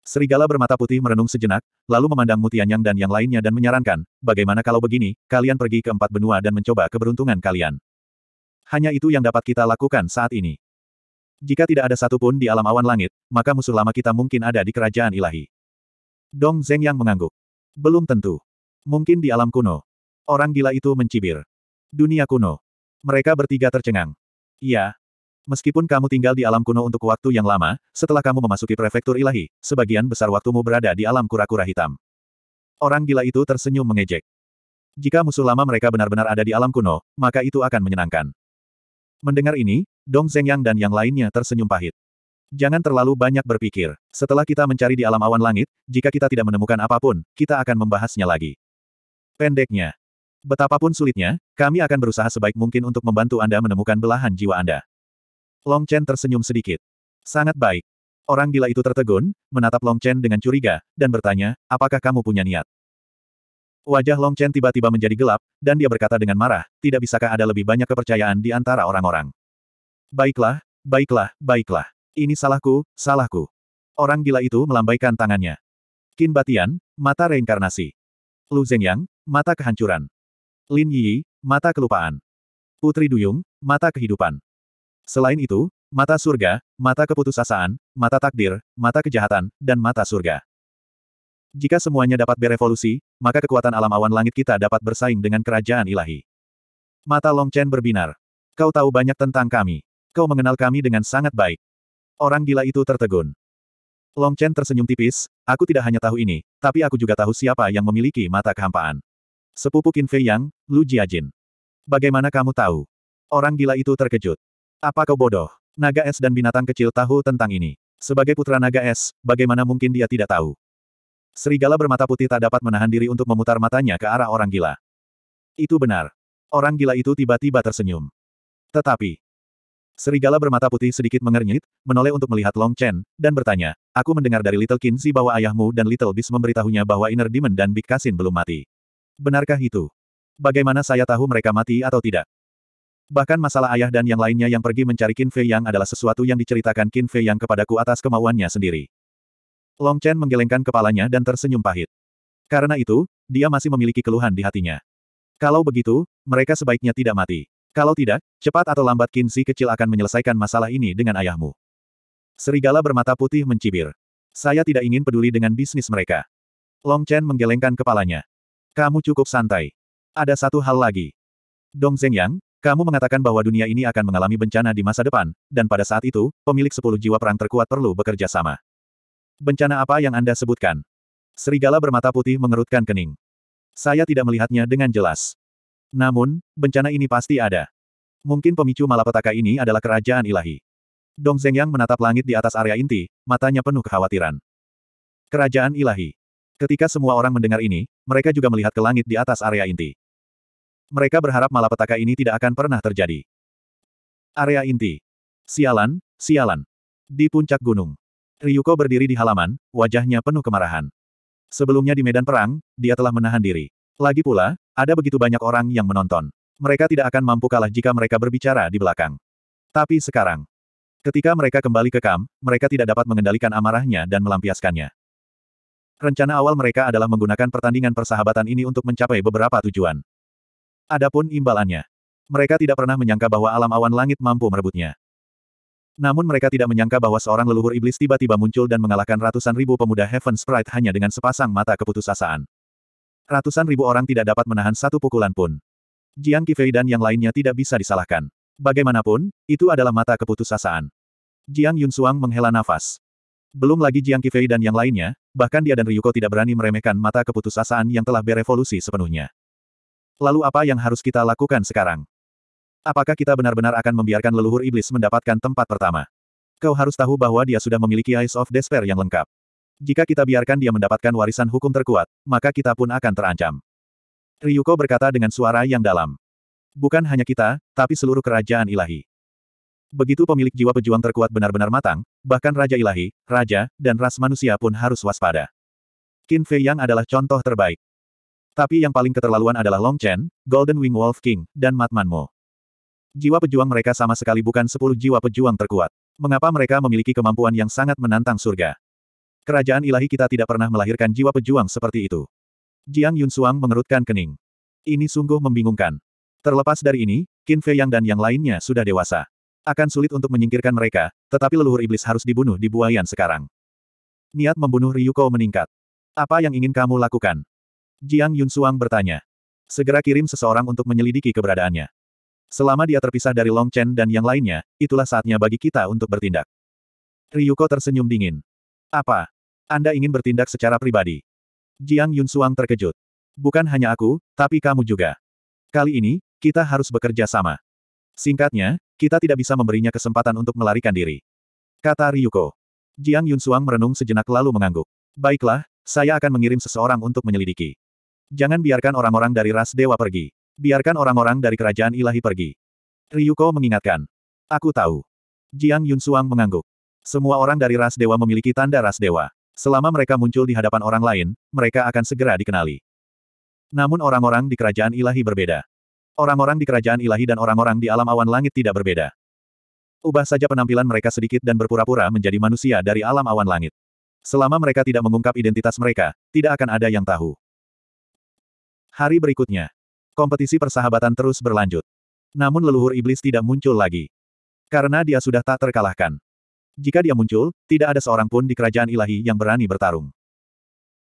Serigala bermata putih merenung sejenak, lalu memandang Mutianyang dan yang lainnya dan menyarankan, bagaimana kalau begini, kalian pergi ke empat benua dan mencoba keberuntungan kalian. Hanya itu yang dapat kita lakukan saat ini. Jika tidak ada satupun di alam awan langit, maka musuh lama kita mungkin ada di kerajaan ilahi. Dong Zeng yang mengangguk. Belum tentu. Mungkin di alam kuno. Orang gila itu mencibir. Dunia kuno. Mereka bertiga tercengang. Iya. Meskipun kamu tinggal di alam kuno untuk waktu yang lama, setelah kamu memasuki prefektur ilahi, sebagian besar waktumu berada di alam kura-kura hitam. Orang gila itu tersenyum mengejek. Jika musuh lama mereka benar-benar ada di alam kuno, maka itu akan menyenangkan. Mendengar ini, Dong Zhengyang dan yang lainnya tersenyum pahit. Jangan terlalu banyak berpikir. Setelah kita mencari di alam awan langit, jika kita tidak menemukan apapun, kita akan membahasnya lagi. Pendeknya. Betapapun sulitnya, kami akan berusaha sebaik mungkin untuk membantu Anda menemukan belahan jiwa Anda. Long Chen tersenyum sedikit. Sangat baik. Orang gila itu tertegun, menatap Long Chen dengan curiga, dan bertanya, apakah kamu punya niat? Wajah Long Chen tiba-tiba menjadi gelap, dan dia berkata dengan marah, tidak bisakah ada lebih banyak kepercayaan di antara orang-orang. Baiklah, baiklah, baiklah. Ini salahku, salahku. Orang gila itu melambaikan tangannya. Qin Batian, mata reinkarnasi. Lu Zhengyang, mata kehancuran. Lin Yi, mata kelupaan. Putri Duyung, mata kehidupan. Selain itu, mata surga, mata keputusasaan, mata takdir, mata kejahatan, dan mata surga. Jika semuanya dapat berevolusi, maka kekuatan alam awan langit kita dapat bersaing dengan kerajaan ilahi. Mata Long Chen berbinar. Kau tahu banyak tentang kami. Kau mengenal kami dengan sangat baik. Orang gila itu tertegun. Long Chen tersenyum tipis, aku tidak hanya tahu ini, tapi aku juga tahu siapa yang memiliki mata kehampaan. Sepupu Qin Fei Yang, Lu Jiajin. Bagaimana kamu tahu? Orang gila itu terkejut. Apa kau bodoh? Naga es dan binatang kecil tahu tentang ini. Sebagai putra naga es, bagaimana mungkin dia tidak tahu? Serigala bermata putih tak dapat menahan diri untuk memutar matanya ke arah orang gila. Itu benar. Orang gila itu tiba-tiba tersenyum. Tetapi, Serigala bermata putih sedikit mengernyit, menoleh untuk melihat Long Chen, dan bertanya, aku mendengar dari Little Kinzi bahwa ayahmu dan Little Beast memberitahunya bahwa Inner Demon dan Big Kasin belum mati. Benarkah itu? Bagaimana saya tahu mereka mati atau tidak? Bahkan masalah ayah dan yang lainnya yang pergi mencari Qin Fei Yang adalah sesuatu yang diceritakan Qin Fei Yang kepadaku atas kemauannya sendiri. Long Chen menggelengkan kepalanya dan tersenyum pahit. Karena itu, dia masih memiliki keluhan di hatinya. Kalau begitu, mereka sebaiknya tidak mati. Kalau tidak, cepat atau lambat Kinsi kecil akan menyelesaikan masalah ini dengan ayahmu. Serigala bermata putih mencibir. Saya tidak ingin peduli dengan bisnis mereka. Long Chen menggelengkan kepalanya. Kamu cukup santai. Ada satu hal lagi. Dong Zhenyang, kamu mengatakan bahwa dunia ini akan mengalami bencana di masa depan, dan pada saat itu, pemilik sepuluh jiwa perang terkuat perlu bekerja sama. Bencana apa yang Anda sebutkan? Serigala bermata putih mengerutkan kening. Saya tidak melihatnya dengan jelas. Namun, bencana ini pasti ada. Mungkin pemicu malapetaka ini adalah kerajaan ilahi. Dong Zhengyang menatap langit di atas area inti, matanya penuh kekhawatiran. Kerajaan ilahi. Ketika semua orang mendengar ini, mereka juga melihat ke langit di atas area inti. Mereka berharap malapetaka ini tidak akan pernah terjadi. Area inti. Sialan, sialan. Di puncak gunung. Ryuko berdiri di halaman, wajahnya penuh kemarahan. Sebelumnya di medan perang, dia telah menahan diri. Lagi pula, ada begitu banyak orang yang menonton. Mereka tidak akan mampu kalah jika mereka berbicara di belakang. Tapi sekarang, ketika mereka kembali ke kam, mereka tidak dapat mengendalikan amarahnya dan melampiaskannya. Rencana awal mereka adalah menggunakan pertandingan persahabatan ini untuk mencapai beberapa tujuan. Adapun imbalannya, mereka tidak pernah menyangka bahwa alam awan langit mampu merebutnya. Namun mereka tidak menyangka bahwa seorang leluhur iblis tiba-tiba muncul dan mengalahkan ratusan ribu pemuda Heaven Sprite hanya dengan sepasang mata keputusasaan. Ratusan ribu orang tidak dapat menahan satu pukulan pun. Jiang Qifei dan yang lainnya tidak bisa disalahkan. Bagaimanapun, itu adalah mata keputusasaan. Jiang Yunsuang menghela nafas. Belum lagi Jiang Qifei dan yang lainnya, bahkan dia dan Ryuko tidak berani meremehkan mata keputusasaan yang telah berevolusi sepenuhnya. Lalu apa yang harus kita lakukan sekarang? Apakah kita benar-benar akan membiarkan leluhur iblis mendapatkan tempat pertama? Kau harus tahu bahwa dia sudah memiliki Eyes of Despair yang lengkap. Jika kita biarkan dia mendapatkan warisan hukum terkuat, maka kita pun akan terancam. Ryuko berkata dengan suara yang dalam. Bukan hanya kita, tapi seluruh kerajaan ilahi. Begitu pemilik jiwa pejuang terkuat benar-benar matang, bahkan Raja Ilahi, Raja, dan ras manusia pun harus waspada. Qin Fei Yang adalah contoh terbaik. Tapi yang paling keterlaluan adalah Long Chen, Golden Wing Wolf King, dan Matman Mo. Jiwa pejuang mereka sama sekali bukan sepuluh jiwa pejuang terkuat. Mengapa mereka memiliki kemampuan yang sangat menantang surga? Kerajaan ilahi kita tidak pernah melahirkan jiwa pejuang seperti itu. Jiang Yunsuang mengerutkan kening. Ini sungguh membingungkan. Terlepas dari ini, Qin Fei Yang dan yang lainnya sudah dewasa. Akan sulit untuk menyingkirkan mereka, tetapi leluhur iblis harus dibunuh di buayan sekarang. Niat membunuh Ryuko meningkat. Apa yang ingin kamu lakukan? Jiang Yunsuang bertanya. Segera kirim seseorang untuk menyelidiki keberadaannya. Selama dia terpisah dari Long Chen dan yang lainnya, itulah saatnya bagi kita untuk bertindak. Ryuko tersenyum dingin. Apa? Anda ingin bertindak secara pribadi. Jiang Yunsuang terkejut. Bukan hanya aku, tapi kamu juga. Kali ini, kita harus bekerja sama. Singkatnya, kita tidak bisa memberinya kesempatan untuk melarikan diri. Kata Ryuko. Jiang Yunsuang merenung sejenak lalu mengangguk. Baiklah, saya akan mengirim seseorang untuk menyelidiki. Jangan biarkan orang-orang dari ras dewa pergi. Biarkan orang-orang dari kerajaan ilahi pergi. Ryuko mengingatkan. Aku tahu. Jiang Yunsuang mengangguk. Semua orang dari ras dewa memiliki tanda ras dewa. Selama mereka muncul di hadapan orang lain, mereka akan segera dikenali. Namun orang-orang di kerajaan ilahi berbeda. Orang-orang di kerajaan ilahi dan orang-orang di alam awan langit tidak berbeda. Ubah saja penampilan mereka sedikit dan berpura-pura menjadi manusia dari alam awan langit. Selama mereka tidak mengungkap identitas mereka, tidak akan ada yang tahu. Hari berikutnya, kompetisi persahabatan terus berlanjut. Namun leluhur iblis tidak muncul lagi. Karena dia sudah tak terkalahkan. Jika dia muncul, tidak ada seorang pun di kerajaan ilahi yang berani bertarung.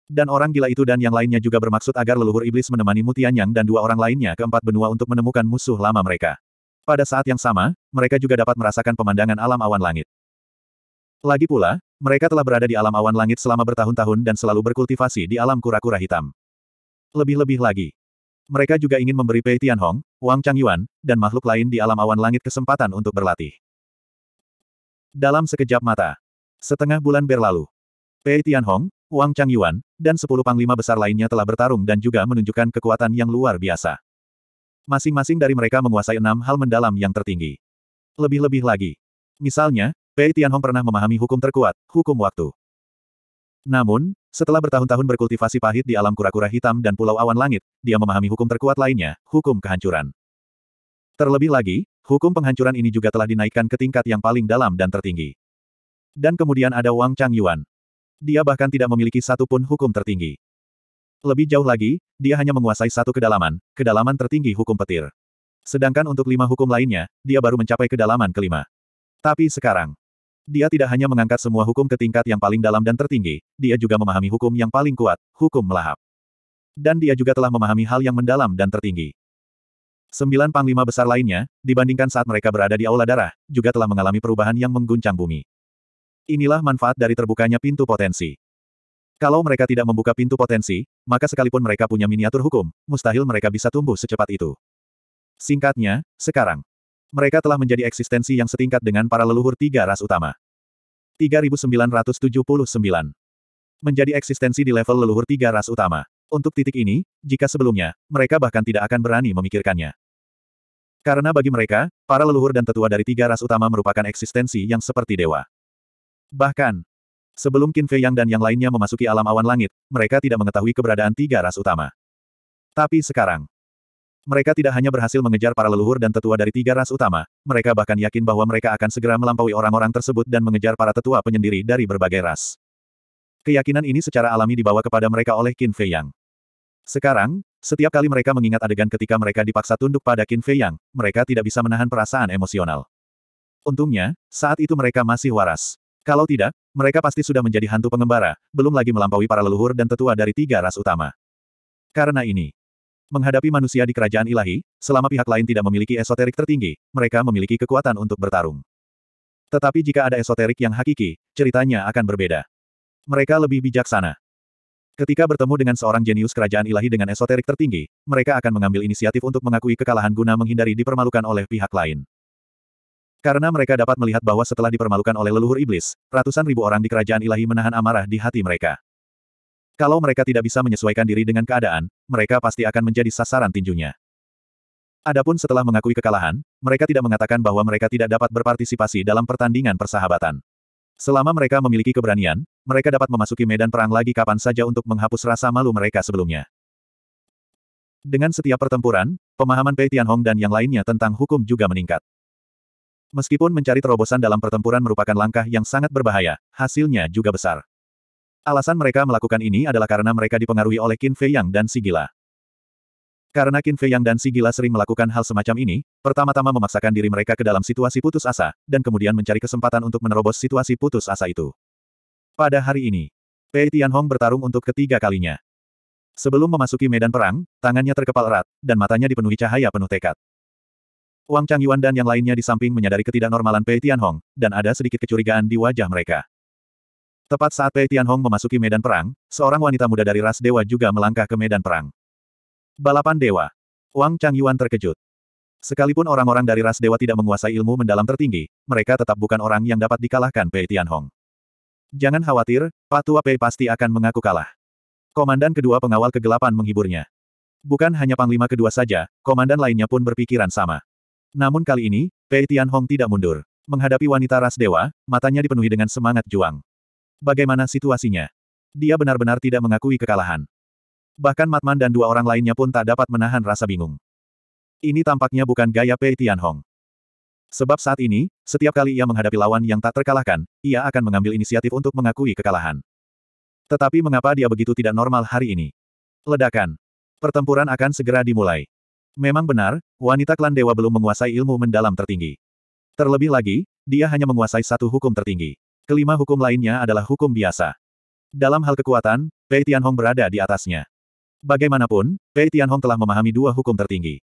Dan orang gila itu dan yang lainnya juga bermaksud agar leluhur iblis menemani Mutianyang dan dua orang lainnya ke empat benua untuk menemukan musuh lama mereka. Pada saat yang sama, mereka juga dapat merasakan pemandangan alam awan langit. Lagi pula, mereka telah berada di alam awan langit selama bertahun-tahun dan selalu berkultivasi di alam kura-kura hitam. Lebih-lebih lagi, mereka juga ingin memberi Pei Tianhong, Wang Changyuan, dan makhluk lain di alam awan langit kesempatan untuk berlatih. Dalam sekejap mata. Setengah bulan berlalu. Pei Tianhong, Wang Changyuan, dan sepuluh panglima besar lainnya telah bertarung dan juga menunjukkan kekuatan yang luar biasa. Masing-masing dari mereka menguasai enam hal mendalam yang tertinggi. Lebih-lebih lagi. Misalnya, Pei Tianhong pernah memahami hukum terkuat, hukum waktu. Namun, setelah bertahun-tahun berkultivasi pahit di alam kura-kura hitam dan pulau awan langit, dia memahami hukum terkuat lainnya, hukum kehancuran. Terlebih lagi, hukum penghancuran ini juga telah dinaikkan ke tingkat yang paling dalam dan tertinggi. Dan kemudian ada Wang Chang Yuan. Dia bahkan tidak memiliki satupun hukum tertinggi. Lebih jauh lagi, dia hanya menguasai satu kedalaman, kedalaman tertinggi hukum petir. Sedangkan untuk lima hukum lainnya, dia baru mencapai kedalaman kelima. Tapi sekarang, dia tidak hanya mengangkat semua hukum ke tingkat yang paling dalam dan tertinggi, dia juga memahami hukum yang paling kuat, hukum melahap. Dan dia juga telah memahami hal yang mendalam dan tertinggi. Sembilan panglima besar lainnya, dibandingkan saat mereka berada di Aula Darah, juga telah mengalami perubahan yang mengguncang bumi. Inilah manfaat dari terbukanya pintu potensi. Kalau mereka tidak membuka pintu potensi, maka sekalipun mereka punya miniatur hukum, mustahil mereka bisa tumbuh secepat itu. Singkatnya, sekarang. Mereka telah menjadi eksistensi yang setingkat dengan para leluhur tiga ras utama. 3979. Menjadi eksistensi di level leluhur tiga ras utama. Untuk titik ini, jika sebelumnya, mereka bahkan tidak akan berani memikirkannya. Karena bagi mereka, para leluhur dan tetua dari tiga ras utama merupakan eksistensi yang seperti dewa. Bahkan, sebelum Qin Fei Yang dan yang lainnya memasuki alam awan langit, mereka tidak mengetahui keberadaan tiga ras utama. Tapi sekarang, mereka tidak hanya berhasil mengejar para leluhur dan tetua dari tiga ras utama, mereka bahkan yakin bahwa mereka akan segera melampaui orang-orang tersebut dan mengejar para tetua penyendiri dari berbagai ras. Keyakinan ini secara alami dibawa kepada mereka oleh Qin Fei Yang. Sekarang, setiap kali mereka mengingat adegan ketika mereka dipaksa tunduk pada Qin Fei Yang, mereka tidak bisa menahan perasaan emosional. Untungnya, saat itu mereka masih waras. Kalau tidak, mereka pasti sudah menjadi hantu pengembara, belum lagi melampaui para leluhur dan tetua dari tiga ras utama. Karena ini, menghadapi manusia di kerajaan ilahi, selama pihak lain tidak memiliki esoterik tertinggi, mereka memiliki kekuatan untuk bertarung. Tetapi jika ada esoterik yang hakiki, ceritanya akan berbeda. Mereka lebih bijaksana. Ketika bertemu dengan seorang jenius kerajaan ilahi dengan esoterik tertinggi, mereka akan mengambil inisiatif untuk mengakui kekalahan guna menghindari dipermalukan oleh pihak lain. Karena mereka dapat melihat bahwa setelah dipermalukan oleh leluhur iblis, ratusan ribu orang di kerajaan ilahi menahan amarah di hati mereka. Kalau mereka tidak bisa menyesuaikan diri dengan keadaan, mereka pasti akan menjadi sasaran tinjunya. Adapun setelah mengakui kekalahan, mereka tidak mengatakan bahwa mereka tidak dapat berpartisipasi dalam pertandingan persahabatan. Selama mereka memiliki keberanian, mereka dapat memasuki medan perang lagi kapan saja untuk menghapus rasa malu mereka sebelumnya. Dengan setiap pertempuran, pemahaman Pei Tianhong dan yang lainnya tentang hukum juga meningkat. Meskipun mencari terobosan dalam pertempuran merupakan langkah yang sangat berbahaya, hasilnya juga besar. Alasan mereka melakukan ini adalah karena mereka dipengaruhi oleh Qin Fei Yang dan Sigila. Karena Qin Fei Yang dan Si Gila sering melakukan hal semacam ini, pertama-tama memaksakan diri mereka ke dalam situasi putus asa, dan kemudian mencari kesempatan untuk menerobos situasi putus asa itu. Pada hari ini, Pei Tianhong bertarung untuk ketiga kalinya. Sebelum memasuki medan perang, tangannya terkepal erat, dan matanya dipenuhi cahaya penuh tekad. Wang Changyuan dan yang lainnya di samping menyadari ketidaknormalan Pei Tianhong, dan ada sedikit kecurigaan di wajah mereka. Tepat saat Pei Tianhong memasuki medan perang, seorang wanita muda dari ras dewa juga melangkah ke medan perang. Balapan Dewa. Wang Changyuan terkejut. Sekalipun orang-orang dari ras dewa tidak menguasai ilmu mendalam tertinggi, mereka tetap bukan orang yang dapat dikalahkan Pei Tianhong. Jangan khawatir, Patua Pei pasti akan mengaku kalah. Komandan kedua pengawal kegelapan menghiburnya. Bukan hanya panglima kedua saja, komandan lainnya pun berpikiran sama. Namun kali ini, Pei Tianhong tidak mundur. Menghadapi wanita ras dewa, matanya dipenuhi dengan semangat juang. Bagaimana situasinya? Dia benar-benar tidak mengakui kekalahan. Bahkan Matman dan dua orang lainnya pun tak dapat menahan rasa bingung. Ini tampaknya bukan gaya Pei Tianhong. Sebab saat ini, setiap kali ia menghadapi lawan yang tak terkalahkan, ia akan mengambil inisiatif untuk mengakui kekalahan. Tetapi mengapa dia begitu tidak normal hari ini? Ledakan. Pertempuran akan segera dimulai. Memang benar, wanita klan dewa belum menguasai ilmu mendalam tertinggi. Terlebih lagi, dia hanya menguasai satu hukum tertinggi. Kelima hukum lainnya adalah hukum biasa. Dalam hal kekuatan, Pei Tianhong berada di atasnya. Bagaimanapun, Pei Tianhong telah memahami dua hukum tertinggi.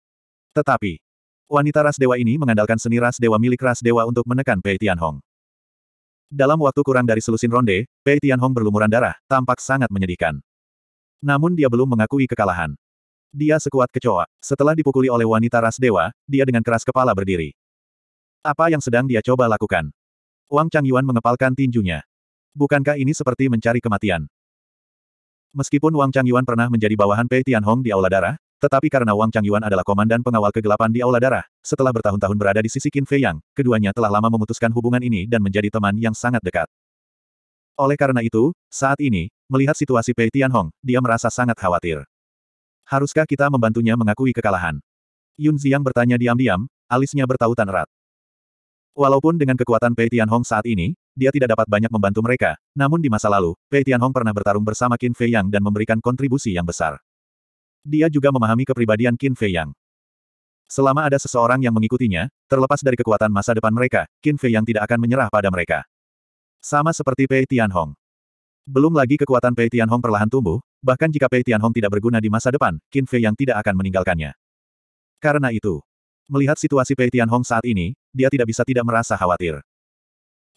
Tetapi, wanita ras dewa ini mengandalkan seni ras dewa milik ras dewa untuk menekan Pei Tianhong. Dalam waktu kurang dari selusin ronde, Pei Tianhong berlumuran darah, tampak sangat menyedihkan. Namun dia belum mengakui kekalahan. Dia sekuat kecoa. Setelah dipukuli oleh wanita ras dewa, dia dengan keras kepala berdiri. Apa yang sedang dia coba lakukan? Wang Changyuan mengepalkan tinjunya. Bukankah ini seperti mencari kematian? Meskipun Wang Changyuan pernah menjadi bawahan Pei Tianhong di Aula Darah, tetapi karena Wang Changyuan adalah komandan pengawal kegelapan di Aula Darah, setelah bertahun-tahun berada di sisi Qin Fei Yang, keduanya telah lama memutuskan hubungan ini dan menjadi teman yang sangat dekat. Oleh karena itu, saat ini, melihat situasi Pei Tianhong, dia merasa sangat khawatir. Haruskah kita membantunya mengakui kekalahan? Yun Ziang bertanya diam-diam, alisnya bertautan erat. Walaupun dengan kekuatan Pei Tianhong saat ini, dia tidak dapat banyak membantu mereka, namun di masa lalu, Pei Tianhong pernah bertarung bersama Qin Fei Yang dan memberikan kontribusi yang besar. Dia juga memahami kepribadian Qin Fei Yang. Selama ada seseorang yang mengikutinya, terlepas dari kekuatan masa depan mereka, Qin Fei Yang tidak akan menyerah pada mereka. Sama seperti Pei Tianhong. Belum lagi kekuatan Pei Tianhong perlahan tumbuh, bahkan jika Pei Tianhong tidak berguna di masa depan, Qin Fei Yang tidak akan meninggalkannya. Karena itu, melihat situasi Pei Tianhong saat ini, dia tidak bisa tidak merasa khawatir.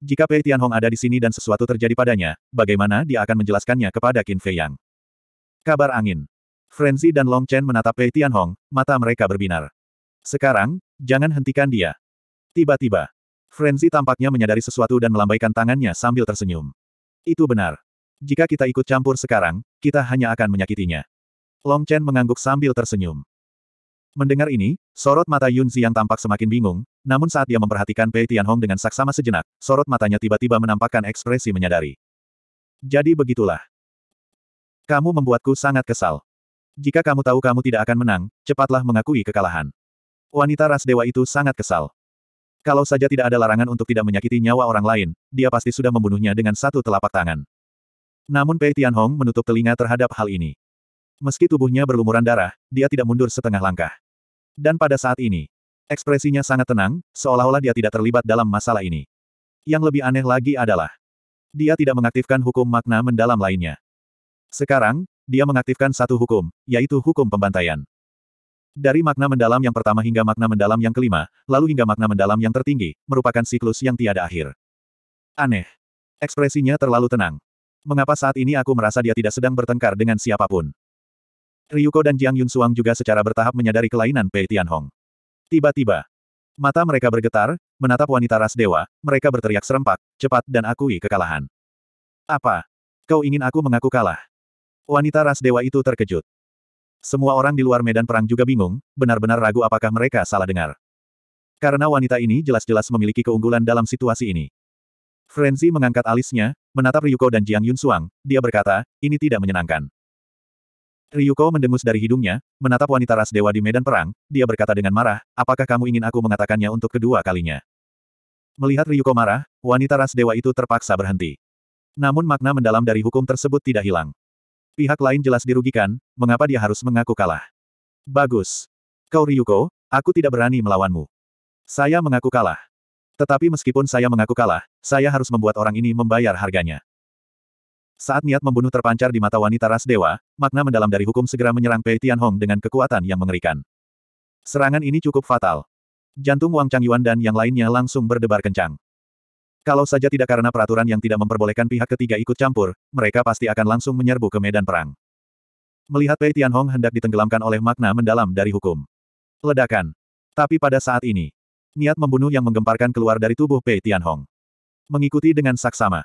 Jika Pei Tianhong ada di sini dan sesuatu terjadi padanya, bagaimana dia akan menjelaskannya kepada Qin Fei Yang? Kabar angin. Frenzy dan Long Chen menatap Pei Tianhong, mata mereka berbinar. Sekarang, jangan hentikan dia. Tiba-tiba, Frenzy tampaknya menyadari sesuatu dan melambaikan tangannya sambil tersenyum. Itu benar. Jika kita ikut campur sekarang, kita hanya akan menyakitinya. Long Chen mengangguk sambil tersenyum. Mendengar ini, sorot mata Yun yang tampak semakin bingung, namun saat dia memperhatikan Pei Tianhong dengan saksama sejenak, sorot matanya tiba-tiba menampakkan ekspresi menyadari. Jadi begitulah. Kamu membuatku sangat kesal. Jika kamu tahu kamu tidak akan menang, cepatlah mengakui kekalahan. Wanita ras dewa itu sangat kesal. Kalau saja tidak ada larangan untuk tidak menyakiti nyawa orang lain, dia pasti sudah membunuhnya dengan satu telapak tangan. Namun Pei Tianhong menutup telinga terhadap hal ini. Meski tubuhnya berlumuran darah, dia tidak mundur setengah langkah. Dan pada saat ini, ekspresinya sangat tenang, seolah-olah dia tidak terlibat dalam masalah ini. Yang lebih aneh lagi adalah, dia tidak mengaktifkan hukum makna mendalam lainnya. Sekarang, dia mengaktifkan satu hukum, yaitu hukum pembantaian. Dari makna mendalam yang pertama hingga makna mendalam yang kelima, lalu hingga makna mendalam yang tertinggi, merupakan siklus yang tiada akhir. Aneh. Ekspresinya terlalu tenang. Mengapa saat ini aku merasa dia tidak sedang bertengkar dengan siapapun? Ryuko dan Jiang Yun Yunsuang juga secara bertahap menyadari kelainan Pei Tianhong. Tiba-tiba, mata mereka bergetar, menatap wanita ras dewa, mereka berteriak serempak, cepat dan akui kekalahan. Apa? Kau ingin aku mengaku kalah? Wanita ras dewa itu terkejut. Semua orang di luar medan perang juga bingung, benar-benar ragu apakah mereka salah dengar. Karena wanita ini jelas-jelas memiliki keunggulan dalam situasi ini. Frenzy mengangkat alisnya, menatap Ryuko dan Jiang Yun Yunsuang, dia berkata, ini tidak menyenangkan. Ryuko mendengus dari hidungnya, menatap wanita ras dewa di medan perang, dia berkata dengan marah, apakah kamu ingin aku mengatakannya untuk kedua kalinya? Melihat Ryuko marah, wanita ras dewa itu terpaksa berhenti. Namun makna mendalam dari hukum tersebut tidak hilang. Pihak lain jelas dirugikan, mengapa dia harus mengaku kalah? Bagus. Kau Ryuko, aku tidak berani melawanmu. Saya mengaku kalah. Tetapi meskipun saya mengaku kalah, saya harus membuat orang ini membayar harganya. Saat niat membunuh terpancar di mata wanita ras dewa, makna mendalam dari hukum segera menyerang Pei Tianhong dengan kekuatan yang mengerikan. Serangan ini cukup fatal. Jantung Wang Changyuan dan yang lainnya langsung berdebar kencang. Kalau saja tidak karena peraturan yang tidak memperbolehkan pihak ketiga ikut campur, mereka pasti akan langsung menyerbu ke medan perang. Melihat Pei Tianhong hendak ditenggelamkan oleh makna mendalam dari hukum. Ledakan. Tapi pada saat ini, niat membunuh yang menggemparkan keluar dari tubuh Pei Tianhong. Mengikuti dengan saksama.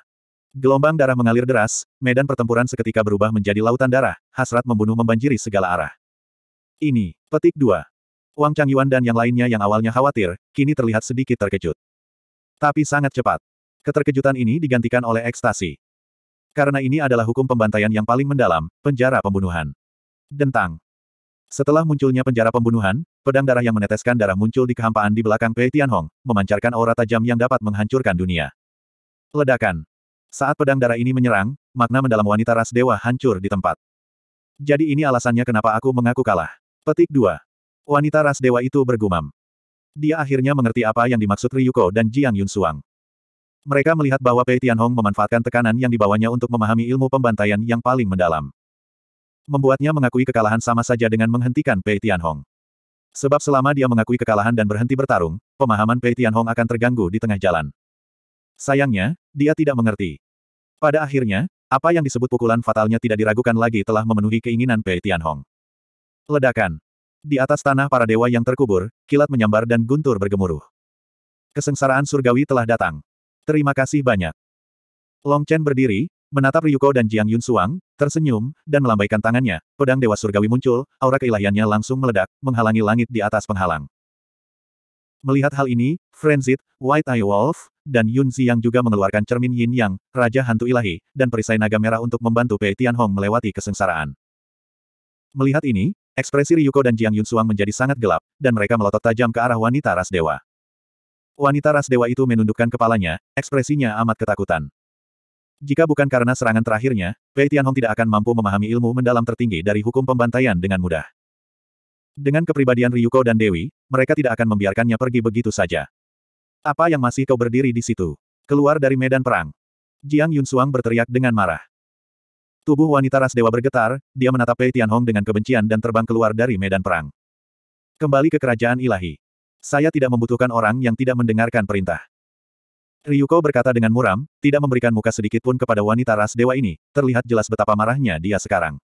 Gelombang darah mengalir deras, medan pertempuran seketika berubah menjadi lautan darah, hasrat membunuh membanjiri segala arah. Ini, petik 2. Wang Changyuan dan yang lainnya yang awalnya khawatir, kini terlihat sedikit terkejut. Tapi sangat cepat. Keterkejutan ini digantikan oleh ekstasi. Karena ini adalah hukum pembantaian yang paling mendalam, penjara pembunuhan. Dentang. Setelah munculnya penjara pembunuhan, pedang darah yang meneteskan darah muncul di kehampaan di belakang Pei Tianhong, memancarkan aura tajam yang dapat menghancurkan dunia. Ledakan. Saat pedang darah ini menyerang, makna mendalam wanita ras dewa hancur di tempat. Jadi ini alasannya kenapa aku mengaku kalah. Petik 2. Wanita ras dewa itu bergumam. Dia akhirnya mengerti apa yang dimaksud Ryuko dan Jiang Yun Yunsuang. Mereka melihat bahwa Pei Tianhong memanfaatkan tekanan yang dibawanya untuk memahami ilmu pembantaian yang paling mendalam. Membuatnya mengakui kekalahan sama saja dengan menghentikan Pei Tianhong. Sebab selama dia mengakui kekalahan dan berhenti bertarung, pemahaman Pei Tianhong akan terganggu di tengah jalan. Sayangnya, dia tidak mengerti. Pada akhirnya, apa yang disebut pukulan fatalnya tidak diragukan lagi telah memenuhi keinginan Pei Tianhong. Ledakan. Di atas tanah para dewa yang terkubur, kilat menyambar dan guntur bergemuruh. Kesengsaraan surgawi telah datang. Terima kasih banyak. Long Chen berdiri, menatap Ryuko dan Jiang Yun Suang, tersenyum, dan melambaikan tangannya. Pedang Dewa Surgawi muncul, aura keilahiannya langsung meledak, menghalangi langit di atas penghalang. Melihat hal ini, Frenzied, White Eye Wolf, dan Yun Xiang juga mengeluarkan cermin Yin Yang, Raja Hantu Ilahi, dan perisai naga merah untuk membantu Pei Tianhong melewati kesengsaraan. Melihat ini, ekspresi Ryuko dan Jiang Yun Suang menjadi sangat gelap, dan mereka melotot tajam ke arah wanita ras dewa. Wanita ras dewa itu menundukkan kepalanya, ekspresinya amat ketakutan. Jika bukan karena serangan terakhirnya, Pei Tianhong tidak akan mampu memahami ilmu mendalam tertinggi dari hukum pembantaian dengan mudah. Dengan kepribadian Ryuko dan Dewi, mereka tidak akan membiarkannya pergi begitu saja. Apa yang masih kau berdiri di situ? Keluar dari medan perang. Jiang Yunsuang berteriak dengan marah. Tubuh wanita ras dewa bergetar, dia menatap Pei Tianhong dengan kebencian dan terbang keluar dari medan perang. Kembali ke kerajaan ilahi. Saya tidak membutuhkan orang yang tidak mendengarkan perintah. Ryuko berkata dengan muram, tidak memberikan muka sedikit pun kepada wanita ras dewa ini, terlihat jelas betapa marahnya dia sekarang.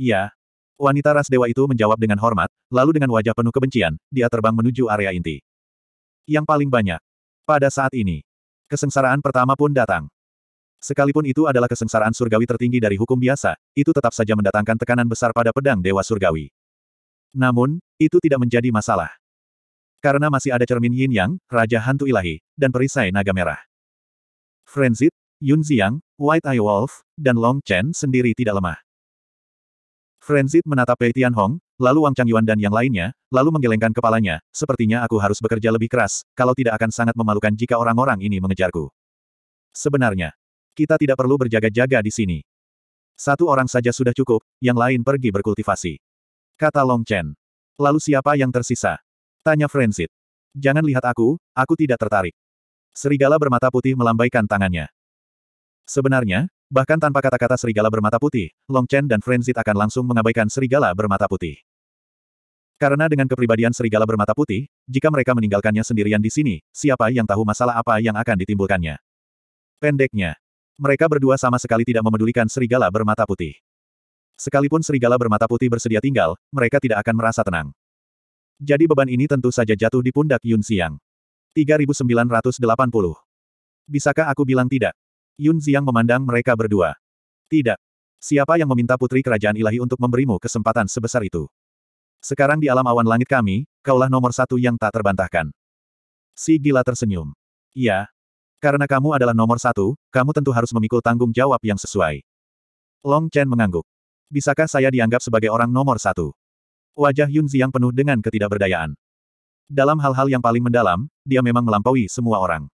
Iya. Wanita ras dewa itu menjawab dengan hormat, lalu dengan wajah penuh kebencian, dia terbang menuju area inti yang paling banyak. Pada saat ini, kesengsaraan pertama pun datang. Sekalipun itu adalah kesengsaraan surgawi tertinggi dari hukum biasa, itu tetap saja mendatangkan tekanan besar pada pedang dewa surgawi. Namun, itu tidak menjadi masalah. Karena masih ada cermin yin yang, raja hantu ilahi, dan perisai naga merah. Frenzit, Yun Ziyang, White Eye Wolf, dan Long Chen sendiri tidak lemah. Frenzit menatap Pei Tianhong, lalu Wang Changyuan dan yang lainnya, lalu menggelengkan kepalanya, sepertinya aku harus bekerja lebih keras, kalau tidak akan sangat memalukan jika orang-orang ini mengejarku. Sebenarnya, kita tidak perlu berjaga-jaga di sini. Satu orang saja sudah cukup, yang lain pergi berkultivasi. Kata Long Chen. Lalu siapa yang tersisa? Tanya Frenzit. Jangan lihat aku, aku tidak tertarik. Serigala bermata putih melambaikan tangannya. Sebenarnya, Bahkan tanpa kata-kata serigala bermata putih, Long Chen dan Frenzit akan langsung mengabaikan serigala bermata putih. Karena dengan kepribadian serigala bermata putih, jika mereka meninggalkannya sendirian di sini, siapa yang tahu masalah apa yang akan ditimbulkannya. Pendeknya, mereka berdua sama sekali tidak memedulikan serigala bermata putih. Sekalipun serigala bermata putih bersedia tinggal, mereka tidak akan merasa tenang. Jadi beban ini tentu saja jatuh di pundak Yun Xiang. 3980. Bisakah aku bilang tidak? Yun Ziang memandang mereka berdua. Tidak. Siapa yang meminta putri kerajaan ilahi untuk memberimu kesempatan sebesar itu? Sekarang di alam awan langit kami, kaulah nomor satu yang tak terbantahkan. Si gila tersenyum. Iya. Karena kamu adalah nomor satu, kamu tentu harus memikul tanggung jawab yang sesuai. Long Chen mengangguk. Bisakah saya dianggap sebagai orang nomor satu? Wajah Yun Ziang penuh dengan ketidakberdayaan. Dalam hal-hal yang paling mendalam, dia memang melampaui semua orang.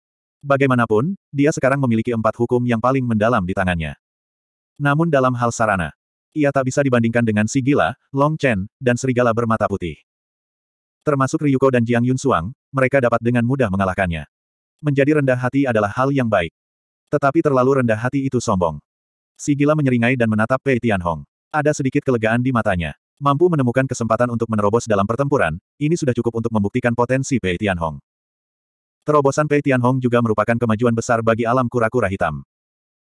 Bagaimanapun, dia sekarang memiliki empat hukum yang paling mendalam di tangannya. Namun dalam hal sarana, ia tak bisa dibandingkan dengan si gila, Long Chen, dan serigala bermata putih. Termasuk Ryuko dan Jiang Yun Suang, mereka dapat dengan mudah mengalahkannya. Menjadi rendah hati adalah hal yang baik. Tetapi terlalu rendah hati itu sombong. Si gila menyeringai dan menatap Pei Tianhong. Ada sedikit kelegaan di matanya. Mampu menemukan kesempatan untuk menerobos dalam pertempuran, ini sudah cukup untuk membuktikan potensi Pei Tianhong. Terobosan Pei Tianhong juga merupakan kemajuan besar bagi alam kura-kura hitam.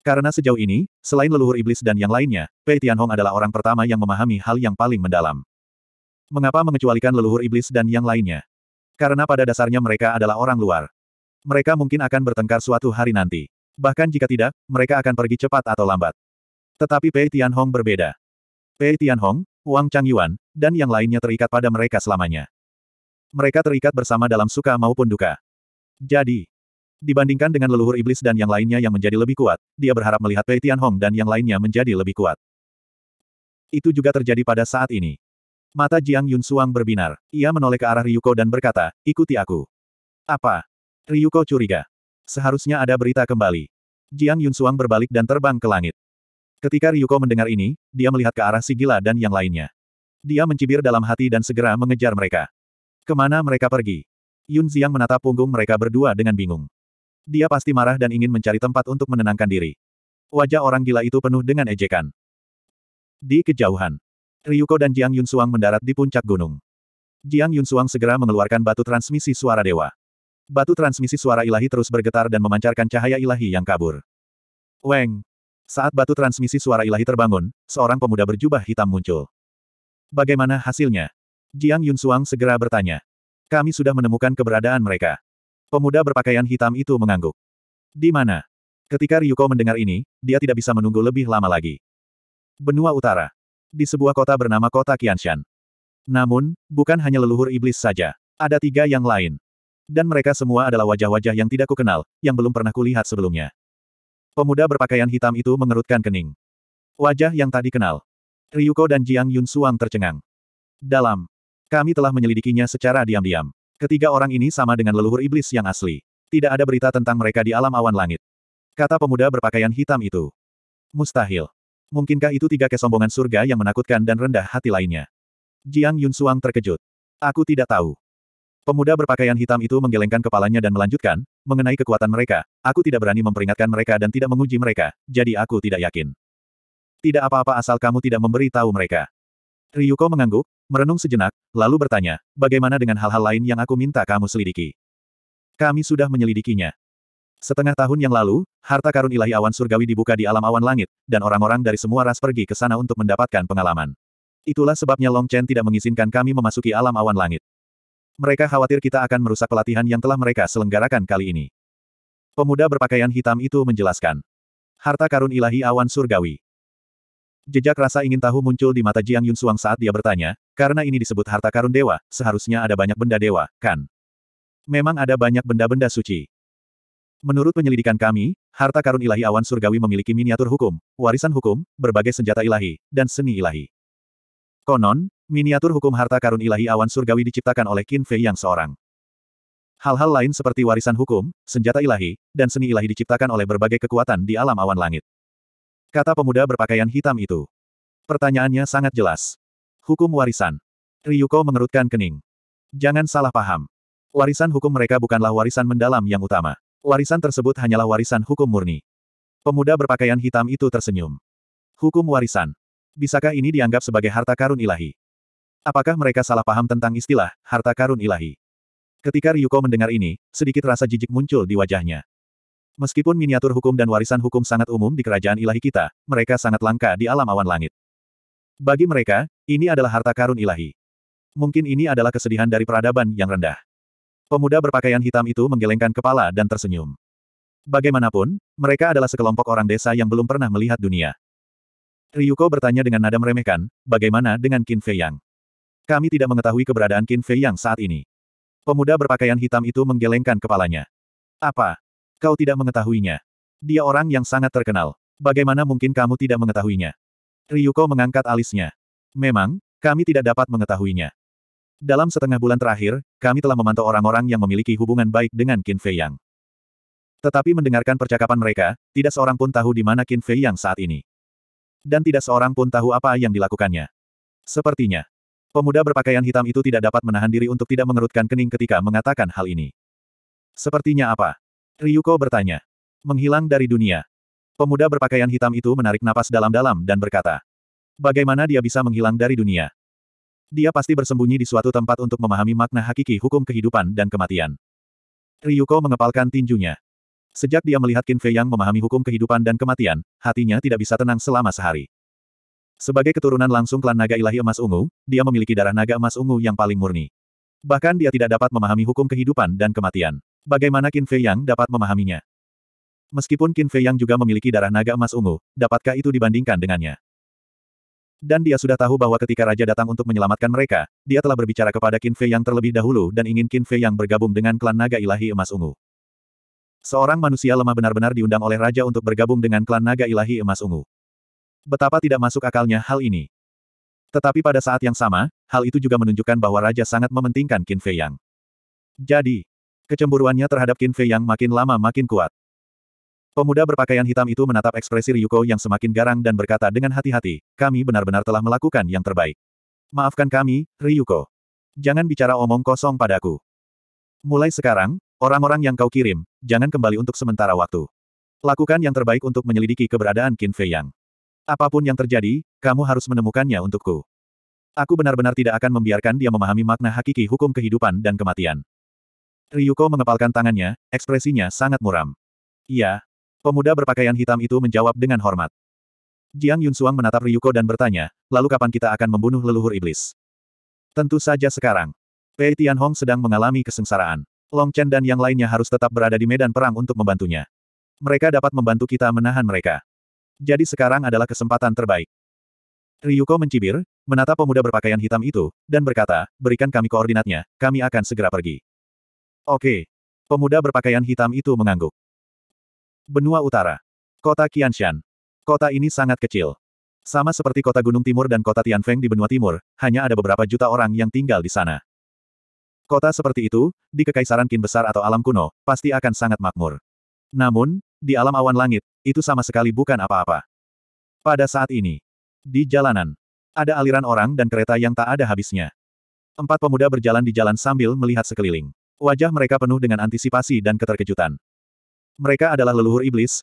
Karena sejauh ini, selain leluhur iblis dan yang lainnya, Pei Tianhong adalah orang pertama yang memahami hal yang paling mendalam. Mengapa mengecualikan leluhur iblis dan yang lainnya? Karena pada dasarnya mereka adalah orang luar. Mereka mungkin akan bertengkar suatu hari nanti. Bahkan jika tidak, mereka akan pergi cepat atau lambat. Tetapi Pei Tianhong berbeda. Pei Tianhong, Wang Changyuan, dan yang lainnya terikat pada mereka selamanya. Mereka terikat bersama dalam suka maupun duka. Jadi, dibandingkan dengan leluhur iblis dan yang lainnya yang menjadi lebih kuat, dia berharap melihat Pei Hong dan yang lainnya menjadi lebih kuat. Itu juga terjadi pada saat ini. Mata Jiang Yun Suang berbinar. Ia menoleh ke arah Ryuko dan berkata, ikuti aku. Apa? Ryuko curiga. Seharusnya ada berita kembali. Jiang Yun Suang berbalik dan terbang ke langit. Ketika Ryuko mendengar ini, dia melihat ke arah Sigila dan yang lainnya. Dia mencibir dalam hati dan segera mengejar mereka. Kemana mereka pergi? Yun Xiang menatap punggung mereka berdua dengan bingung. Dia pasti marah dan ingin mencari tempat untuk menenangkan diri. Wajah orang gila itu penuh dengan ejekan. Di kejauhan, Ryuko dan Jiang Yun Yunsuang mendarat di puncak gunung. Jiang Yun Yunsuang segera mengeluarkan batu transmisi suara dewa. Batu transmisi suara ilahi terus bergetar dan memancarkan cahaya ilahi yang kabur. Weng! Saat batu transmisi suara ilahi terbangun, seorang pemuda berjubah hitam muncul. Bagaimana hasilnya? Jiang Yun Yunsuang segera bertanya. Kami sudah menemukan keberadaan mereka. Pemuda berpakaian hitam itu mengangguk. Di mana? Ketika Ryuko mendengar ini, dia tidak bisa menunggu lebih lama lagi. Benua Utara. Di sebuah kota bernama Kota Kianshan. Namun, bukan hanya leluhur iblis saja. Ada tiga yang lain. Dan mereka semua adalah wajah-wajah yang tidak kukenal, yang belum pernah kulihat sebelumnya. Pemuda berpakaian hitam itu mengerutkan kening. Wajah yang tadi kenal. Ryuko dan Jiang Yun Suang tercengang. Dalam kami telah menyelidikinya secara diam-diam. Ketiga orang ini sama dengan leluhur iblis yang asli. Tidak ada berita tentang mereka di alam awan langit. Kata pemuda berpakaian hitam itu. Mustahil. Mungkinkah itu tiga kesombongan surga yang menakutkan dan rendah hati lainnya? Jiang Yun Yunsuang terkejut. Aku tidak tahu. Pemuda berpakaian hitam itu menggelengkan kepalanya dan melanjutkan, mengenai kekuatan mereka, aku tidak berani memperingatkan mereka dan tidak menguji mereka, jadi aku tidak yakin. Tidak apa-apa asal kamu tidak memberi tahu mereka. Ryuko mengangguk, merenung sejenak, lalu bertanya, bagaimana dengan hal-hal lain yang aku minta kamu selidiki? Kami sudah menyelidikinya. Setengah tahun yang lalu, harta karun ilahi awan surgawi dibuka di alam awan langit, dan orang-orang dari semua ras pergi ke sana untuk mendapatkan pengalaman. Itulah sebabnya Long Chen tidak mengizinkan kami memasuki alam awan langit. Mereka khawatir kita akan merusak pelatihan yang telah mereka selenggarakan kali ini. Pemuda berpakaian hitam itu menjelaskan. Harta karun ilahi awan surgawi. Jejak rasa ingin tahu muncul di mata Jiang Suang saat dia bertanya, karena ini disebut harta karun dewa, seharusnya ada banyak benda dewa, kan? Memang ada banyak benda-benda suci. Menurut penyelidikan kami, harta karun ilahi awan surgawi memiliki miniatur hukum, warisan hukum, berbagai senjata ilahi, dan seni ilahi. Konon, miniatur hukum harta karun ilahi awan surgawi diciptakan oleh Qin Fei yang seorang. Hal-hal lain seperti warisan hukum, senjata ilahi, dan seni ilahi diciptakan oleh berbagai kekuatan di alam awan langit. Kata pemuda berpakaian hitam itu. Pertanyaannya sangat jelas. Hukum warisan. Ryuko mengerutkan kening. Jangan salah paham. Warisan hukum mereka bukanlah warisan mendalam yang utama. Warisan tersebut hanyalah warisan hukum murni. Pemuda berpakaian hitam itu tersenyum. Hukum warisan. Bisakah ini dianggap sebagai harta karun ilahi? Apakah mereka salah paham tentang istilah harta karun ilahi? Ketika Ryuko mendengar ini, sedikit rasa jijik muncul di wajahnya. Meskipun miniatur hukum dan warisan hukum sangat umum di kerajaan ilahi kita, mereka sangat langka di alam awan langit. Bagi mereka, ini adalah harta karun ilahi. Mungkin ini adalah kesedihan dari peradaban yang rendah. Pemuda berpakaian hitam itu menggelengkan kepala dan tersenyum. Bagaimanapun, mereka adalah sekelompok orang desa yang belum pernah melihat dunia. Ryuko bertanya dengan nada meremehkan, bagaimana dengan Qin Fei Yang? Kami tidak mengetahui keberadaan Qin Fei Yang saat ini. Pemuda berpakaian hitam itu menggelengkan kepalanya. Apa, Kau tidak mengetahuinya. Dia orang yang sangat terkenal. Bagaimana mungkin kamu tidak mengetahuinya? Ryuko mengangkat alisnya. Memang, kami tidak dapat mengetahuinya. Dalam setengah bulan terakhir, kami telah memantau orang-orang yang memiliki hubungan baik dengan Qin Fei Yang. Tetapi mendengarkan percakapan mereka, tidak seorang pun tahu di mana Qin Fei Yang saat ini. Dan tidak seorang pun tahu apa yang dilakukannya. Sepertinya, pemuda berpakaian hitam itu tidak dapat menahan diri untuk tidak mengerutkan kening ketika mengatakan hal ini. Sepertinya apa? Ryuko bertanya. Menghilang dari dunia. Pemuda berpakaian hitam itu menarik napas dalam-dalam dan berkata. Bagaimana dia bisa menghilang dari dunia? Dia pasti bersembunyi di suatu tempat untuk memahami makna hakiki hukum kehidupan dan kematian. Ryuko mengepalkan tinjunya. Sejak dia melihat Qin Fei yang memahami hukum kehidupan dan kematian, hatinya tidak bisa tenang selama sehari. Sebagai keturunan langsung klan naga ilahi emas ungu, dia memiliki darah naga emas ungu yang paling murni. Bahkan dia tidak dapat memahami hukum kehidupan dan kematian. Bagaimana Qin Fei Yang dapat memahaminya? Meskipun Qin Fei Yang juga memiliki darah naga emas ungu, dapatkah itu dibandingkan dengannya? Dan dia sudah tahu bahwa ketika Raja datang untuk menyelamatkan mereka, dia telah berbicara kepada Qin Fei Yang terlebih dahulu dan ingin Qin Fei Yang bergabung dengan klan naga ilahi emas ungu. Seorang manusia lemah benar-benar diundang oleh Raja untuk bergabung dengan klan naga ilahi emas ungu. Betapa tidak masuk akalnya hal ini. Tetapi pada saat yang sama, hal itu juga menunjukkan bahwa Raja sangat mementingkan Qin Fei Yang. Jadi, Kecemburuannya terhadap Qin Fei yang makin lama makin kuat. Pemuda berpakaian hitam itu menatap ekspresi Ryuko yang semakin garang dan berkata dengan hati-hati, kami benar-benar telah melakukan yang terbaik. Maafkan kami, Ryuko. Jangan bicara omong kosong padaku. Mulai sekarang, orang-orang yang kau kirim, jangan kembali untuk sementara waktu. Lakukan yang terbaik untuk menyelidiki keberadaan Qin Fei Yang. Apapun yang terjadi, kamu harus menemukannya untukku. Aku benar-benar tidak akan membiarkan dia memahami makna hakiki hukum kehidupan dan kematian. Ryuko mengepalkan tangannya, ekspresinya sangat muram. Iya. Pemuda berpakaian hitam itu menjawab dengan hormat. Jiang Yunsuang menatap Ryuko dan bertanya, lalu kapan kita akan membunuh leluhur iblis? Tentu saja sekarang. Pei Tianhong sedang mengalami kesengsaraan. Long Chen dan yang lainnya harus tetap berada di medan perang untuk membantunya. Mereka dapat membantu kita menahan mereka. Jadi sekarang adalah kesempatan terbaik. Ryuko mencibir, menatap pemuda berpakaian hitam itu, dan berkata, berikan kami koordinatnya, kami akan segera pergi. Oke. Pemuda berpakaian hitam itu mengangguk. Benua Utara. Kota Qianshan. Kota ini sangat kecil. Sama seperti kota Gunung Timur dan kota Tianfeng di benua timur, hanya ada beberapa juta orang yang tinggal di sana. Kota seperti itu, di Kekaisaran Qin Besar atau alam kuno, pasti akan sangat makmur. Namun, di alam awan langit, itu sama sekali bukan apa-apa. Pada saat ini, di jalanan, ada aliran orang dan kereta yang tak ada habisnya. Empat pemuda berjalan di jalan sambil melihat sekeliling. Wajah mereka penuh dengan antisipasi dan keterkejutan. Mereka adalah leluhur iblis,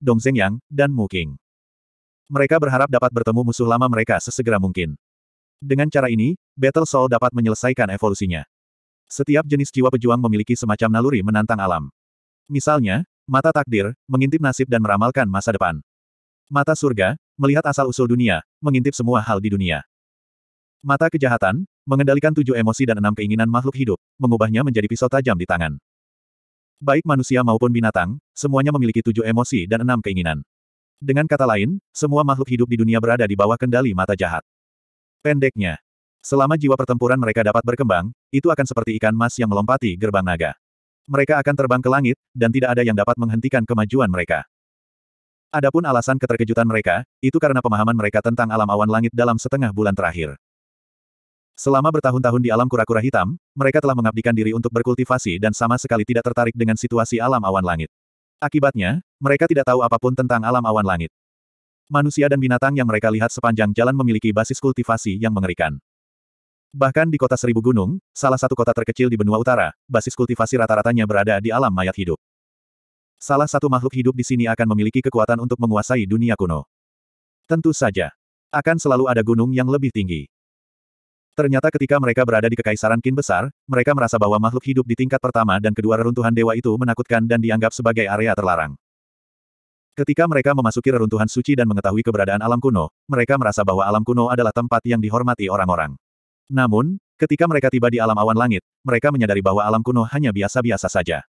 Dong Zengyang, dan Muking. Mereka berharap dapat bertemu musuh lama mereka sesegera mungkin. Dengan cara ini, Battle Soul dapat menyelesaikan evolusinya. Setiap jenis jiwa pejuang memiliki semacam naluri menantang alam. Misalnya, mata takdir, mengintip nasib dan meramalkan masa depan. Mata surga, melihat asal-usul dunia, mengintip semua hal di dunia. Mata kejahatan, mengendalikan tujuh emosi dan enam keinginan makhluk hidup, mengubahnya menjadi pisau tajam di tangan. Baik manusia maupun binatang, semuanya memiliki tujuh emosi dan enam keinginan. Dengan kata lain, semua makhluk hidup di dunia berada di bawah kendali mata jahat. Pendeknya, selama jiwa pertempuran mereka dapat berkembang, itu akan seperti ikan mas yang melompati gerbang naga. Mereka akan terbang ke langit, dan tidak ada yang dapat menghentikan kemajuan mereka. Adapun alasan keterkejutan mereka, itu karena pemahaman mereka tentang alam awan langit dalam setengah bulan terakhir. Selama bertahun-tahun di alam kura-kura hitam, mereka telah mengabdikan diri untuk berkultivasi dan sama sekali tidak tertarik dengan situasi alam awan langit. Akibatnya, mereka tidak tahu apapun tentang alam awan langit. Manusia dan binatang yang mereka lihat sepanjang jalan memiliki basis kultivasi yang mengerikan. Bahkan di kota Seribu Gunung, salah satu kota terkecil di benua utara, basis kultivasi rata-ratanya berada di alam mayat hidup. Salah satu makhluk hidup di sini akan memiliki kekuatan untuk menguasai dunia kuno. Tentu saja. Akan selalu ada gunung yang lebih tinggi. Ternyata ketika mereka berada di Kekaisaran Qin Besar, mereka merasa bahwa makhluk hidup di tingkat pertama dan kedua reruntuhan dewa itu menakutkan dan dianggap sebagai area terlarang. Ketika mereka memasuki reruntuhan suci dan mengetahui keberadaan alam kuno, mereka merasa bahwa alam kuno adalah tempat yang dihormati orang-orang. Namun, ketika mereka tiba di alam awan langit, mereka menyadari bahwa alam kuno hanya biasa-biasa saja.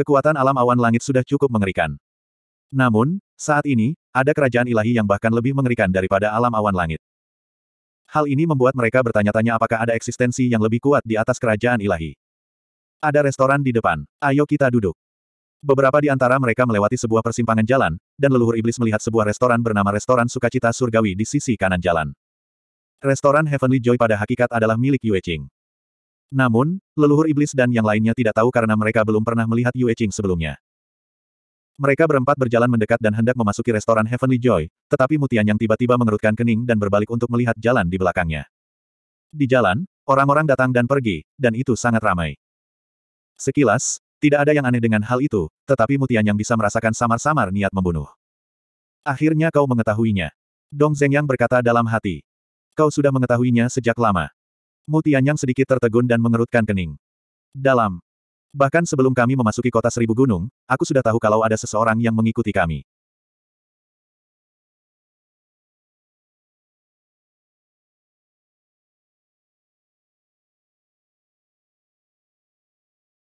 Kekuatan alam awan langit sudah cukup mengerikan. Namun, saat ini, ada kerajaan ilahi yang bahkan lebih mengerikan daripada alam awan langit. Hal ini membuat mereka bertanya-tanya apakah ada eksistensi yang lebih kuat di atas kerajaan ilahi. Ada restoran di depan. Ayo kita duduk. Beberapa di antara mereka melewati sebuah persimpangan jalan, dan leluhur iblis melihat sebuah restoran bernama Restoran Sukacita Surgawi di sisi kanan jalan. Restoran Heavenly Joy pada hakikat adalah milik Yue Qing. Namun, leluhur iblis dan yang lainnya tidak tahu karena mereka belum pernah melihat Yue Qing sebelumnya. Mereka berempat berjalan mendekat dan hendak memasuki restoran Heavenly Joy, tetapi Mutian yang tiba-tiba mengerutkan kening dan berbalik untuk melihat jalan di belakangnya. Di jalan, orang-orang datang dan pergi, dan itu sangat ramai. Sekilas, tidak ada yang aneh dengan hal itu, tetapi Mutian yang bisa merasakan samar-samar niat membunuh. Akhirnya kau mengetahuinya. Dong yang berkata dalam hati. Kau sudah mengetahuinya sejak lama. Mutian yang sedikit tertegun dan mengerutkan kening. Dalam Bahkan sebelum kami memasuki kota Seribu Gunung, aku sudah tahu kalau ada seseorang yang mengikuti kami.